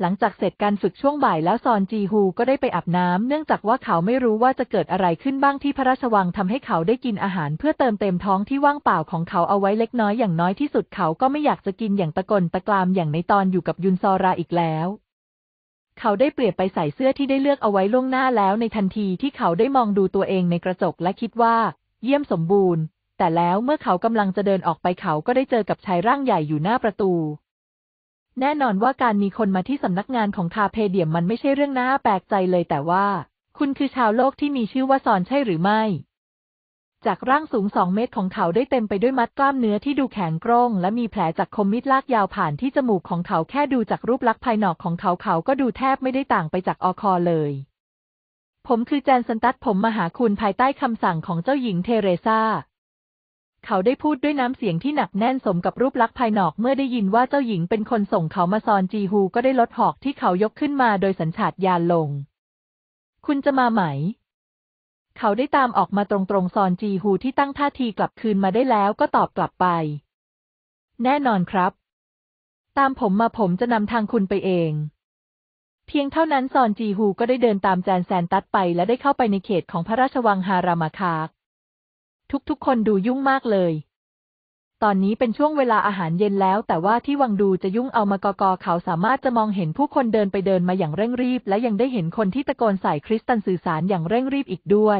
หลังจากเสร็จการฝึกช่วงบ่ายแล้วซอนจีฮูก็ได้ไปอาบน้ำเนื่องจากว่าเขาไม่รู้ว่าจะเกิดอะไรขึ้นบ้างที่พระราชวังทำให้เขาได้กินอาหารเพื่อเติมเต็มท้องที่ว่างเปล่าของเขาเอาไว้เล็กน้อยอย่างน้อยที่สุดเขาก็ไม่อยากจะกินอย่างตะกลนตะกรามอย่างในตอนอยู่กับยุนซอราอีกแล้วเขาได้เปลี่ยนไปใส่เสื้อที่ได้เลือกเอาไว้ล่วงหน้าแล้วในทันทีที่เขาได้มองดูตัวเองในกระจกและคิดว่าเยี่ยมสมบูรณ์ แต่แล้วเมื่อเขากำลังจะเดินออกไปเขาก็ได้เจอกับชายร่างใหญ่อยู่หน้าประตู แน่นอนว่าการมีคนมาที่สำนักงานของคาเพเดียมมันไม่ใช่เรื่องน่าแปลกใจเลย แต่ว่า คุณคือชาวโลกที่มีชื่อว่าซอนใช่หรือไม่จากร่างสูงสองเมตรของเขาได้เต็มไปด้วยมัดกล้ามเนื้อที่ดูแข็งกร้งและมีแผลจากคมมีดลากยาวผ่านที่จมูกของเขาแค่ดูจากรูปลักษณ์ภายนอกของเขาเขาก็ดูแทบไม่ได้ต่างไปจากออคอเลย ผมคือแจนสันตัดผมมาหาคุณภายใต้คำสั่งของเจ้าหญิงเทเรซาเขาได้พูดด้วยน้ำเสียงที่หนักแน่นสมกับรูปลักษณ์ภายนอกเมื่อได้ยินว่าเจ้าหญิงเป็นคนส่งเขามาซอนจีฮูก็ได้ลดหอกที่เขายกขึ้นมาโดยสัญชาตญาณลง คุณจะมาไหมเขาได้ตามออกมาตรงๆซอนจีฮูที่ตั้งท่าทีกลับคืนมาได้แล้ว ก็ตอบกลับไป แน่นอนครับ ตามผมมาผมจะนำทางคุณไปเอง เพียงเท่านั้นซอนจีฮูก็ได้เดินตามแจนแซนตัดไปและได้เข้าไปในเขตของพระราชวังฮารามาคาทุกๆคนดูยุ่งมากเลยตอนนี้เป็นช่วงเวลาอาหารเย็นแล้วแต่ว่าที่วังดูจะยุ่งเอามากอกอเขาสามารถจะมองเห็นผู้คนเดินไปเดินมาอย่างเร่งรีบ และยังได้เห็นคนที่ตะโกนใส่คริสตันสื่อสารอย่างเร่งรีบอีกด้วย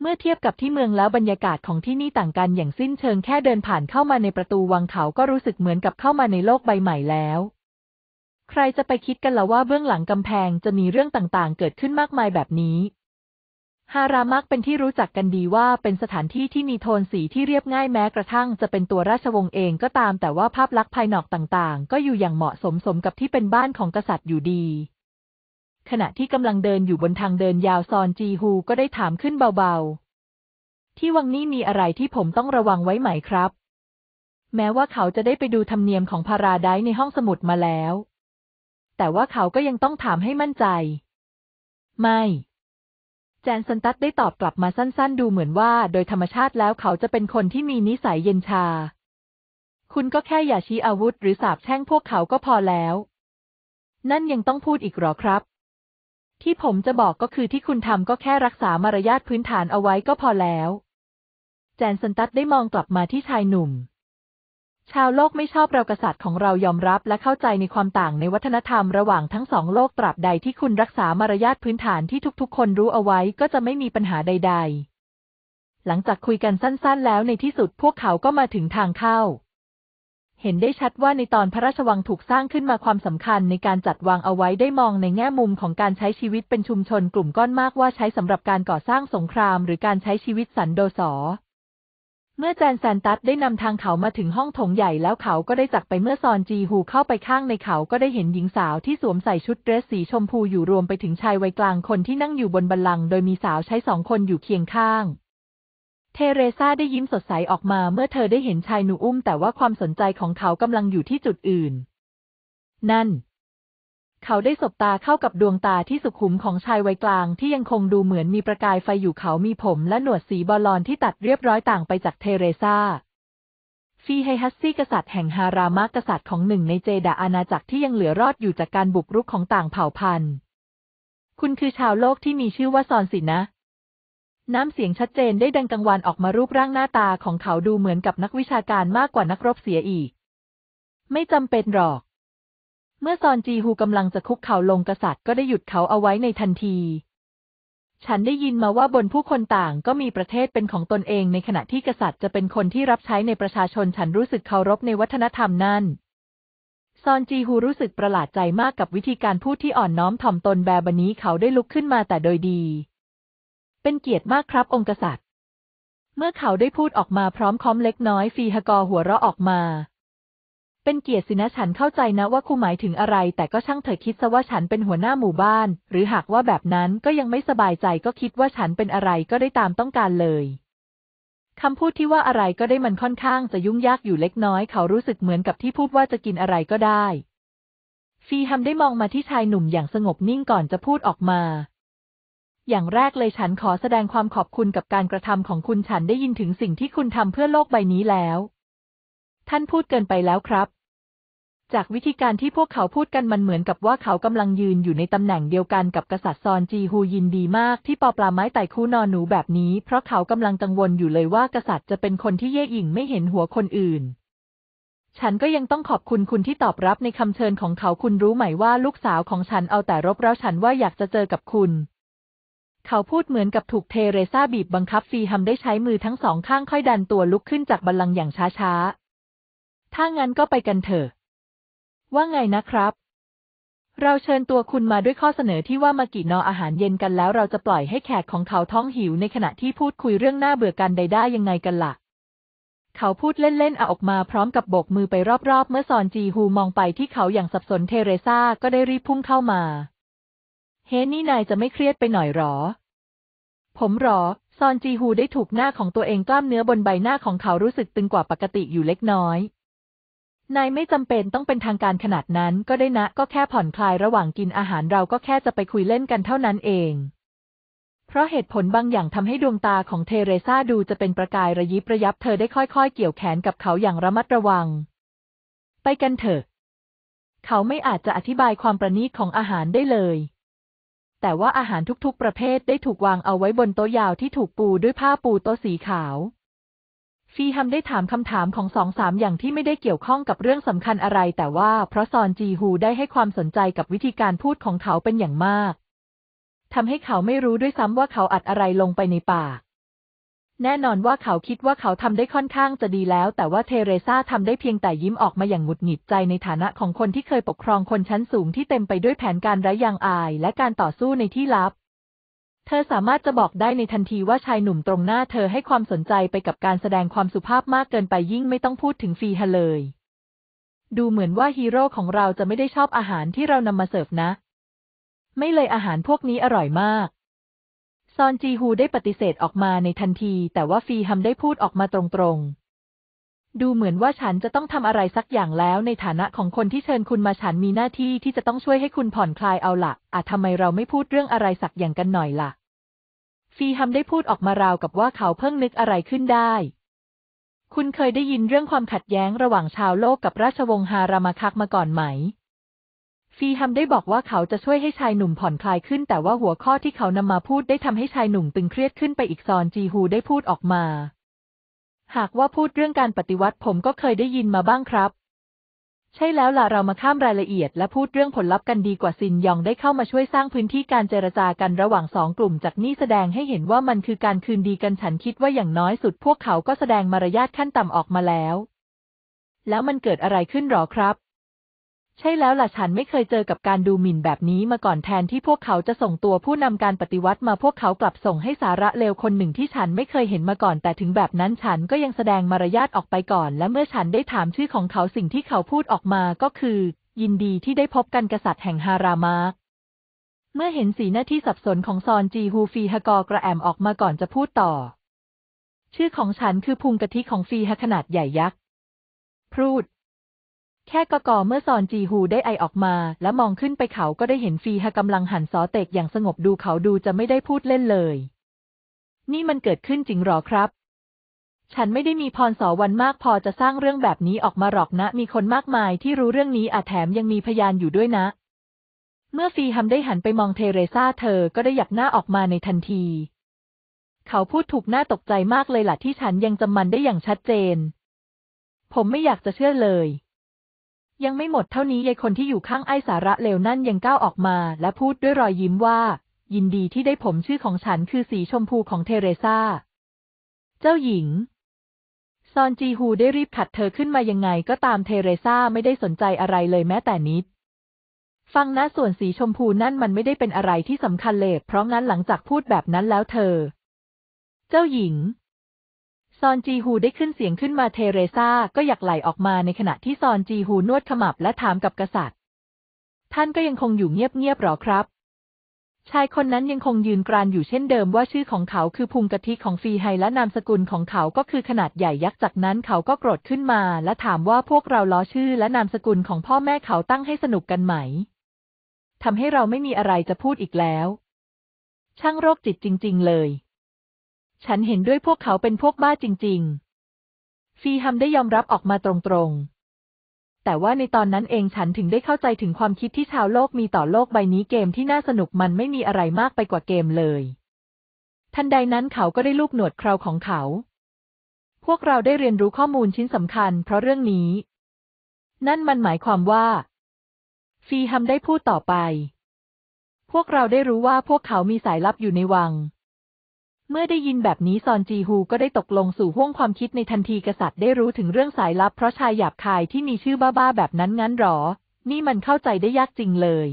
เมื่อเทียบกับที่เมืองแล้วบรรยากาศของที่นี่ต่างกันอย่างสิ้นเชิงแค่เดินผ่านเข้ามาในประตูวังเขาก็รู้สึกเหมือนกับเข้ามาในโลกใบใหม่แล้ว ใครจะไปคิดกันละว่าเบื้องหลังกำแพงจะมีเรื่องต่างๆ เกิดขึ้นมากมายแบบนี้ฮารามักเป็นที่รู้จักกันดีว่าเป็นสถานที่ที่มีโทนสีที่เรียบง่ายแม้กระทั่ง จะเป็นตัวราชวงศ์เองก็ตาม แต่ว่าภาพลักษณ์ภายนอกต่างๆ ก็อยู่อย่างเหมาะสมสมกับที่เป็นบ้านของกษัตริย์อยู่ดี ขณะที่กำลังเดินอยู่บนทางเดินยาวซอนจีฮูก็ได้ถามขึ้นเบาๆ ที่วังนี้มีอะไรที่ผมต้องระวังไว้ไหมครับ แม้ว่าเขาจะได้ไปดูธรรมเนียมของพาราไดในห้องสมุดมาแล้ว แต่ว่าเขาก็ยังต้องถามให้มั่นใจ ไม่จนสันตัดได้ตอบกลับมาสั้น ๆ ดูเหมือนว่า โดยธรรมชาติแล้วเขาจะเป็นคนที่มีนิสัยเย็นชา คุณก็แค่อย่าชี้อาวุธหรือสาบแช่งพวกเขาก็พอแล้ว นั่นยังต้องพูดอีกหรอครับ ที่ผมจะบอกก็คือที่คุณทำก็แค่รักษามารยาทพื้นฐานเอาไว้ก็พอแล้ว แจนสันตัดได้มองกลับมาที่ชายหนุ่มชาวโลกไม่ชอบเรากษัตริย์ของเรายอมรับ และเข้าใจในความต่างในวัฒนธรรมระหว่างทั้งสองโลกตราบใดที่คุณรักษา มารยาทพื้นฐานที่ทุกๆ คนรู้เอาไว้ก็จะไม่มีปัญหาใดๆ หลังจากคุยกันสั้นๆ แล้วในที่สุดพวกเขาก็มาถึงทางเข้า เห็นได้ชัดว่าในตอนพระราชวังถูกสร้างขึ้นมาความสำคัญในการจัดวางเอาไว้ได้มองในแง่มุมของการใช้ชีวิตเป็นชุมชน กลุ่มก้อนมากว่าใช้สำหรับการก่อสร้างสงคราม หรือการใช้ชีวิตสันโดษเมื่อแจนซานตัสได้นำทางเขามาถึงห้องโถงใหญ่แล้วเขาก็ได้จักไปเมื่อซอนจีฮูเข้าไปข้างในเขาก็ได้เห็นหญิงสาวที่สวมใส่ชุดเดรสสีชมพูอยู่รวมไปถึงชายวัยกลางคนที่นั่งอยู่บนบันลังโดยมีสาวใช้สองคนอยู่เคียงข้าง เทเรซาได้ยิ้มสดใสออกมาเมื่อเธอได้เห็นชายหนุ่มอุ้ม แต่ว่าความสนใจของเขากำลังอยู่ที่จุดอื่น นั่นเขาได้สบตาเข้ากับดวงตาที่สุขุมของชายวัยกลางที่ยังคงดูเหมือนมีประกายไฟอยู่เขามีผมและหนวดสีบอลอนที่ตัดเรียบร้อยต่างไปจากเทเรซา ฟีไฮฮัสซี่กษัตริย์แห่งฮารามากษัตริย์ของหนึ่งในเจดาอาณาจักรที่ยังเหลือรอดอยู่จากการบุกรุกของต่างเผ่าพันธุ์ คุณคือชาวโลกที่มีชื่อว่าซอนสินะ น้ำเสียงชัดเจนได้ดังกังวานออกมารูปร่างหน้าตาของเขาดูเหมือนกับนักวิชาการมากกว่านักรบเสียอีก ไม่จำเป็นหรอกเมื่อซอนจีฮูกำลังจะคุกเข่าลงกษัตริย์ก็ได้หยุดเขาเอาไว้ ในทันที ฉันได้ยินมาว่าบนผู้คนต่างก็มีประเทศเป็นของตนเองในขณะที่กษัตริย์จะเป็นคนที่รับใช้ในประชาชนฉันรู้สึกเคารพในวัฒนธรรมนั่น ซอนจีฮูรู้สึกประหลาดใจมากกับวิธีการพูดที่อ่อนน้อมถ่อมตนแบบนี้เขาได้ลุกขึ้นมาแต่โดยดี เป็นเกียรติมากครับ องค์กษัตริย์ เมื่อเขาได้พูดออกมาพร้อมค้อมเล็กน้อยฟีฮกอหัวเราะออกมาเป็นเกียรติสินะฉันเข้าใจนะว่าครูหมายถึงอะไร แต่ก็ช่างเถอคิดซะว่าฉันเป็นหัวหน้าหมู่บ้าน หรือหากว่าแบบนั้นก็ยังไม่สบายใจก็คิดว่าฉันเป็นอะไรก็ได้ตามต้องการเลย คำพูดที่ว่าอะไรก็ได้มันค่อนข้างจะยุ่งยากอยู่เล็กน้อย เขารู้สึกเหมือนกับที่พูดว่าจะกินอะไรก็ได้ฟีฮัมได้มองมาที่ชายหนุ่มอย่างสงบนิ่งก่อนจะพูดออกมา อย่างแรกเลยฉันขอแสดงความขอบคุณกับการกระทำของคุณฉันได้ยินถึงสิ่งที่คุณทำเพื่อโลกใบนี้แล้ว ท่านพูดเกินไปแล้วครับจากวิธีการที่พวกเขาพูดกันมันเหมือนกับว่าเขากำลังยืนอยู่ในตำแหน่งเดียวกันกับกษัตริย์ซอนจีฮูยินดีมากที่ปอปลาไม้ไต่คู่นอนหนูแบบนี้ เพราะเขากำลังกังวลอยู่เลยว่ากษัตริย์จะเป็นคนที่เย่หยิ่งไม่เห็นหัวคนอื่น ฉันก็ยังต้องขอบคุณคุณที่ตอบรับในคำเชิญของเขาคุณรู้ไหมว่า ลูกสาวของฉันเอาแต่รบเร้าฉันว่าอยากจะเจอกับคุณ เขาพูดเหมือนกับถูกเทเรซาบีบบังคับฟีฮัมได้ใช้มือทั้งสองข้างค่อยดันตัวลุกขึ้นจากบัลลังก์อย่างช้าๆถ้างั้นก็ไปกันเถอะว่าไงนะครับ เราเชิญตัวคุณมาด้วยข้อเสนอที่ว่ามากินนออาหารเย็นกัน แล้วเราจะปล่อยให้แขกของเขาท้องหิวในขณะที่พูดคุยเรื่องหน้าเบื่อกันใดได้ยังไงกันละ่ะ เขาพูดเล่นๆอออกมาพร้อมกับโบกมือไปรอบ ๆ เมื่อซอนจีฮูมองไปที่เขาอย่างสับสนเทเรซาก็ได้รีบพุ่งเข้ามา เฮ้นี่นายจะไม่เครียดไปหน่อยหรอ ผมหรอ ซอนจีฮูได้ถูกหน้าของตัวเองกล้ามเนื้อบนใบหน้าของเขารู้สึกตึงกว่าปกติอยู่เล็กน้อยนายไม่จำเป็นต้องเป็นทางการขนาดนั้นก็ได้นะก็แค่ผ่อนคลายระหว่างกินอาหารเราก็แค่จะไปคุยเล่นกันเท่านั้นเอง เพราะเหตุผลบางอย่างทำให้ดวงตาของเทเรซาดูจะเป็นประกายระยิบระยับเธอได้ค่อยๆ เกี่ยวแขนกับเขาอย่างระมัดระวัง ไปกันเถอะ เขาไม่อาจจะอธิบายความประณีตของอาหารได้เลย แต่ว่าอาหารทุกๆประเภทได้ถูกวางเอาไว้บนโต๊ะยาวที่ถูกปูด้วยผ้าปูโต๊ะสีขาวฟีฮัมได้ถามคำถามของสองสามอย่างที่ไม่ได้เกี่ยวข้องกับเรื่องสำคัญอะไร แต่ว่าเพราะซอนจีฮูได้ให้ความสนใจกับวิธีการพูดของเขาเป็นอย่างมากทำให้เขาไม่รู้ด้วยซ้ำว่าเขาอัดอะไรลงไปในปาก แน่นอนว่าเขาคิดว่าเขาทำได้ค่อนข้างจะดีแล้ว แต่ว่าเทเรซาทำได้เพียงแต่ยิ้มออกมาอย่างหงุดหงิดใจ ในฐานะของคนที่เคยปกครองคนชั้นสูงที่เต็มไปด้วยแผนการไร้ยางอาย และการต่อสู้ในที่ลับเธอสามารถจะบอกได้ในทันทีว่าชายหนุ่มตรงหน้าเธอให้ความสนใจไปกับการแสดงความสุภาพมากเกินไปยิ่งไม่ต้องพูดถึงฟีฮะเลย ดูเหมือนว่าฮีโร่ ของเราจะไม่ได้ชอบอาหารที่เรานำมาเสิร์ฟนะ ไม่เลยอาหารพวกนี้อร่อยมาก ซอนจีฮูได้ปฏิเสธออกมาในทันที แต่ว่าฟีฮัมได้พูดออกมาตรงๆดูเหมือนว่าฉันจะต้องทำอะไรสักอย่างแล้วในฐานะของคนที่เชิญคุณมาฉันมีหน้าที่ที่จะต้องช่วยให้คุณผ่อนคลายเอาละอ่ะทำไมเราไม่พูดเรื่องอะไรสักอย่างกันหน่อยละ่ะ ฟีฮัมได้พูดออกมาราวกับว่าเขาเพิ่งนึกอะไรขึ้นได้ คุณเคยได้ยินเรื่องความขัดแย้งระหว่างชาวโลกกับราชวงศ์ฮารามาคักมาก่อนไหม ฟีฮัมได้บอกว่าเขาจะช่วยให้ชายหนุ่มผ่อนคลายขึ้น แต่ว่าหัวข้อที่เขานำมาพูดได้ทำให้ชายหนุ่มตึงเครียดขึ้นไปอีกซอนจีฮูได้พูดออกมาหากว่าพูดเรื่องการปฏิวัติผมก็เคยได้ยินมาบ้างครับ ใช่แล้วล่ะเรามาข้ามรายละเอียดและพูดเรื่องผลลัพธ์กันดีกว่าซินยองได้เข้ามาช่วยสร้างพื้นที่การเจรจากันระหว่างสองกลุ่มจากนี้แสดงให้เห็นว่ามันคือการคืนดีกันฉันคิดว่าอย่างน้อยสุดพวกเขาก็แสดง มารยาทขั้นต่ำออกมาแล้ว แล้วมันเกิดอะไรขึ้นหรอครับใช่แล้วล่ะฉันไม่เคยเจอกับการดูหมิ่นแบบนี้มาก่อนแทนที่พวกเขาจะส่งตัวผู้นำการปฏิวัติมาพวกเขากลับส่งให้สาระเลวคนหนึ่งที่ฉันไม่เคยเห็นมาก่อน แต่ถึงแบบนั้นฉันก็ยังแสดงมารยาทออกไปก่อน และเมื่อฉันได้ถามชื่อของเขาสิ่งที่เขาพูดออกมาก็คือ ยินดีที่ได้พบกันกษัตริย์แห่งฮารามาเมื่อเห็นสีหน้าที่สับสนของซอนจีฮูฟีฮกอกระแอมออกมาก่อนจะพูดต่อ ชื่อของฉันคือพุงกะทิของฟีฮขนาดใหญ่ยักษ์พูดแค่กกอเมื่อซอนจีฮูได้ไอออกมา และมองขึ้นไปเขาก็ได้เห็นฟีฮากำลังหันซอเตกอย่างสงบดูเขาดูจะไม่ได้พูดเล่นเลย นี่มันเกิดขึ้นจริงหรอครับ ฉันไม่ได้มีพรสวรรค์มากพอจะสร้างเรื่องแบบนี้ออกมาหรอกนะ มีคนมากมายที่รู้เรื่องนี้อาจแถมยังมีพยานอยู่ด้วยนะ เมื่อฟีฮัมได้หันไปมองเทเรซาเธอก็ได้หยักหน้าออกมาในทันที เขาพูดถูกหน้าตกใจมากเลยล่ะ ที่ฉันยังจำมันได้อย่างชัดเจน ผมไม่อยากจะเชื่อเลยยังไม่หมดเท่านี้ยายคนที่อยู่ข้างไอ้สาระเลวนั่นยังก้าวออกมา และพูดด้วยรอยยิ้มว่า ยินดีที่ได้ผมชื่อของฉันคือสีชมพูของเทเรซาเจ้าหญิง ซอนจีฮูได้รีบขัดเธอขึ้นมายังไงก็ตามเทเรซาไม่ได้สนใจอะไรเลยแม้แต่นิด ฟังนะ ส่วนสีชมพูนั่นมันไม่ได้เป็นอะไรที่สำคัญเลยเพราะงั้นหลังจากพูดแบบนั้นแล้วเธอ เจ้าหญิงซอนจีฮูได้ขึ้นเสียงขึ้นมาเทเรซาก็อยากไหลออกมาในขณะที่ซอนจีฮูนวดขมับและถามกับกษัตริย์ ท่านก็ยังคงอยู่เงียบๆหรอครับ ชายคนนั้นยังคงยืนกรานอยู่เช่นเดิมว่าชื่อของเขาคือพุงกะทิของฟีไฮและนามสกุลของเขาก็คือขนาดใหญ่ยักษ์จากนั้นเขาก็โกรธขึ้นมา และถามว่าพวกเราล้อชื่อ และนามสกุลของพ่อแม่เขาตั้งให้สนุกกันไหมทำให้เราไม่มีอะไรจะพูดอีกแล้ว ช่างโรคจิตจริง ๆ เลยฉันเห็นด้วยพวกเขาเป็นพวกบ้าจริงๆ ฟีฮัมได้ยอมรับออกมาตรงๆ แต่ว่าในตอนนั้นเองฉันถึงได้เข้าใจถึงความคิดที่ชาวโลกมีต่อโลกใบนี้เกมที่น่าสนุกมันไม่มีอะไรมากไปกว่าเกมเลย ทันใดนั้นเขาก็ได้ลูบหนวดเคราของเขา พวกเราได้เรียนรู้ข้อมูลชิ้นสำคัญเพราะเรื่องนี้ นั่นมันหมายความว่า ฟีฮัมได้พูดต่อไป พวกเราได้รู้ว่าพวกเขามีสายลับอยู่ในวังเมื่อได้ยินแบบนี้ซอนจีฮูก็ได้ตกลงสู่ห้วงความคิดในทันทีกษัตริย์ได้รู้ถึงเรื่องสายลับ เพราะชายหยาบคายที่มีชื่อบ้าๆแบบนั้นงั้นหรอ นี่มันเข้าใจได้ยากจริงเลย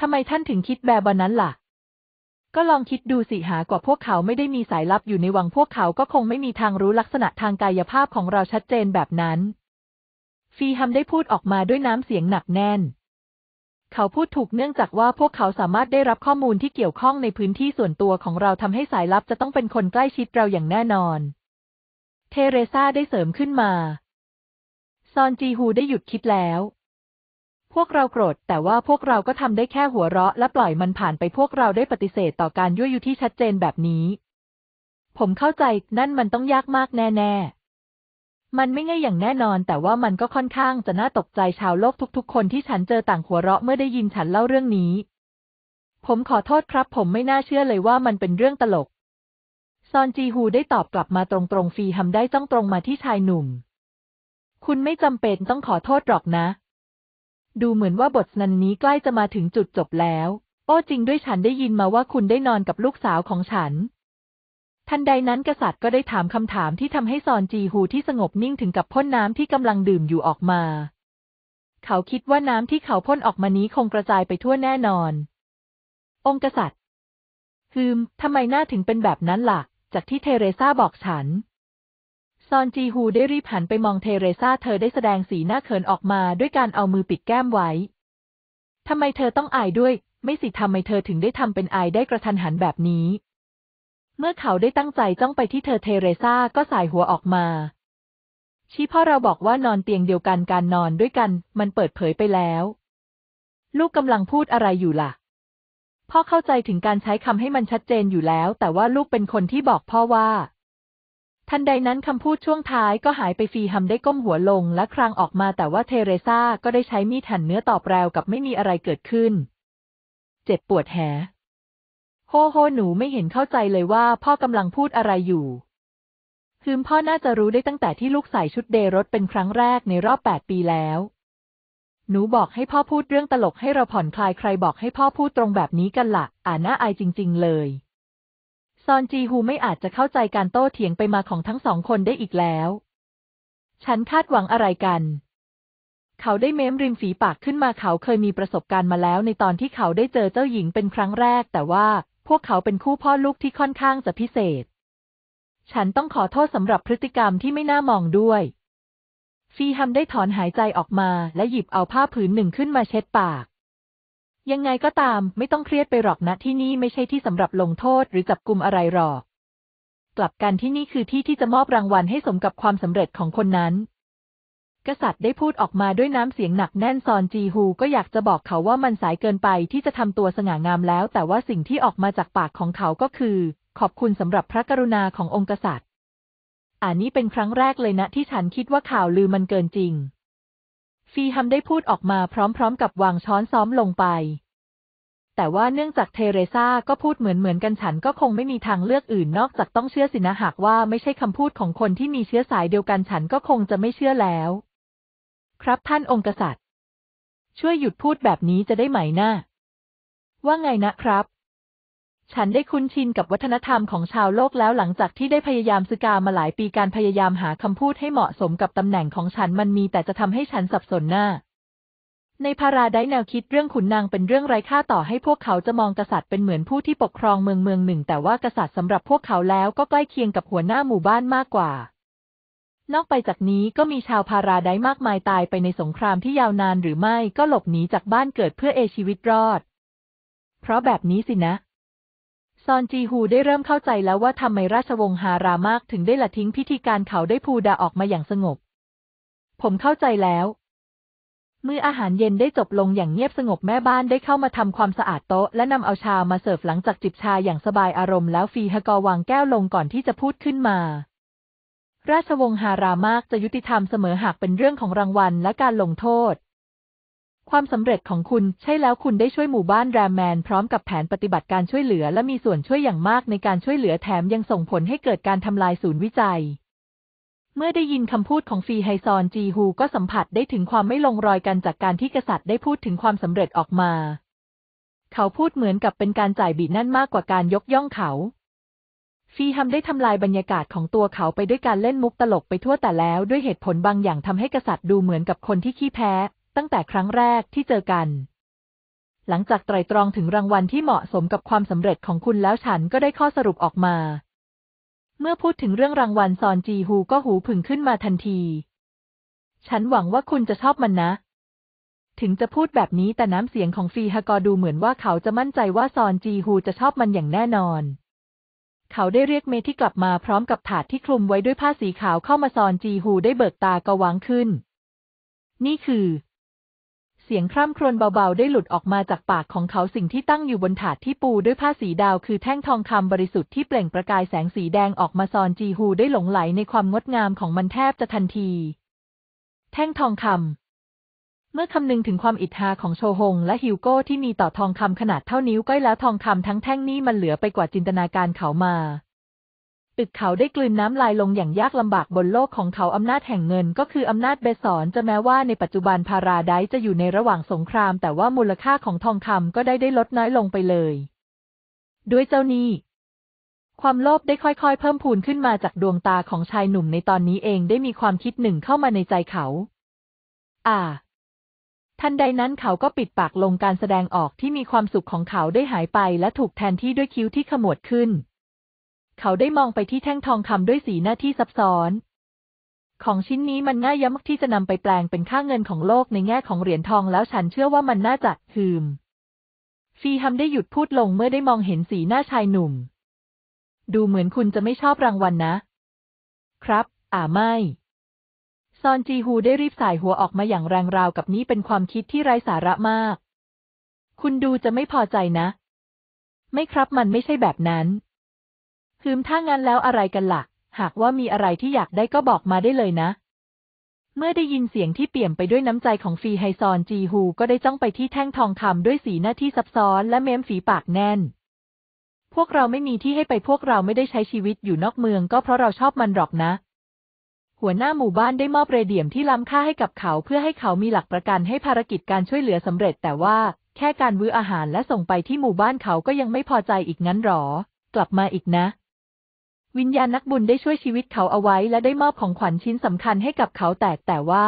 ทำไมท่านถึงคิดแบบนั้นล่ะ ก็ลองคิดดูสิหากว่าพวกเขาไม่ได้มีสายลับอยู่ในวังพวกเขาก็คงไม่มีทางรู้ลักษณะทางกายภาพของเราชัดเจนแบบนั้น ฟีฮัมได้พูดออกมาด้วยน้ำเสียงหนักแน่นเขาพูดถูกเนื่องจากว่าพวกเขาสามารถได้รับข้อมูลที่เกี่ยวข้องในพื้นที่ส่วนตัวของเราทำให้สายลับจะต้องเป็นคนใกล้ชิดเราอย่างแน่นอน เทเรซาได้เสริมขึ้นมา ซอนจีฮูได้หยุดคิดแล้ว พวกเราโกรธแต่ว่าพวกเราก็ทำได้แค่หัวเราะ และปล่อยมันผ่านไปพวกเราได้ปฏิเสธต่อการยั่วยุที่ชัดเจนแบบนี้ ผมเข้าใจนั่นมันต้องยากมากแน่ ๆมันไม่ง่ายอย่างแน่นอน แต่ว่ามันก็ค่อนข้างจะน่าตกใจชาวโลกทุก ๆ คนที่ฉันเจอต่างหัวเราะเมื่อได้ยินฉันเล่าเรื่องนี้ ผมขอโทษครับ ผมไม่น่าเชื่อเลยว่ามันเป็นเรื่องตลกซอนจีฮูได้ตอบกลับมาตรงๆฟีฮัมได้จ้องตรงมาที่ชายหนุ่ม คุณไม่จำเป็นต้องขอโทษหรอกนะ ดูเหมือนว่าบทนันนี้ใกล้จะมาถึงจุดจบแล้ว โอ้จริงด้วยฉันได้ยินมาว่าคุณได้นอนกับลูกสาวของฉันทันใดนั้นกษัตริย์ก็ได้ถามคำถามที่ทำให้ซอนจีฮูที่สงบนิ่งถึงกับพ่นน้ำที่กำลังดื่มอยู่ออกมา เขาคิดว่าน้ำที่เขาพ่นออกมานี้คงกระจายไปทั่วแน่นอน องค์กษัตริย์ฮืม ทำไมหน้าถึงเป็นแบบนั้นละ่ะ จากที่เทเรซาบอกฉัน ซอนจีฮูได้รีบหันไปมองเทเรซาเธอได้แสดงสีหน้าเขินออกมาด้วยการเอามือปิดแก้มไว้ ทำไมเธอต้องอายด้วย ไม่สิทำไมเธอถึงได้ทำเป็นอายได้กระทันหันแบบนี้เมื่อเขาได้ตั้งใจจ้องไปที่เธอเทเรซาก็สายหัวออกมา ชี้พ่อเราบอกว่านอนเตียงเดียวกันการนอนด้วยกันมันเปิดเผยไปแล้ว ลูกกำลังพูดอะไรอยู่ล่ะ พ่อเข้าใจถึงการใช้คำให้มันชัดเจนอยู่แล้ว แต่ว่าลูกเป็นคนที่บอกพ่อว่า ทันใดนั้นคำพูดช่วงท้ายก็หายไปฟีฮัมได้ก้มหัวลง และครางออกมา แต่ว่าเทเรซาก็ได้ใช้มีดหั่นเนื้อตอบแรวกับไม่มีอะไรเกิดขึ้น เจ็บปวดแหโฮโฮหนูไม่เห็นเข้าใจเลยว่า พ่อกำลังพูดอะไรอยู่คืมพ่อน่าจะรู้ได้ตั้งแต่ที่ลูกใส่ชุดเดรถเป็นครั้งแรกในรอบแปดปีแล้ว หนูบอกให้พ่อพูดเรื่องตลกให้เราผ่อนคลายใครบอกให้พ่อพูดตรงแบบนี้กันละ่ะอ่าน่าอายจริง ๆเลยซอนจีฮูไม่อาจจะเข้าใจการโต้เถียงไปมาของทั้งสองคนได้อีกแล้ว ฉันคาดหวังอะไรกัน เขาได้เม้มริมฝีปากขึ้นมาเขาเคยมีประสบการณ์มาแล้วในตอนที่เขาได้เจอเจ้าหญิงเป็นครั้งแรกแต่ว่าพวกเขาเป็นคู่พ่อลูกที่ค่อนข้างจะพิเศษ ฉันต้องขอโทษสำหรับพฤติกรรมที่ไม่น่ามองด้วย ฟีฮัมได้ถอนหายใจออกมาและหยิบเอาผ้าผืนหนึ่งขึ้นมาเช็ดปาก ยังไงก็ตาม ไม่ต้องเครียดไปหรอกนะที่นี่ไม่ใช่ที่สำหรับลงโทษหรือจับกลุ่มอะไรหรอก กลับกันที่นี่คือที่ที่จะมอบรางวัลให้สมกับความสำเร็จของคนนั้นกษัตริย์ได้พูดออกมาด้วยน้ำเสียงหนักแน่นซอนจีฮูก็อยากจะบอกเขาว่ามันสายเกินไปที่จะทำตัวสง่างามแล้ว แต่ว่าสิ่งที่ออกมาจากปากของเขาก็คือ ขอบคุณสำหรับพระกรุณาขององค์กษัตริย์อันนี้เป็นครั้งแรกเลยนะ ที่ฉันคิดว่าข่าวลือมันเกินจริง ฟีฮัมได้พูดออกมาพร้อม ๆ กับวางช้อนซ้อมลงไป แต่ว่าเนื่องจากเทเรซาก็พูดเหมือนๆกันฉันก็คงไม่มีทางเลือกอื่น นอกจากต้องเชื่อสินะหาก ว่าไม่ใช่คำพูดของคนที่มีเชื้อสายเดียวกันฉันก็คงจะไม่เชื่อแล้วครับท่านองค์กษัตริย์ ช่วยหยุดพูดแบบนี้จะได้ไหมนะ้า ว่าไงนะครับ ฉันได้คุ้นชินกับวัฒนธรรมของชาวโลกแล้วหลังจากที่ได้พยายามสึกามาหลายปีการพยายามหาคำพูดให้เหมาะสมกับตำแหน่งของฉันมันมีแต่จะทำให้ฉันสับสนหน้า ในพาราไดแนวคิดเรื่องขุนนางเป็นเรื่องไร้ค่าต่อให้พวกเขาจะมองกษัตริย์เป็นเหมือนผู้ที่ปกครองเมืองเมืองหนึ่ง แต่ว่ากษัตริย์สำหรับพวกเขาแล้วก็ใกล้เคียงกับหัวหน้าหมู่บ้านมากกว่านอกไปจากนี้ก็มีชาวพาราได้มากมายตายไปในสงครามที่ยาวนานหรือไม่ ก็หลบหนีจากบ้านเกิดเพื่อเอชีวิตรอด เพราะแบบนี้สินะซอนจีฮูได้เริ่มเข้าใจแล้วว่าทำไมราชวงศ์ฮารามากถึงได้ละทิ้งพิธีการเขาได้พูดาออกมาอย่างสงบ ผมเข้าใจแล้วมื้ออาหารเย็นได้จบลงอย่างเงียบสงบแม่บ้านได้เข้ามาทำความสะอาดโต๊ะ และนำเอาชามาเสิร์ฟหลังจากจิบชาอย่างสบายอารมณ์แล้วฟีฮกอวางแก้วลงก่อนที่จะพูดขึ้นมาราชวงศ์ฮารามากจะยุติธรรมเสมอหากเป็นเรื่องของรางวัลและการลงโทษ ความสำเร็จของคุณใช่แล้วคุณได้ช่วยหมู่บ้านแรมแมน พร้อมกับแผนปฏิบัติการช่วยเหลือ และมีส่วนช่วยอย่างมากในการช่วยเหลือแถมยังส่งผลให้เกิดการทำลายศูนย์วิจัย เมื่อได้ยินคำพูดของฟีไฮซอนจีฮูก็สัมผัสได้ถึงความไม่ลงรอยกันจากการที่กษัตริย์ ได้พูดถึงความสำเร็จออกมา เขาพูดเหมือนกับเป็นการจ่ายบีนั่นมากกว่าการยกย่องเขาฟีฮัมได้ทำลายบรรยากาศของตัวเขาไปด้วยการเล่นมุกตลกไปทั่วแต่แล้วด้วยเหตุผลบางอย่างทำให้กษัตริย์ดูเหมือนกับคนที่ขี้แพ้ตั้งแต่ครั้งแรกที่เจอกัน หลังจากไตรตรองถึงรางวัลที่เหมาะสมกับความสำเร็จของคุณแล้วฉันก็ได้ข้อสรุปออกมา เมื่อพูดถึงเรื่องรางวัลซอนจีฮูก็หูผึ่งขึ้นมาทันที ฉันหวังว่าคุณจะชอบมันนะ ถึงจะพูดแบบนี้แต่น้ำเสียงของฟีฮากอดูเหมือนว่าเขาจะมั่นใจว่าซอนจีฮูจะชอบมันอย่างแน่นอนเขาได้เรียกเมที่กลับมาพร้อมกับถาดที่คลุมไว้ด้วยผ้าสีขาวเข้ามาซอนจีฮูได้เบิกตากระวังขึ้น นี่คือ เสียงคร่ำครวญเบาๆ ได้หลุดออกมาจากปากของเขาสิ่งที่ตั้งอยู่บนถาดที่ปูด้วยผ้าสีดาวคือแท่งทองคำบริสุทธิ์ที่เปล่งประกายแสงสีแดงออกมาซอนจีฮูได้หลงไหลในความงดงามของมันแทบจะทันที แท่งทองคำเมื่อคำนึงถึงความอิจฉาของโชฮงและฮิวโก้ที่มีต่อทองคำขนาดเท่านิ้วก้อยแล้วทองคำทั้งแท่งนี้มันเหลือไปกว่าจินตนาการเขามาตึกเขาได้กลืนน้ำลายลงอย่างยากลำบากบนโลกของเขาอำนาจแห่งเงินก็คืออำนาจเบสอนจะแม้ว่าในปัจจุบันพาราไดจะอยู่ในระหว่างสงครามแต่ว่ามูลค่าของทองคำก็ได้ได้ลดน้อยลงไปเลยด้วยเจ้านี้ ความโลภได้ค่อยๆเพิ่มพูนขึ้นมาจากดวงตาของชายหนุ่มในตอนนี้เองได้มีความคิดหนึ่งเข้ามาในใจเขา อ่าทันใดนั้นเขาก็ปิดปากลงการแสดงออกที่มีความสุขของเขาได้หายไป และถูกแทนที่ด้วยคิ้วที่ขมวดขึ้น เขาได้มองไปที่แท่งทองคำด้วยสีหน้าที่ซับซ้อน ของชิ้นนี้มันง่ายยมักที่จะนำไปแปลงเป็นค่าเงินของโลกในแง่ของเหรียญทองแล้วฉันเชื่อว่ามันน่าจะหืมฟีฮัมได้หยุดพูดลงเมื่อได้มองเห็นสีหน้าชายหนุ่ม ดูเหมือนคุณจะไม่ชอบรางวัลนนะครับอ่าไม่ซอนจีฮูได้รีบสายหัวออกมาอย่างแรงราวกับนี้เป็นความคิดที่ไร้สาระมาก คุณดูจะไม่พอใจนะ ไม่ครับมันไม่ใช่แบบนั้น คืมถ้างานแล้วอะไรกันละ่ะหากว่ามีอะไรที่อยากได้ก็บอกมาได้เลยนะ เมื่อได้ยินเสียงที่เปี่ยมไปด้วยน้ำใจของฟีไฮซอนจีฮูก็ได้จ้องไปที่แท่งทองคำด้วยสีหน้าที่ซับซ้อนและเม้มฝีปากแน่น พวกเราไม่มีที่ให้ไปพวกเราไม่ได้ใช้ชีวิตอยู่นอกเมือง ก็เพราะเราชอบมันหรอกนะหัวหน้าหมู่บ้านได้มอบเรเดียมที่ล้ำค่าให้กับเขาเพื่อให้เขามีหลักประกันให้ภารกิจการช่วยเหลือสำเร็จ แต่ว่า แค่การวื้ออาหารและส่งไปที่หมู่บ้านเขาก็ยังไม่พอใจอีกงั้นหรอกลับมาอีกนะ วิญญาณนักบุญได้ช่วยชีวิตเขาเอาไว้และได้มอบของขวัญชิ้นสำคัญให้กับเขาแต่แต่ว่า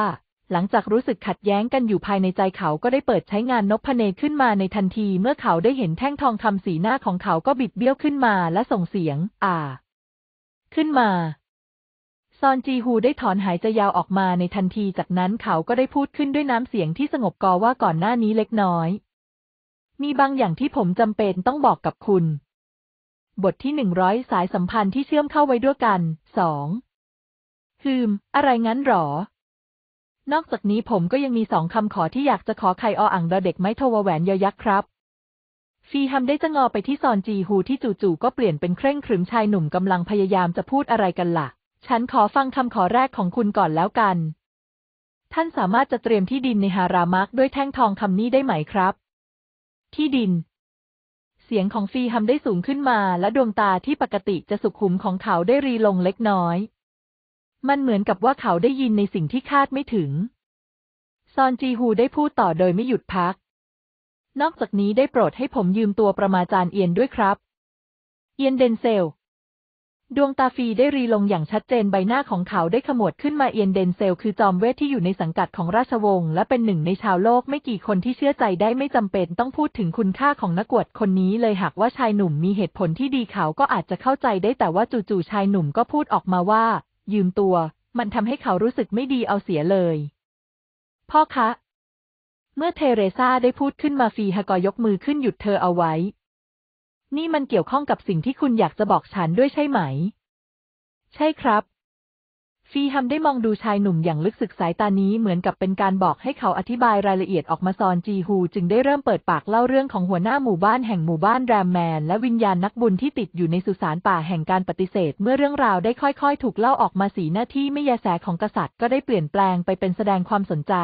หลังจากรู้สึกขัดแย้งกันอยู่ภายในใจเขาก็ได้เปิดใช้งานนพเนขึ้นมาในทันทีเมื่อเขาได้เห็นแท่งทองคำสีหน้าของเขาก็บิดเบี้ยวขึ้นมาและส่งเสียง อ่า ขึ้นมาซอนจีฮูได้ถอนหายใจยาวออกมาในทันที จากนั้นเขาก็ได้พูดขึ้นด้วยน้ำเสียงที่สงบกอว่าก่อนหน้านี้เล็กน้อย มีบางอย่างที่ผมจำเป็นต้องบอกกับคุณ บทที่หนึ่งร้อยสายสัมพันธ์ที่เชื่อมเข้าไว้ด้วยกัน สองฮืม อะไรงั้นหรอ นอกจากนี้ผมก็ยังมีสองคำขอที่อยากจะขอไครออ่างดอเด็กไม้ทวแหวนยอยักษ์ครับ ฟีฮัมได้จะงอไปที่ซอนจีฮูที่จู่ๆ ก็เปลี่ยนเป็นเคร่งครึมชายหนุ่มกำลังพยายามจะพูดอะไรกันละ่ะฉันขอฟังคำขอแรกของคุณก่อนแล้วกัน ท่านสามารถจะเตรียมที่ดินในฮารามักด้วยแท่งทองคำนี้ได้ไหมครับ ที่ดิน เสียงของฟีฮัมได้สูงขึ้นมา และดวงตาที่ปกติจะสุขุมของเขาได้รีลงเล็กน้อย มันเหมือนกับว่าเขาได้ยินในสิ่งที่คาดไม่ถึง ซอนจีฮูได้พูดต่อโดยไม่หยุดพัก นอกจากนี้ได้โปรดให้ผมยืมตัวประมาจารย์เอียนด้วยครับ เอียนเดนเซลดวงตาฟีได้รีลงอย่างชัดเจนใบหน้าของเขาได้ขมวดขึ้นมาเอียนเดนเซลคือจอมเวทที่อยู่ในสังกัดของราชวงศ์และเป็นหนึ่งในชาวโลกไม่กี่คนที่เชื่อใจได้ไม่จำเป็น ต้องพูดถึงคุณค่าของนักกวดคนนี้เลยหากว่าชายหนุ่มมีเหตุผลที่ดีเขาก็อาจจะเข้าใจได้แต่ว่าจู่ๆชายหนุ่มก็พูดออกมาว่า ยืมตัว มันทำให้เขารู้สึกไม่ดีเอาเสียเลยพ่อคะ เมื่อเทเรซาได้พูดขึ้นมาฟีฮะกอยกมือขึ้นหยุดเธอเอาไว้นี่มันเกี่ยวข้องกับสิ่งที่คุณอยากจะบอกฉันด้วยใช่ไหม ใช่ครับ ฟีฮัมได้มองดูชายหนุ่มอย่างลึกสึกสายตานี้ เหมือนกับเป็นการบอกให้เขาอธิบายรายละเอียดออกมาซอนจีฮูจึงได้เริ่มเปิดปากเล่าเรื่องของหัวหน้าหมู่บ้านแห่งหมู่บ้านแรมแมน และวิญญาณนักบุญที่ติดอยู่ในสุสานป่าแห่งการปฏิเสธ เมื่อเรื่องราวได้ค่อยๆถูกเล่าออกมาสีหน้าที่ไม่แยแสของกษัตริย์ก็ได้เปลี่ยนแปลงไปเป็นแสดงความสนใจ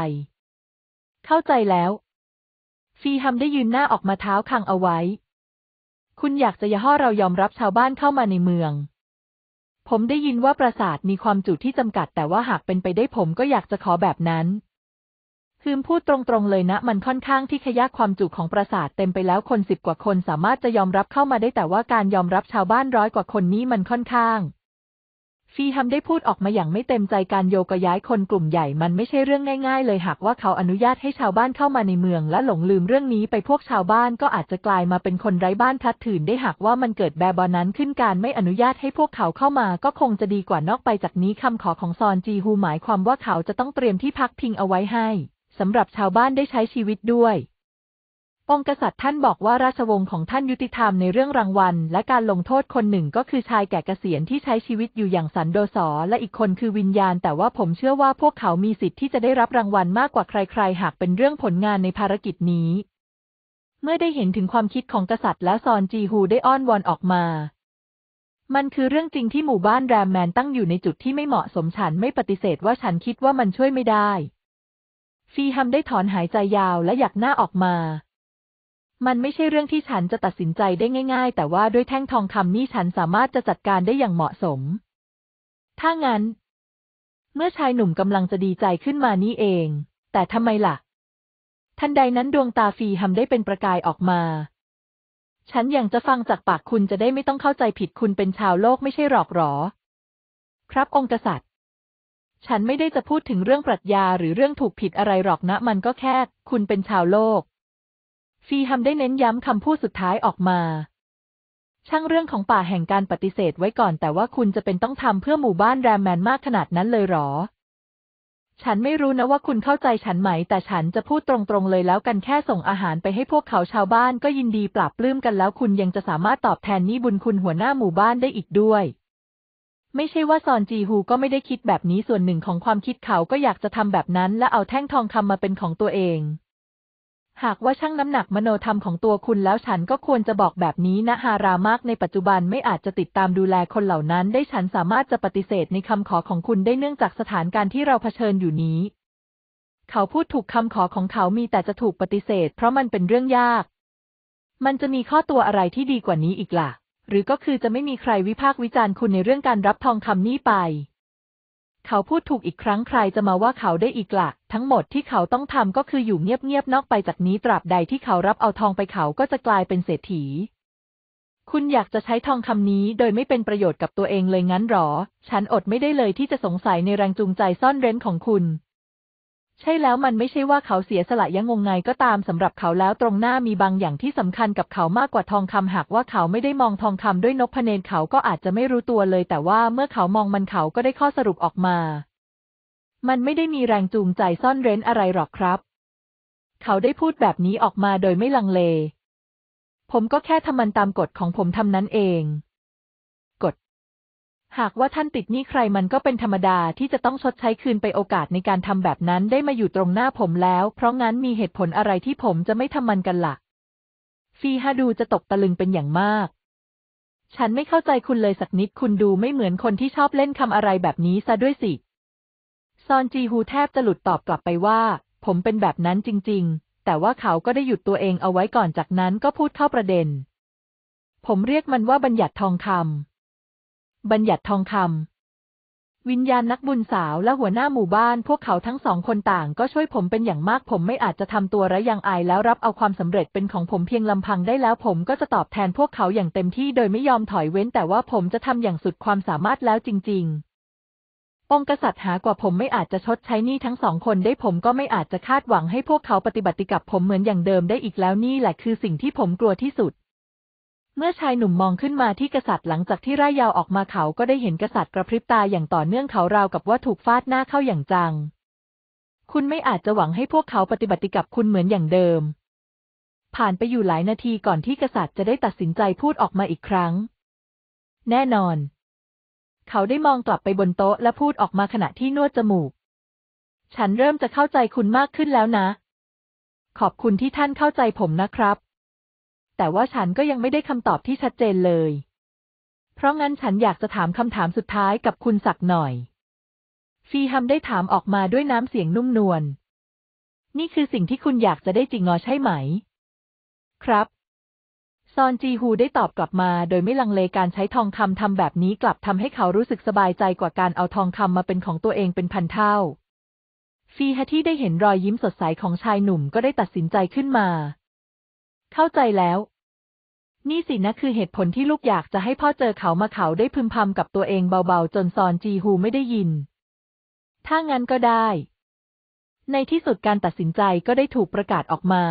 เข้าใจแล้ว ฟีฮัมได้ยืนหน้าออกมาเท้าคังเอาไว้คุณอยากจะย่อเรายอมรับชาวบ้านเข้ามาในเมือง ผมได้ยินว่าปราสาทมีความจุที่จำกัด แต่ว่าหากเป็นไปได้ผมก็อยากจะขอแบบนั้น คืมพูดตรง ๆ เลยนะ มันค่อนข้างที่ขยะความจุของปราสาทเต็มไปแล้วคนสิบกว่าคนสามารถจะยอมรับเข้ามาได้แต่ว่าการยอมรับชาวบ้านร้อยกว่าคนนี้มันค่อนข้างฟีฮัมได้พูดออกมาอย่างไม่เต็มใจการโยกย้ายคนกลุ่มใหญ่มันไม่ใช่เรื่องง่ายๆ เลยหากว่าเขาอนุญาตให้ชาวบ้านเข้ามาในเมืองและหลงลืมเรื่องนี้ไปพวกชาวบ้านก็อาจจะกลายมาเป็นคนไร้บ้านพลัดถืนได้หากว่ามันเกิดแบบนั้นขึ้นการไม่อนุญาตให้พวกเขาเข้ามาก็คงจะดีกว่านอกไปจากนี้คำขอของซอนจีฮูหมายความว่าเขาจะต้องเตรียมที่พักพิงเอาไว้ให้สำหรับชาวบ้านได้ใช้ชีวิตด้วยองกษัตริย์ท่านบอกว่าราชวงศ์ของท่านยุติธรรมในเรื่องรางวัล และการลงโทษคนหนึ่งก็คือชายแก่เกษียณที่ใช้ชีวิตอยู่อย่างสันโดษ และอีกคนคือวิญญาณ แต่ว่าผมเชื่อว่าพวกเขามีสิทธิ์ที่จะได้รับรางวัลมากกว่าใครๆหากเป็นเรื่องผลงานในภารกิจนี้ เมื่อได้เห็นถึงความคิดของกษัตริย์แล้วซอนจีฮูได้อ้อนวอนออกมา มันคือเรื่องจริงที่หมู่บ้านแรมแมนตั้งอยู่ในจุดที่ไม่เหมาะสมฉันไม่ปฏิเสธว่าฉันคิดว่ามันช่วยไม่ได้ฟีฮัมได้ถอนหายใจยาวและอยากหน้าออกมามันไม่ใช่เรื่องที่ฉันจะตัดสินใจได้ง่ายๆ แต่ว่าด้วยแท่งทองคำนี่ฉันสามารถจะจัดการได้อย่างเหมาะสม ถ้างั้น เมื่อชายหนุ่มกำลังจะดีใจขึ้นมานี่เอง แต่ทำไม ล่ะ ทันใดนั้นดวงตาฟีทำได้เป็นประกายออกมา ฉันอยากจะฟังจากปากคุณจะได้ไม่ต้องเข้าใจผิดคุณเป็นชาวโลก ไม่ใช่หรอกหรอ ครับองค์กษัตริย์ ฉันไม่ได้จะพูดถึงเรื่องปรัชญาหรือเรื่องถูกผิดอะไรหรอกนะ มันก็แค่ คุณเป็นชาวโลกฟีฮัมได้เน้นย้ำคำพูดสุดท้ายออกมา ช่างเรื่องของป่าแห่งการปฏิเสธไว้ก่อนแต่ว่าคุณจะเป็นต้องทำเพื่อหมู่บ้านแรมแมนมากขนาดนั้นเลยหรอ ฉันไม่รู้นะว่าคุณเข้าใจฉันไหมแต่ฉันจะพูดตรงๆเลยแล้วกันแค่ส่งอาหารไปให้พวกเขาชาวบ้านก็ยินดีปราบปลื้มกันแล้วคุณยังจะสามารถตอบแทนนี้บุญคุณหัวหน้าหมู่บ้านได้อีกด้วย ไม่ใช่ว่าซอนจีฮูก็ไม่ได้คิดแบบนี้ส่วนหนึ่งของความคิดเขาก็อยากจะทำแบบนั้นและเอาแท่งทองคำมาเป็นของตัวเองหากว่าช่างน้ำหนักมโนธรรมของตัวคุณแล้วฉันก็ควรจะบอกแบบนี้นะฮารามากในปัจจุบันไม่อาจจะติดตามดูแลคนเหล่านั้น ได้ฉันสามารถจะปฏิเสธในคำขอของคุณได้เนื่องจากสถานการณ์ที่เราเผชิญอยู่นี้ เขาพูดถูกคำขอของเขา มีแต่จะถูกปฏิเสธ เพราะมันเป็นเรื่องยาก มันจะมีข้อตัวอะไรที่ดีกว่านี้อีกละ่ะ หรือก็คือจะไม่มีใครวิพากษ์วิจารณ์คุณในเรื่องการรับทองคำนี้ไปเขาพูดถูกอีกครั้งใครจะมาว่าเขาได้อีกละ่ะทั้งหมดที่เขาต้องทำ ก็คืออยู่เงียบๆนอกไปจากนี้ตราบใดที่เขารับเอาทองไปเขาก็จะกลายเป็นเศรษฐี คุณอยากจะใช้ทองคำนี้โดยไม่เป็นประโยชน์กับตัวเองเลยงั้นหรอ ฉันอดไม่ได้เลยที่จะสงสัยในแรงจูงใจซ่อนเร้นของคุณใช่แล้วมันไม่ใช่ว่าเขาเสียสละยังงงไงก็ตามสำหรับเขาแล้วตรงหน้ามีบางอย่างที่สำคัญกับเขามากกว่าทองคำหากว่าเขาไม่ได้มองทองคำด้วยนกพเนนเขาก็อาจจะไม่รู้ตัวเลยแต่ว่าเมื่อเขามองมันเขาก็ได้ข้อสรุปออกมา มันไม่ได้มีแรงจูงใจซ่อนเร้นอะไรหรอกครับ เขาได้พูดแบบนี้ออกมาโดยไม่ลังเล ผมก็แค่ทำมันตามกฎของผมทำนั้นเองหากว่าท่านติดหนี้ใครมันก็เป็นธรรมดาที่จะต้องชดใช้คืนไปโอกาสในการทำแบบนั้นได้มาอยู่ตรงหน้าผมแล้ว เพราะงั้นมีเหตุผลอะไรที่ผมจะไม่ทำมันกันละ่ะฟีฮาดูจะตกตะลึงเป็นอย่างมาก ฉันไม่เข้าใจคุณเลยสักนิดคุณดูไม่เหมือนคนที่ชอบเล่นคำอะไรแบบนี้ซะด้วยสิซอนจีฮูแทบจะหลุดตอบกลับไปว่า ผมเป็นแบบนั้นจริง ๆ แต่ว่าเขาก็ได้หยุดตัวเองเอาไว้ก่อนจากนั้นก็พูดเข้าประเด็น ผมเรียกมันว่าบัญญัติทองคำบัญญัติทองคำ วิญญาณนักบุญสาวและหัวหน้าหมู่บ้าน พวกเขาทั้งสองคนต่าง ก็ช่วยผมเป็นอย่างมาก ผมไม่อาจจะทำตัวระยังอายแล้วรับเอาความสำเร็จเป็นของผมเพียงลำพังได้แล้ว ผมก็จะตอบแทนพวกเขาอย่างเต็มที่โดยไม่ยอมถอยเว้น แต่ว่าผมจะทำอย่างสุดความสามารถแล้วจริง ๆ องค์กษัตริย์หากว่าผมไม่อาจจะชดใช้นี่ทั้งสองคนได้ผมก็ไม่อาจจะคาดหวังให้พวกเขาปฏิบัติกับผมเหมือนอย่างเดิมได้อีกแล้วนี่แหละคือสิ่งที่ผมกลัวที่สุดเมื่อชายหนุ่มมองขึ้นมาที่กษัตริย์หลังจากที่ร่ายยาวออกมาเขาก็ได้เห็นกษัตริย์กระพริบตาอย่างต่อเนื่องเขาราวกับว่าถูกฟาดหน้าเข้าอย่างจัง คุณไม่อาจจะหวังให้พวกเขาปฏิบัติกับคุณเหมือนอย่างเดิม ผ่านไปอยู่หลายนาทีก่อนที่กษัตริย์จะได้ตัดสินใจพูดออกมาอีกครั้ง แน่นอน เขาได้มองกลับไปบนโต๊ะและพูดออกมาขณะที่นวดจมูก ฉันเริ่มจะเข้าใจคุณมากขึ้นแล้วนะ ขอบคุณที่ท่านเข้าใจผมนะครับแต่ว่าฉันก็ยังไม่ได้คำตอบที่ชัดเจนเลย เพราะงั้นฉันอยากจะถามคำถามสุดท้ายกับคุณสักหน่อย ฟีฮัมได้ถามออกมาด้วยน้ำเสียงนุ่มนวล นี่คือสิ่งที่คุณอยากจะได้จริงงอใช่ไหม ครับ ซอนจีฮูได้ตอบกลับมา โดยไม่ลังเลการใช้ทองคำทำแบบนี้กลับทำให้เขารู้สึกสบายใจกว่าการเอาทองคำมาเป็นของตัวเองเป็นพันเท่า ฟีฮัที่ได้เห็นรอยยิ้มสดใสของชายหนุ่ม ก็ได้ตัดสินใจขึ้นมา เข้าใจแล้วนี่สินะคือเหตุผลที่ลูกอยากจะให้พ่อเจอเขามาเขาได้พึมพำกับตัวเองเบาๆ จนซอนจีฮูไม่ได้ยิน ถ้างั้นก็ได้ ในที่สุดการตัดสินใจก็ได้ถูกประกาศออกมา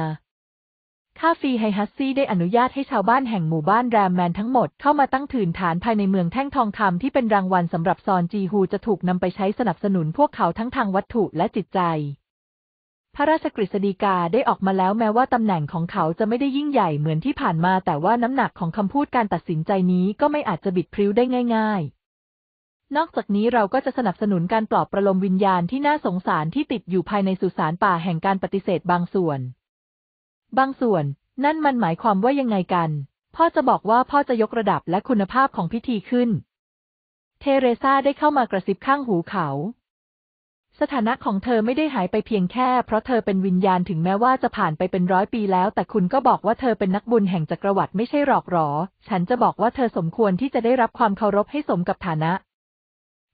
ข้าฟีไฮฮัสซี่ได้อนุญาตให้ชาวบ้านแห่งหมู่บ้าน แรมแมนทั้งหมดเข้ามาตั้งถื่นฐานภายในเมืองแท่งทองคำที่เป็นรางวัลสำหรับซอนจีฮูจะถูกนำไปใช้สนับสนุนพวกเขาทั้งทางวัตถุและจิตใจพระราชกฤษฎีกาได้ออกมาแล้วแม้ว่าตำแหน่งของเขาจะไม่ได้ยิ่งใหญ่เหมือนที่ผ่านมาแต่ว่าน้ำหนักของคำพูดการตัดสินใจนี้ก็ไม่อาจจะบิดพริ้วได้ง่ายๆ นอกจากนี้เราก็จะสนับสนุนการปลอบประโลมวิญญาณที่น่าสงสารที่ติดอยู่ภายในสุสานป่าแห่งการปฏิเสธบางส่วน บางส่วนนั่นมันหมายความว่ายังไงกัน พ่อจะบอกว่าพ่อจะยกระดับและคุณภาพของพิธีขึ้น เทเรซาได้เข้ามากระซิบข้างหูเขาสถานะของเธอไม่ได้หายไปเพียงแค่เพราะเธอเป็นวิญญาณถึงแม้ว่าจะผ่านไปเป็นร้อยปีแล้ว แต่คุณก็บอกว่าเธอเป็นนักบุญแห่งจักรวรรดิไม่ใช่หรอกหรอ ฉันจะบอกว่าเธอสมควรที่จะได้รับความเคารพให้สมกับฐานะ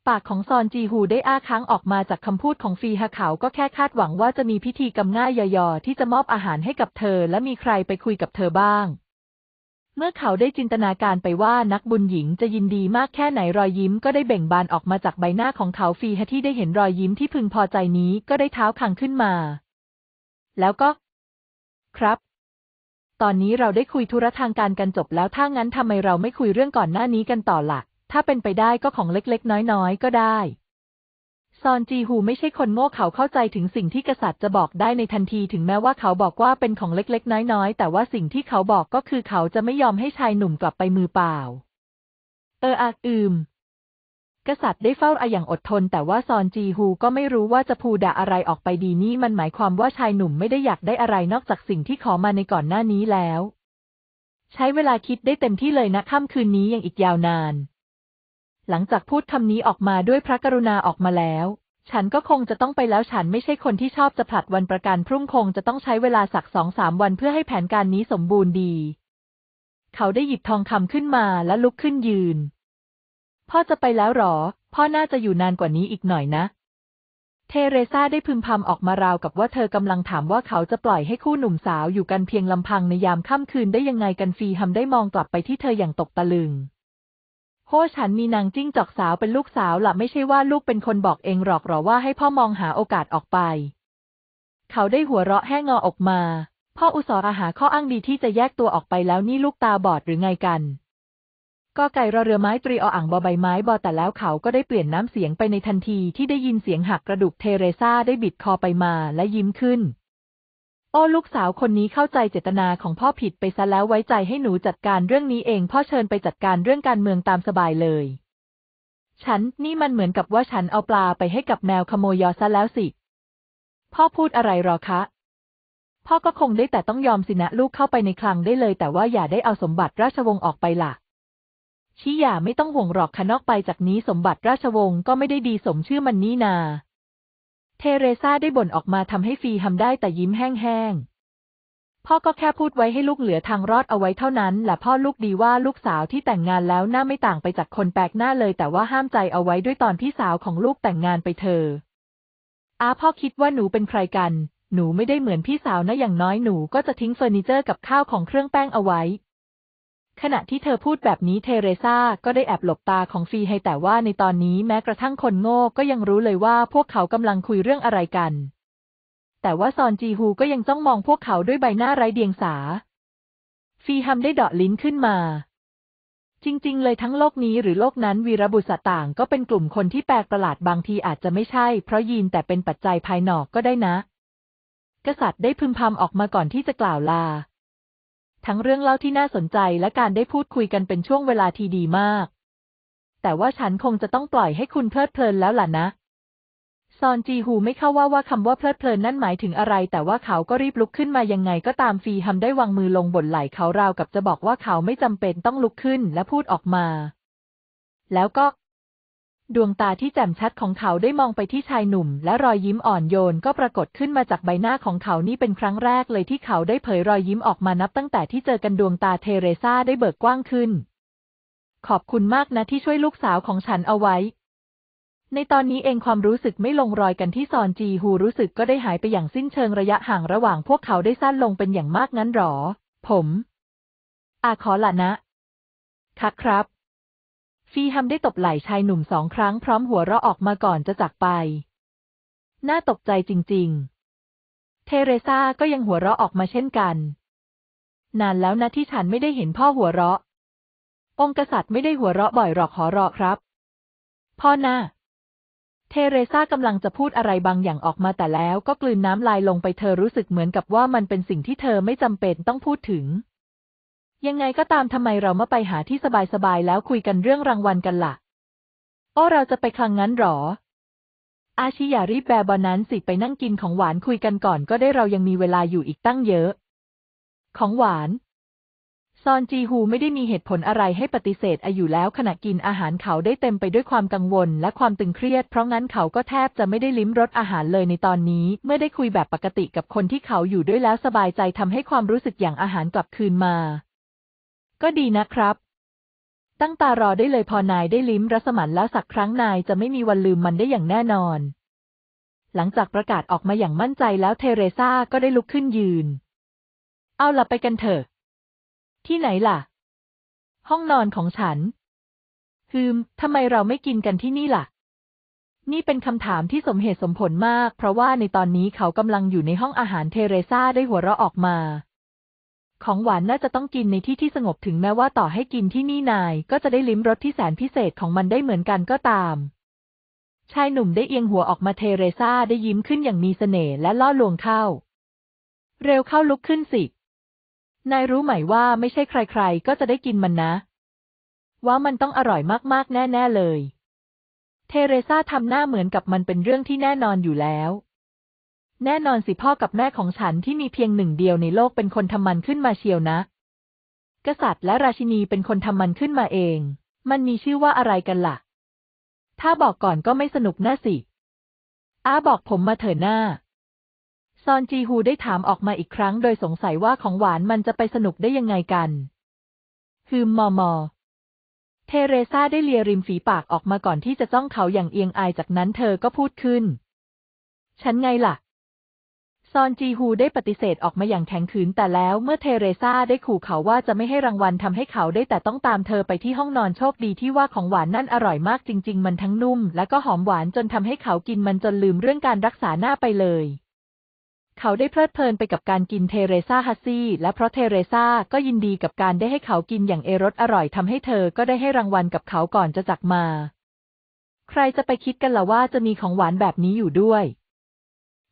ปากของซอนจีฮูได้อ้าค้างออกมาจากคำพูดของฟีฮะเขาก็แค่คาดหวังว่าจะมีพิธีกำง่ายยอๆที่จะมอบอาหารให้กับเธอ และมีใครไปคุยกับเธอบ้างเมื่อเขาได้จินตนาการไปว่านักบุญหญิงจะยินดีมากแค่ไหนรอยยิ้ม ก็ได้เบ่งบานออกมาจากใบหน้าของเขาฟีฮที่ได้เห็นรอยยิ้มที่พึงพอใจนี้ ก็ได้เท้าคังขึ้นมา แล้วก็ครับ ตอนนี้เราได้คุยธุระทางการกันจบแล้วถ้างั้นทำไมเราไม่คุยเรื่องก่อนหน้านี้กันต่อละ่ะ ถ้าเป็นไปได้ก็ของเล็กๆ น้อยๆ ก็ได้ซอนจีฮูไม่ใช่คนโง่เขาเข้าใจถึงสิ่งที่กษัตริย์จะบอกได้ในทันที ถึงแม้ว่าเขาบอกว่าเป็นของเล็ก ๆ น้อยๆแต่ว่าสิ่งที่เขาบอกก็คือเขาจะไม่ยอมให้ชายหนุ่มกลับไปมือเปล่า เอออาอืม กษัตริย์ได้เฝ้าอาอย่างอดทน แต่ว่าซอนจีฮูก็ไม่รู้ว่าจะพูดอะไรออกไปดีนี่มันหมายความว่าชายหนุ่มไม่ได้อยากได้อะไรนอกจากสิ่งที่ขอมาในก่อนหน้านี้แล้ว ใช้เวลาคิดได้เต็มที่เลยนะค่ำคืนนี้ยังอีกยาวนานหลังจากพูดคำนี้ออกมาด้วยพระกรุณาออกมาแล้ว ฉันก็คงจะต้องไปแล้วฉันไม่ใช่คนที่ชอบจะผลัดวันประกันพรุ่งคงจะต้องใช้เวลาสักสองสามวันเพื่อให้แผนการนี้สมบูรณ์ดี เขาได้หยิบทองคำ ขึ้นมาและลุกขึ้นยืน พ่อจะไปแล้วหรอ พ่อน่าจะอยู่นานกว่านี้อีกหน่อยนะ เทเรซาได้พึมพำออกมาราวกับว่าเธอกำลังถามว่าเขาจะปล่อยให้คู่หนุ่มสาวอยู่กันเพียงลำพังในยามค่ำคืนได้ยังไงกันฟีฮัมได้มองกลับไปที่เธออย่างตกตะลึงโคฉันมีนางจิ้งจอกสาวเป็นลูกสาวหละไม่ใช่ว่าลูกเป็นคนบอกเองหรอกหรอว่าให้พ่อมองหาโอกาสออกไป เขาได้หัวเราะแห้งอออกมา พ่ออุสออาหาข้ออ้างดีที่จะแยกตัวออกไปแล้วนี่ลูกตาบอดหรือไงกันก็ไก่รอเรือไม้ตรีออ่างบอใบไม้ บอแต่แล้วเขาก็ได้เปลี่ยนน้ำเสียงไปในทันทีที่ได้ยินเสียงหักกระดูกเทเรซาได้บิดคอไปมาและยิ้มขึ้นอ้อลูกสาวคนนี้เข้าใจเจตนาของพ่อผิดไปซะแล้วไว้ใจให้หนูจัดการเรื่องนี้เองพ่อเชิญไปจัดการเรื่องการเมืองตามสบายเลย ฉันนี่มันเหมือนกับว่าฉันเอาปลาไปให้กับแมวขโมยยอซะแล้วสิ พ่อพูดอะไรหรอคะ พ่อก็คงได้แต่ต้องยอมสินะลูกเข้าไปในคลังได้เลย แต่ว่าอย่าได้เอาสมบัติราชวงศ์ออกไปล่ะชี้อย่าไม่ต้องห่วงหรอกคะนอกไปจากนี้สมบัติราชวงศ์ก็ไม่ได้ดีสมชื่อมันนี่นาเทเรซาได้บ่นออกมาทำให้ฟีฮัมได้แต่ยิ้มแห้งๆ พ่อก็แค่พูดไว้ให้ลูกเหลือทางรอดเอาไว้เท่านั้นแหละพ่อลูกดีว่าลูกสาวที่แต่งงานแล้วหน้าไม่ต่างไปจากคนแปลกหน้าเลย แต่ว่าห้ามใจเอาไว้ด้วยตอนพี่สาวของลูกแต่งงานไปเธออาพ่อคิดว่าหนูเป็นใครกัน หนูไม่ได้เหมือนพี่สาวนะอย่างน้อยหนู ก็จะทิ้งเฟอร์นิเจอร์กับข้าวของเครื่องแป้งเอาไว้ขณะที่เธอพูดแบบนี้เทเรซาก็ได้แอบหลบตาของฟีให้แต่ว่าในตอนนี้แม้กระทั่งคนโง่ก็ยังรู้เลยว่าพวกเขากำลังคุยเรื่องอะไรกัน แต่ว่าซอนจีฮูก็ยังจ้องมองพวกเขาด้วยใบหน้าไร้เดียงสา ฟีฮัมได้เดาะลิ้นขึ้นมา จริงๆเลยทั้งโลกนี้หรือโลกนั้นวีรบุษต่างก็เป็นกลุ่มคนที่แปลกประหลาดบางทีอาจจะไม่ใช่เพราะยีนแต่เป็นปัจจัยภายนอกก็ได้นะ กษัตริย์ได้พึมพำออกมาก่อนที่จะกล่าวลาทั้งเรื่องเล่าที่น่าสนใจและการได้พูดคุยกันเป็นช่วงเวลาที่ดีมาก แต่ว่าฉันคงจะต้องปล่อยให้คุณเพลิดเพลินแล้วล่ะนะ ซอนจีฮูไม่เข้าว่าว่าคำว่าเพลิดเพลินนั่นหมายถึงอะไร แต่ว่าเขาก็รีบลุกขึ้นมายังไง ก็ตามฟีฮัมได้วางมือลงบนไหล่เขาราวกับจะบอกว่าเขาไม่จำเป็นต้องลุกขึ้นและพูดออกมา แล้วก็ดวงตาที่แจ่มชัดของเขาได้มองไปที่ชายหนุ่มและรอยยิ้มอ่อนโยนก็ปรากฏขึ้นมาจากใบหน้าของเขานี่เป็นครั้งแรกเลยที่เขาได้เผยรอยยิ้มออกมานับตั้งแต่ที่เจอกันดวงตาเทเรซาได้เบิกกว้างขึ้น ขอบคุณมากนะที่ช่วยลูกสาวของฉันเอาไว้ ในตอนนี้เองความรู้สึกไม่ลงรอยกันที่ซอนจีฮูรู้สึกก็ได้หายไปอย่างสิ้นเชิงระยะห่างระหว่างพวกเขาได้สั้นลงเป็นอย่างมากงั้นหรอ ผมอาขอละนะคักครับซีฮัมได้ตบไหล่ชายหนุ่มสองครั้งพร้อมหัวเราะออกมาก่อนจะจากไป น่าตกใจจริงๆ เทเรซาก็ยังหัวเราะออกมาเช่นกัน นานแล้วนะที่ฉันไม่ได้เห็นพ่อหัวเราะ องค์กษัตริย์ไม่ได้หัวเราะบ่อยหรอกหอรอ ครับ พ่อนะ่าเทเรซากำลังจะพูดอะไรบางอย่างออกมาแต่แล้วก็กลืนน้ำลายลงไปเธอรู้สึกเหมือนกับว่ามันเป็นสิ่งที่เธอไม่จำเป็นต้องพูดถึงยังไงก็ตามทำไมเราไม่ไปหาที่สบายๆแล้วคุยกันเรื่องรางวัลกันละ่ะโอ้เราจะไปคลังงั้นหรอ อาชิอย่ารีบแบบอนั้นสิไปนั่งกินของหวานคุยกันก่อน ก็ได้เรายังมีเวลาอยู่อีกตั้งเยอะ ของหวาน ซอนจีฮูไม่ได้มีเหตุผลอะไรให้ปฏิเสธอาอยู่แล้ว ขณะกินอาหารเขาได้เต็มไปด้วยความกังวล และความตึงเครียด เพราะงั้นเขาก็แทบจะไม่ได้ลิ้มรสอาหารเลยในตอนนี้ เมื่อได้คุยแบบปกติกับคนที่เขาอยู่ด้วยแล้วสบายใจทำให้ความรู้สึกอย่างอาหารกลับคืนมาก็ดีนะครับ ตั้งตารอได้เลยพอนายได้ลิ้มรสมันแล้วสักครั้งนายจะไม่มีวันลืมมันได้อย่างแน่นอน หลังจากประกาศออกมาอย่างมั่นใจแล้วเทเรซาก็ได้ลุกขึ้นยืน เอาล่ะไปกันเถอะ ที่ไหนล่ะ ห้องนอนของฉัน ฮืม ทำไมเราไม่กินกันที่นี่ล่ะ นี่เป็นคำถามที่สมเหตุสมผลมาก เพราะว่าในตอนนี้เขากำลังอยู่ในห้องอาหารเทเรซาได้หัวเราะออกมาของหวานน่าจะต้องกินในที่ที่สงบถึงแม้ว่าต่อให้กินที่นี่นาย ก็จะได้ลิ้มรสที่แสนพิเศษของมันได้เหมือนกันก็ตาม ชายหนุ่มได้เอียง หัวออกมาเทเรซาได้ยิ้มขึ้นอย่างมีเสน่ห์และล่อลวงเข้า เร็วเข้าลุกขึ้นสิ นายรู้ไหมว่าไม่ใช่ใคร ๆ ก็จะได้กินมันนะ ว่ามันต้องอร่อยมากๆแน่ๆเลย เทเรซาทำหน้าเหมือนกับมันเป็นเรื่องที่แน่นอนอยู่แล้วแน่นอนสิพ่อกับแม่ของฉันที่มีเพียงหนึ่งเดียวในโลกเป็นคนทำมันขึ้นมาเชียวนะ กษัตริย์และราชินีเป็นคนทำมันขึ้นมาเอง มันมีชื่อว่าอะไรกันละ่ะ ถ้าบอกก่อนก็ไม่สนุกน่าสิ อ้าบอกผมมาเถอะหน้าซอนจีฮูได้ถามออกมาอีกครั้งโดยสงสัยว่าของหวานมันจะไปสนุกได้ยังไงกันฮืมมอมอ เทเรซาได้เลียริมฝีปากออกมาก่อนที่จะจ้องเขาอย่างเอียงอายจากนั้นเธอก็พูดขึ้น ฉันไงล่ะซอนจีฮูได้ปฏิเสธออกมาอย่างแข็งขืน แต่แล้วเมื่อเทเรซาได้ขู่เขาว่าจะไม่ให้รางวัลทำให้เขาได้แต่ต้องตามเธอไปที่ห้องนอนโชคดีที่ว่าของหวานนั่นอร่อยมากจริง ๆ มันทั้งนุ่มและก็หอมหวานจนทำให้เขากินมันจนลืมเรื่องการรักษาหน้าไปเลย เขาได้เพลิดเพลินไปกับการกินเทเรซาฮัสซี่ และเพราะเทเรซาก็ยินดีกับการได้ให้เขากินอย่างเอรสอร่อยทำให้เธอก็ได้ให้รางวัลกับเขาก่อนจะจากมา ใครจะไปคิดกันล่ะว่าจะมีของหวานแบบนี้อยู่ด้วย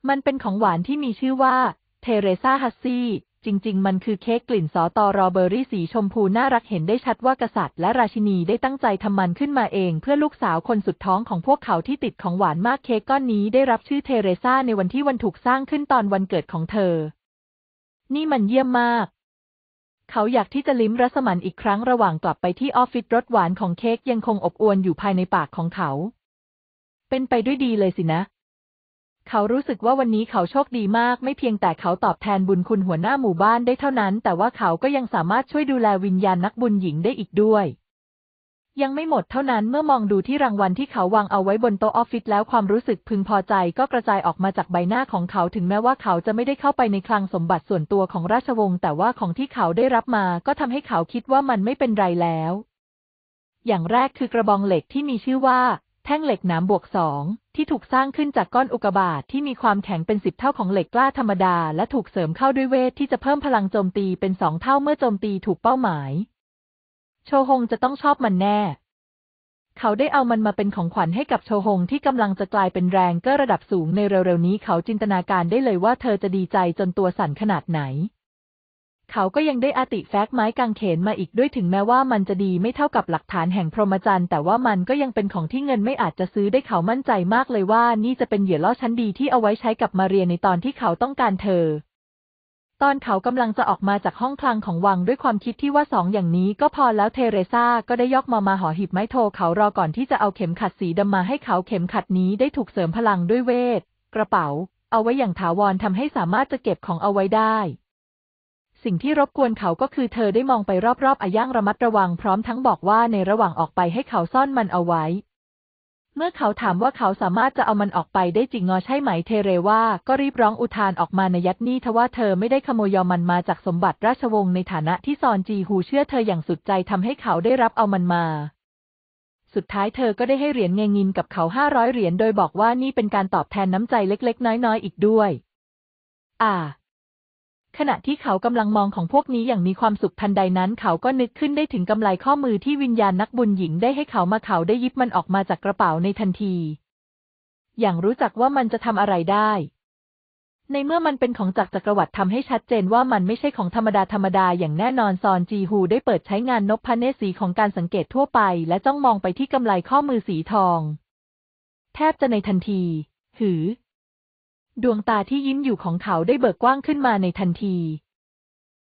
มันเป็นของหวานที่มีชื่อว่าเทเรซาฮัสซี่ จริงๆ มันคือเค้กกลิ่นสอตอรอเบอรี่สีชมพูน่ารักเห็นได้ชัดว่ากษัตริย์และราชินีได้ตั้งใจทำมันขึ้นมาเอง เพื่อลูกสาวคนสุดท้องของพวกเขาที่ติดของหวานมากเค้กก้อนนี้ได้รับชื่อเทเรซาในวันที่วันถูกสร้างขึ้นตอนวันเกิดของเธอ นี่มันเยี่ยมมาก เขาอยากที่จะลิ้มรสมันอีกครั้งระหว่างกลับไปที่ออฟฟิศรสหวานของเค้กยังคงอบอวลอยู่ภายในปากของเขา เป็นไปด้วยดีเลยสินะเขารู้สึกว่าวันนี้เขาโชคดีมาก ไม่เพียงแต่เขาตอบแทนบุญคุณหัวหน้าหมู่บ้านได้เท่านั้น แต่ว่าเขาก็ยังสามารถช่วยดูแลวิญญาณนักบุญหญิงได้อีกด้วย ยังไม่หมดเท่านั้นเมื่อมองดูที่รางวัลที่เขาวางเอาไว้บนโต๊ะออฟฟิศแล้วความรู้สึกพึงพอใจ ก็กระจายออกมาจากใบหน้าของเขาถึงแม้ว่าเขาจะไม่ได้เข้าไปในคลังสมบัติส่วนตัวของราชวงศ์แต่ว่าของที่เขาได้รับมา ก็ทำให้เขาคิดว่ามันไม่เป็นไรแล้ว อย่างแรกคือกระบองเหล็กที่มีชื่อว่าแท่งเหล็กหนามบวกสองที่ถูกสร้างขึ้นจากก้อนอุกกาบาตทที่มีความแข็งเป็นสิบเท่าของเหล็กกล้าธรรมดา และถูกเสริมเข้าด้วยเวทที่จะเพิ่มพลังโจมตีเป็นสองเท่าเมื่อโจมตีถูกเป้าหมาย โชฮงจะต้องชอบมันแน่ เขาได้เอามันมาเป็นของขวัญให้กับโชฮงที่กำลังจะกลายเป็นแรงเกอร์ระดับสูงในเร็วๆนี้เขาจินตนาการได้เลยว่า เธอจะดีใจจนตัวสั่นขนาดไหนเขาก็ยังได้อติแฟกไม้กางเขนมาอีกด้วยถึงแม้ว่ามันจะดีไม่เท่ากับหลักฐานแห่งพรหมจรรย์ แต่ว่ามันก็ยังเป็นของที่เงินไม่อาจจะซื้อได้เขามั่นใจมากเลยว่านี่จะเป็นเหยื่อล่อชั้นดีที่เอาไว้ใช้กับมาเรียในตอนที่เขาต้องการเธอ ตอนเขากำลังจะออกมาจากห้องคลังของวังด้วยความคิดที่ว่าสองอย่างนี้ ก็พอแล้วเทเรซาก็ได้ยกมามาห่อหีบไม้โทเขารอก่อนที่จะเอาเข็มขัดสีดามาให้เขาเข็มขัดนี้ได้ถูกเสริมพลังด้วยเวทกระเป๋า เอาไว้อย่างถาวรทำให้สามารถจะเก็บของเอาไว้ได้สิ่งที่รบกวนเขาก็คือเธอได้มองไปรอบๆอาย่างระมัดระวังพร้อมทั้งบอกว่าในระหว่างออกไปให้เขาซ่อนมันเอาไว้ เมื่อเขาถามว่าเขาสามารถจะเอามันออกไปได้จริงงอใช่ไหมเทเรว่าก็รีบร้องอุทานออกมาในยัดนี้ทว่าเธอไม่ได้ขโมยอมันมาจากสมบัติราชวงศ์ในฐานะที่ซอนจีฮูเชื่อเธออย่างสุดใจทำให้เขาได้รับเอามันมา สุดท้ายเธอก็ได้ให้เหรียญเงงินกับเขาห้าร้อยเหรียญโดยบอกว่านี่เป็นการตอบแทนน้ำใจเล็ก ๆ น้อยๆอีกด้วย อ่าขณะที่เขากำลังมองของพวกนี้อย่างมีความสุขทันใดนั้น เขาก็นึกขึ้นได้ถึงกำไลข้อมือที่วิญญาณนักบุญหญิงได้ให้เขามาเขาได้ยิบมันออกมาจากกระเป๋าในทันที อย่างรู้จักว่ามันจะทำอะไรได้ ในเมื่อมันเป็นของจักรจักรวรรดิทำให้ชัดเจน ว่ามันไม่ใช่ของธรรมดาธรรมดาอย่างแน่นอนซอนจีฮูได้เปิดใช้งานนบพเนสีของการสังเกตทั่วไป และจ้องมองไปที่กำไลข้อมือสีทอง แทบจะในทันทีหือดวงตาที่ยิ้มอยู่ของเขาได้เบิกกว้างขึ้นมาในทันที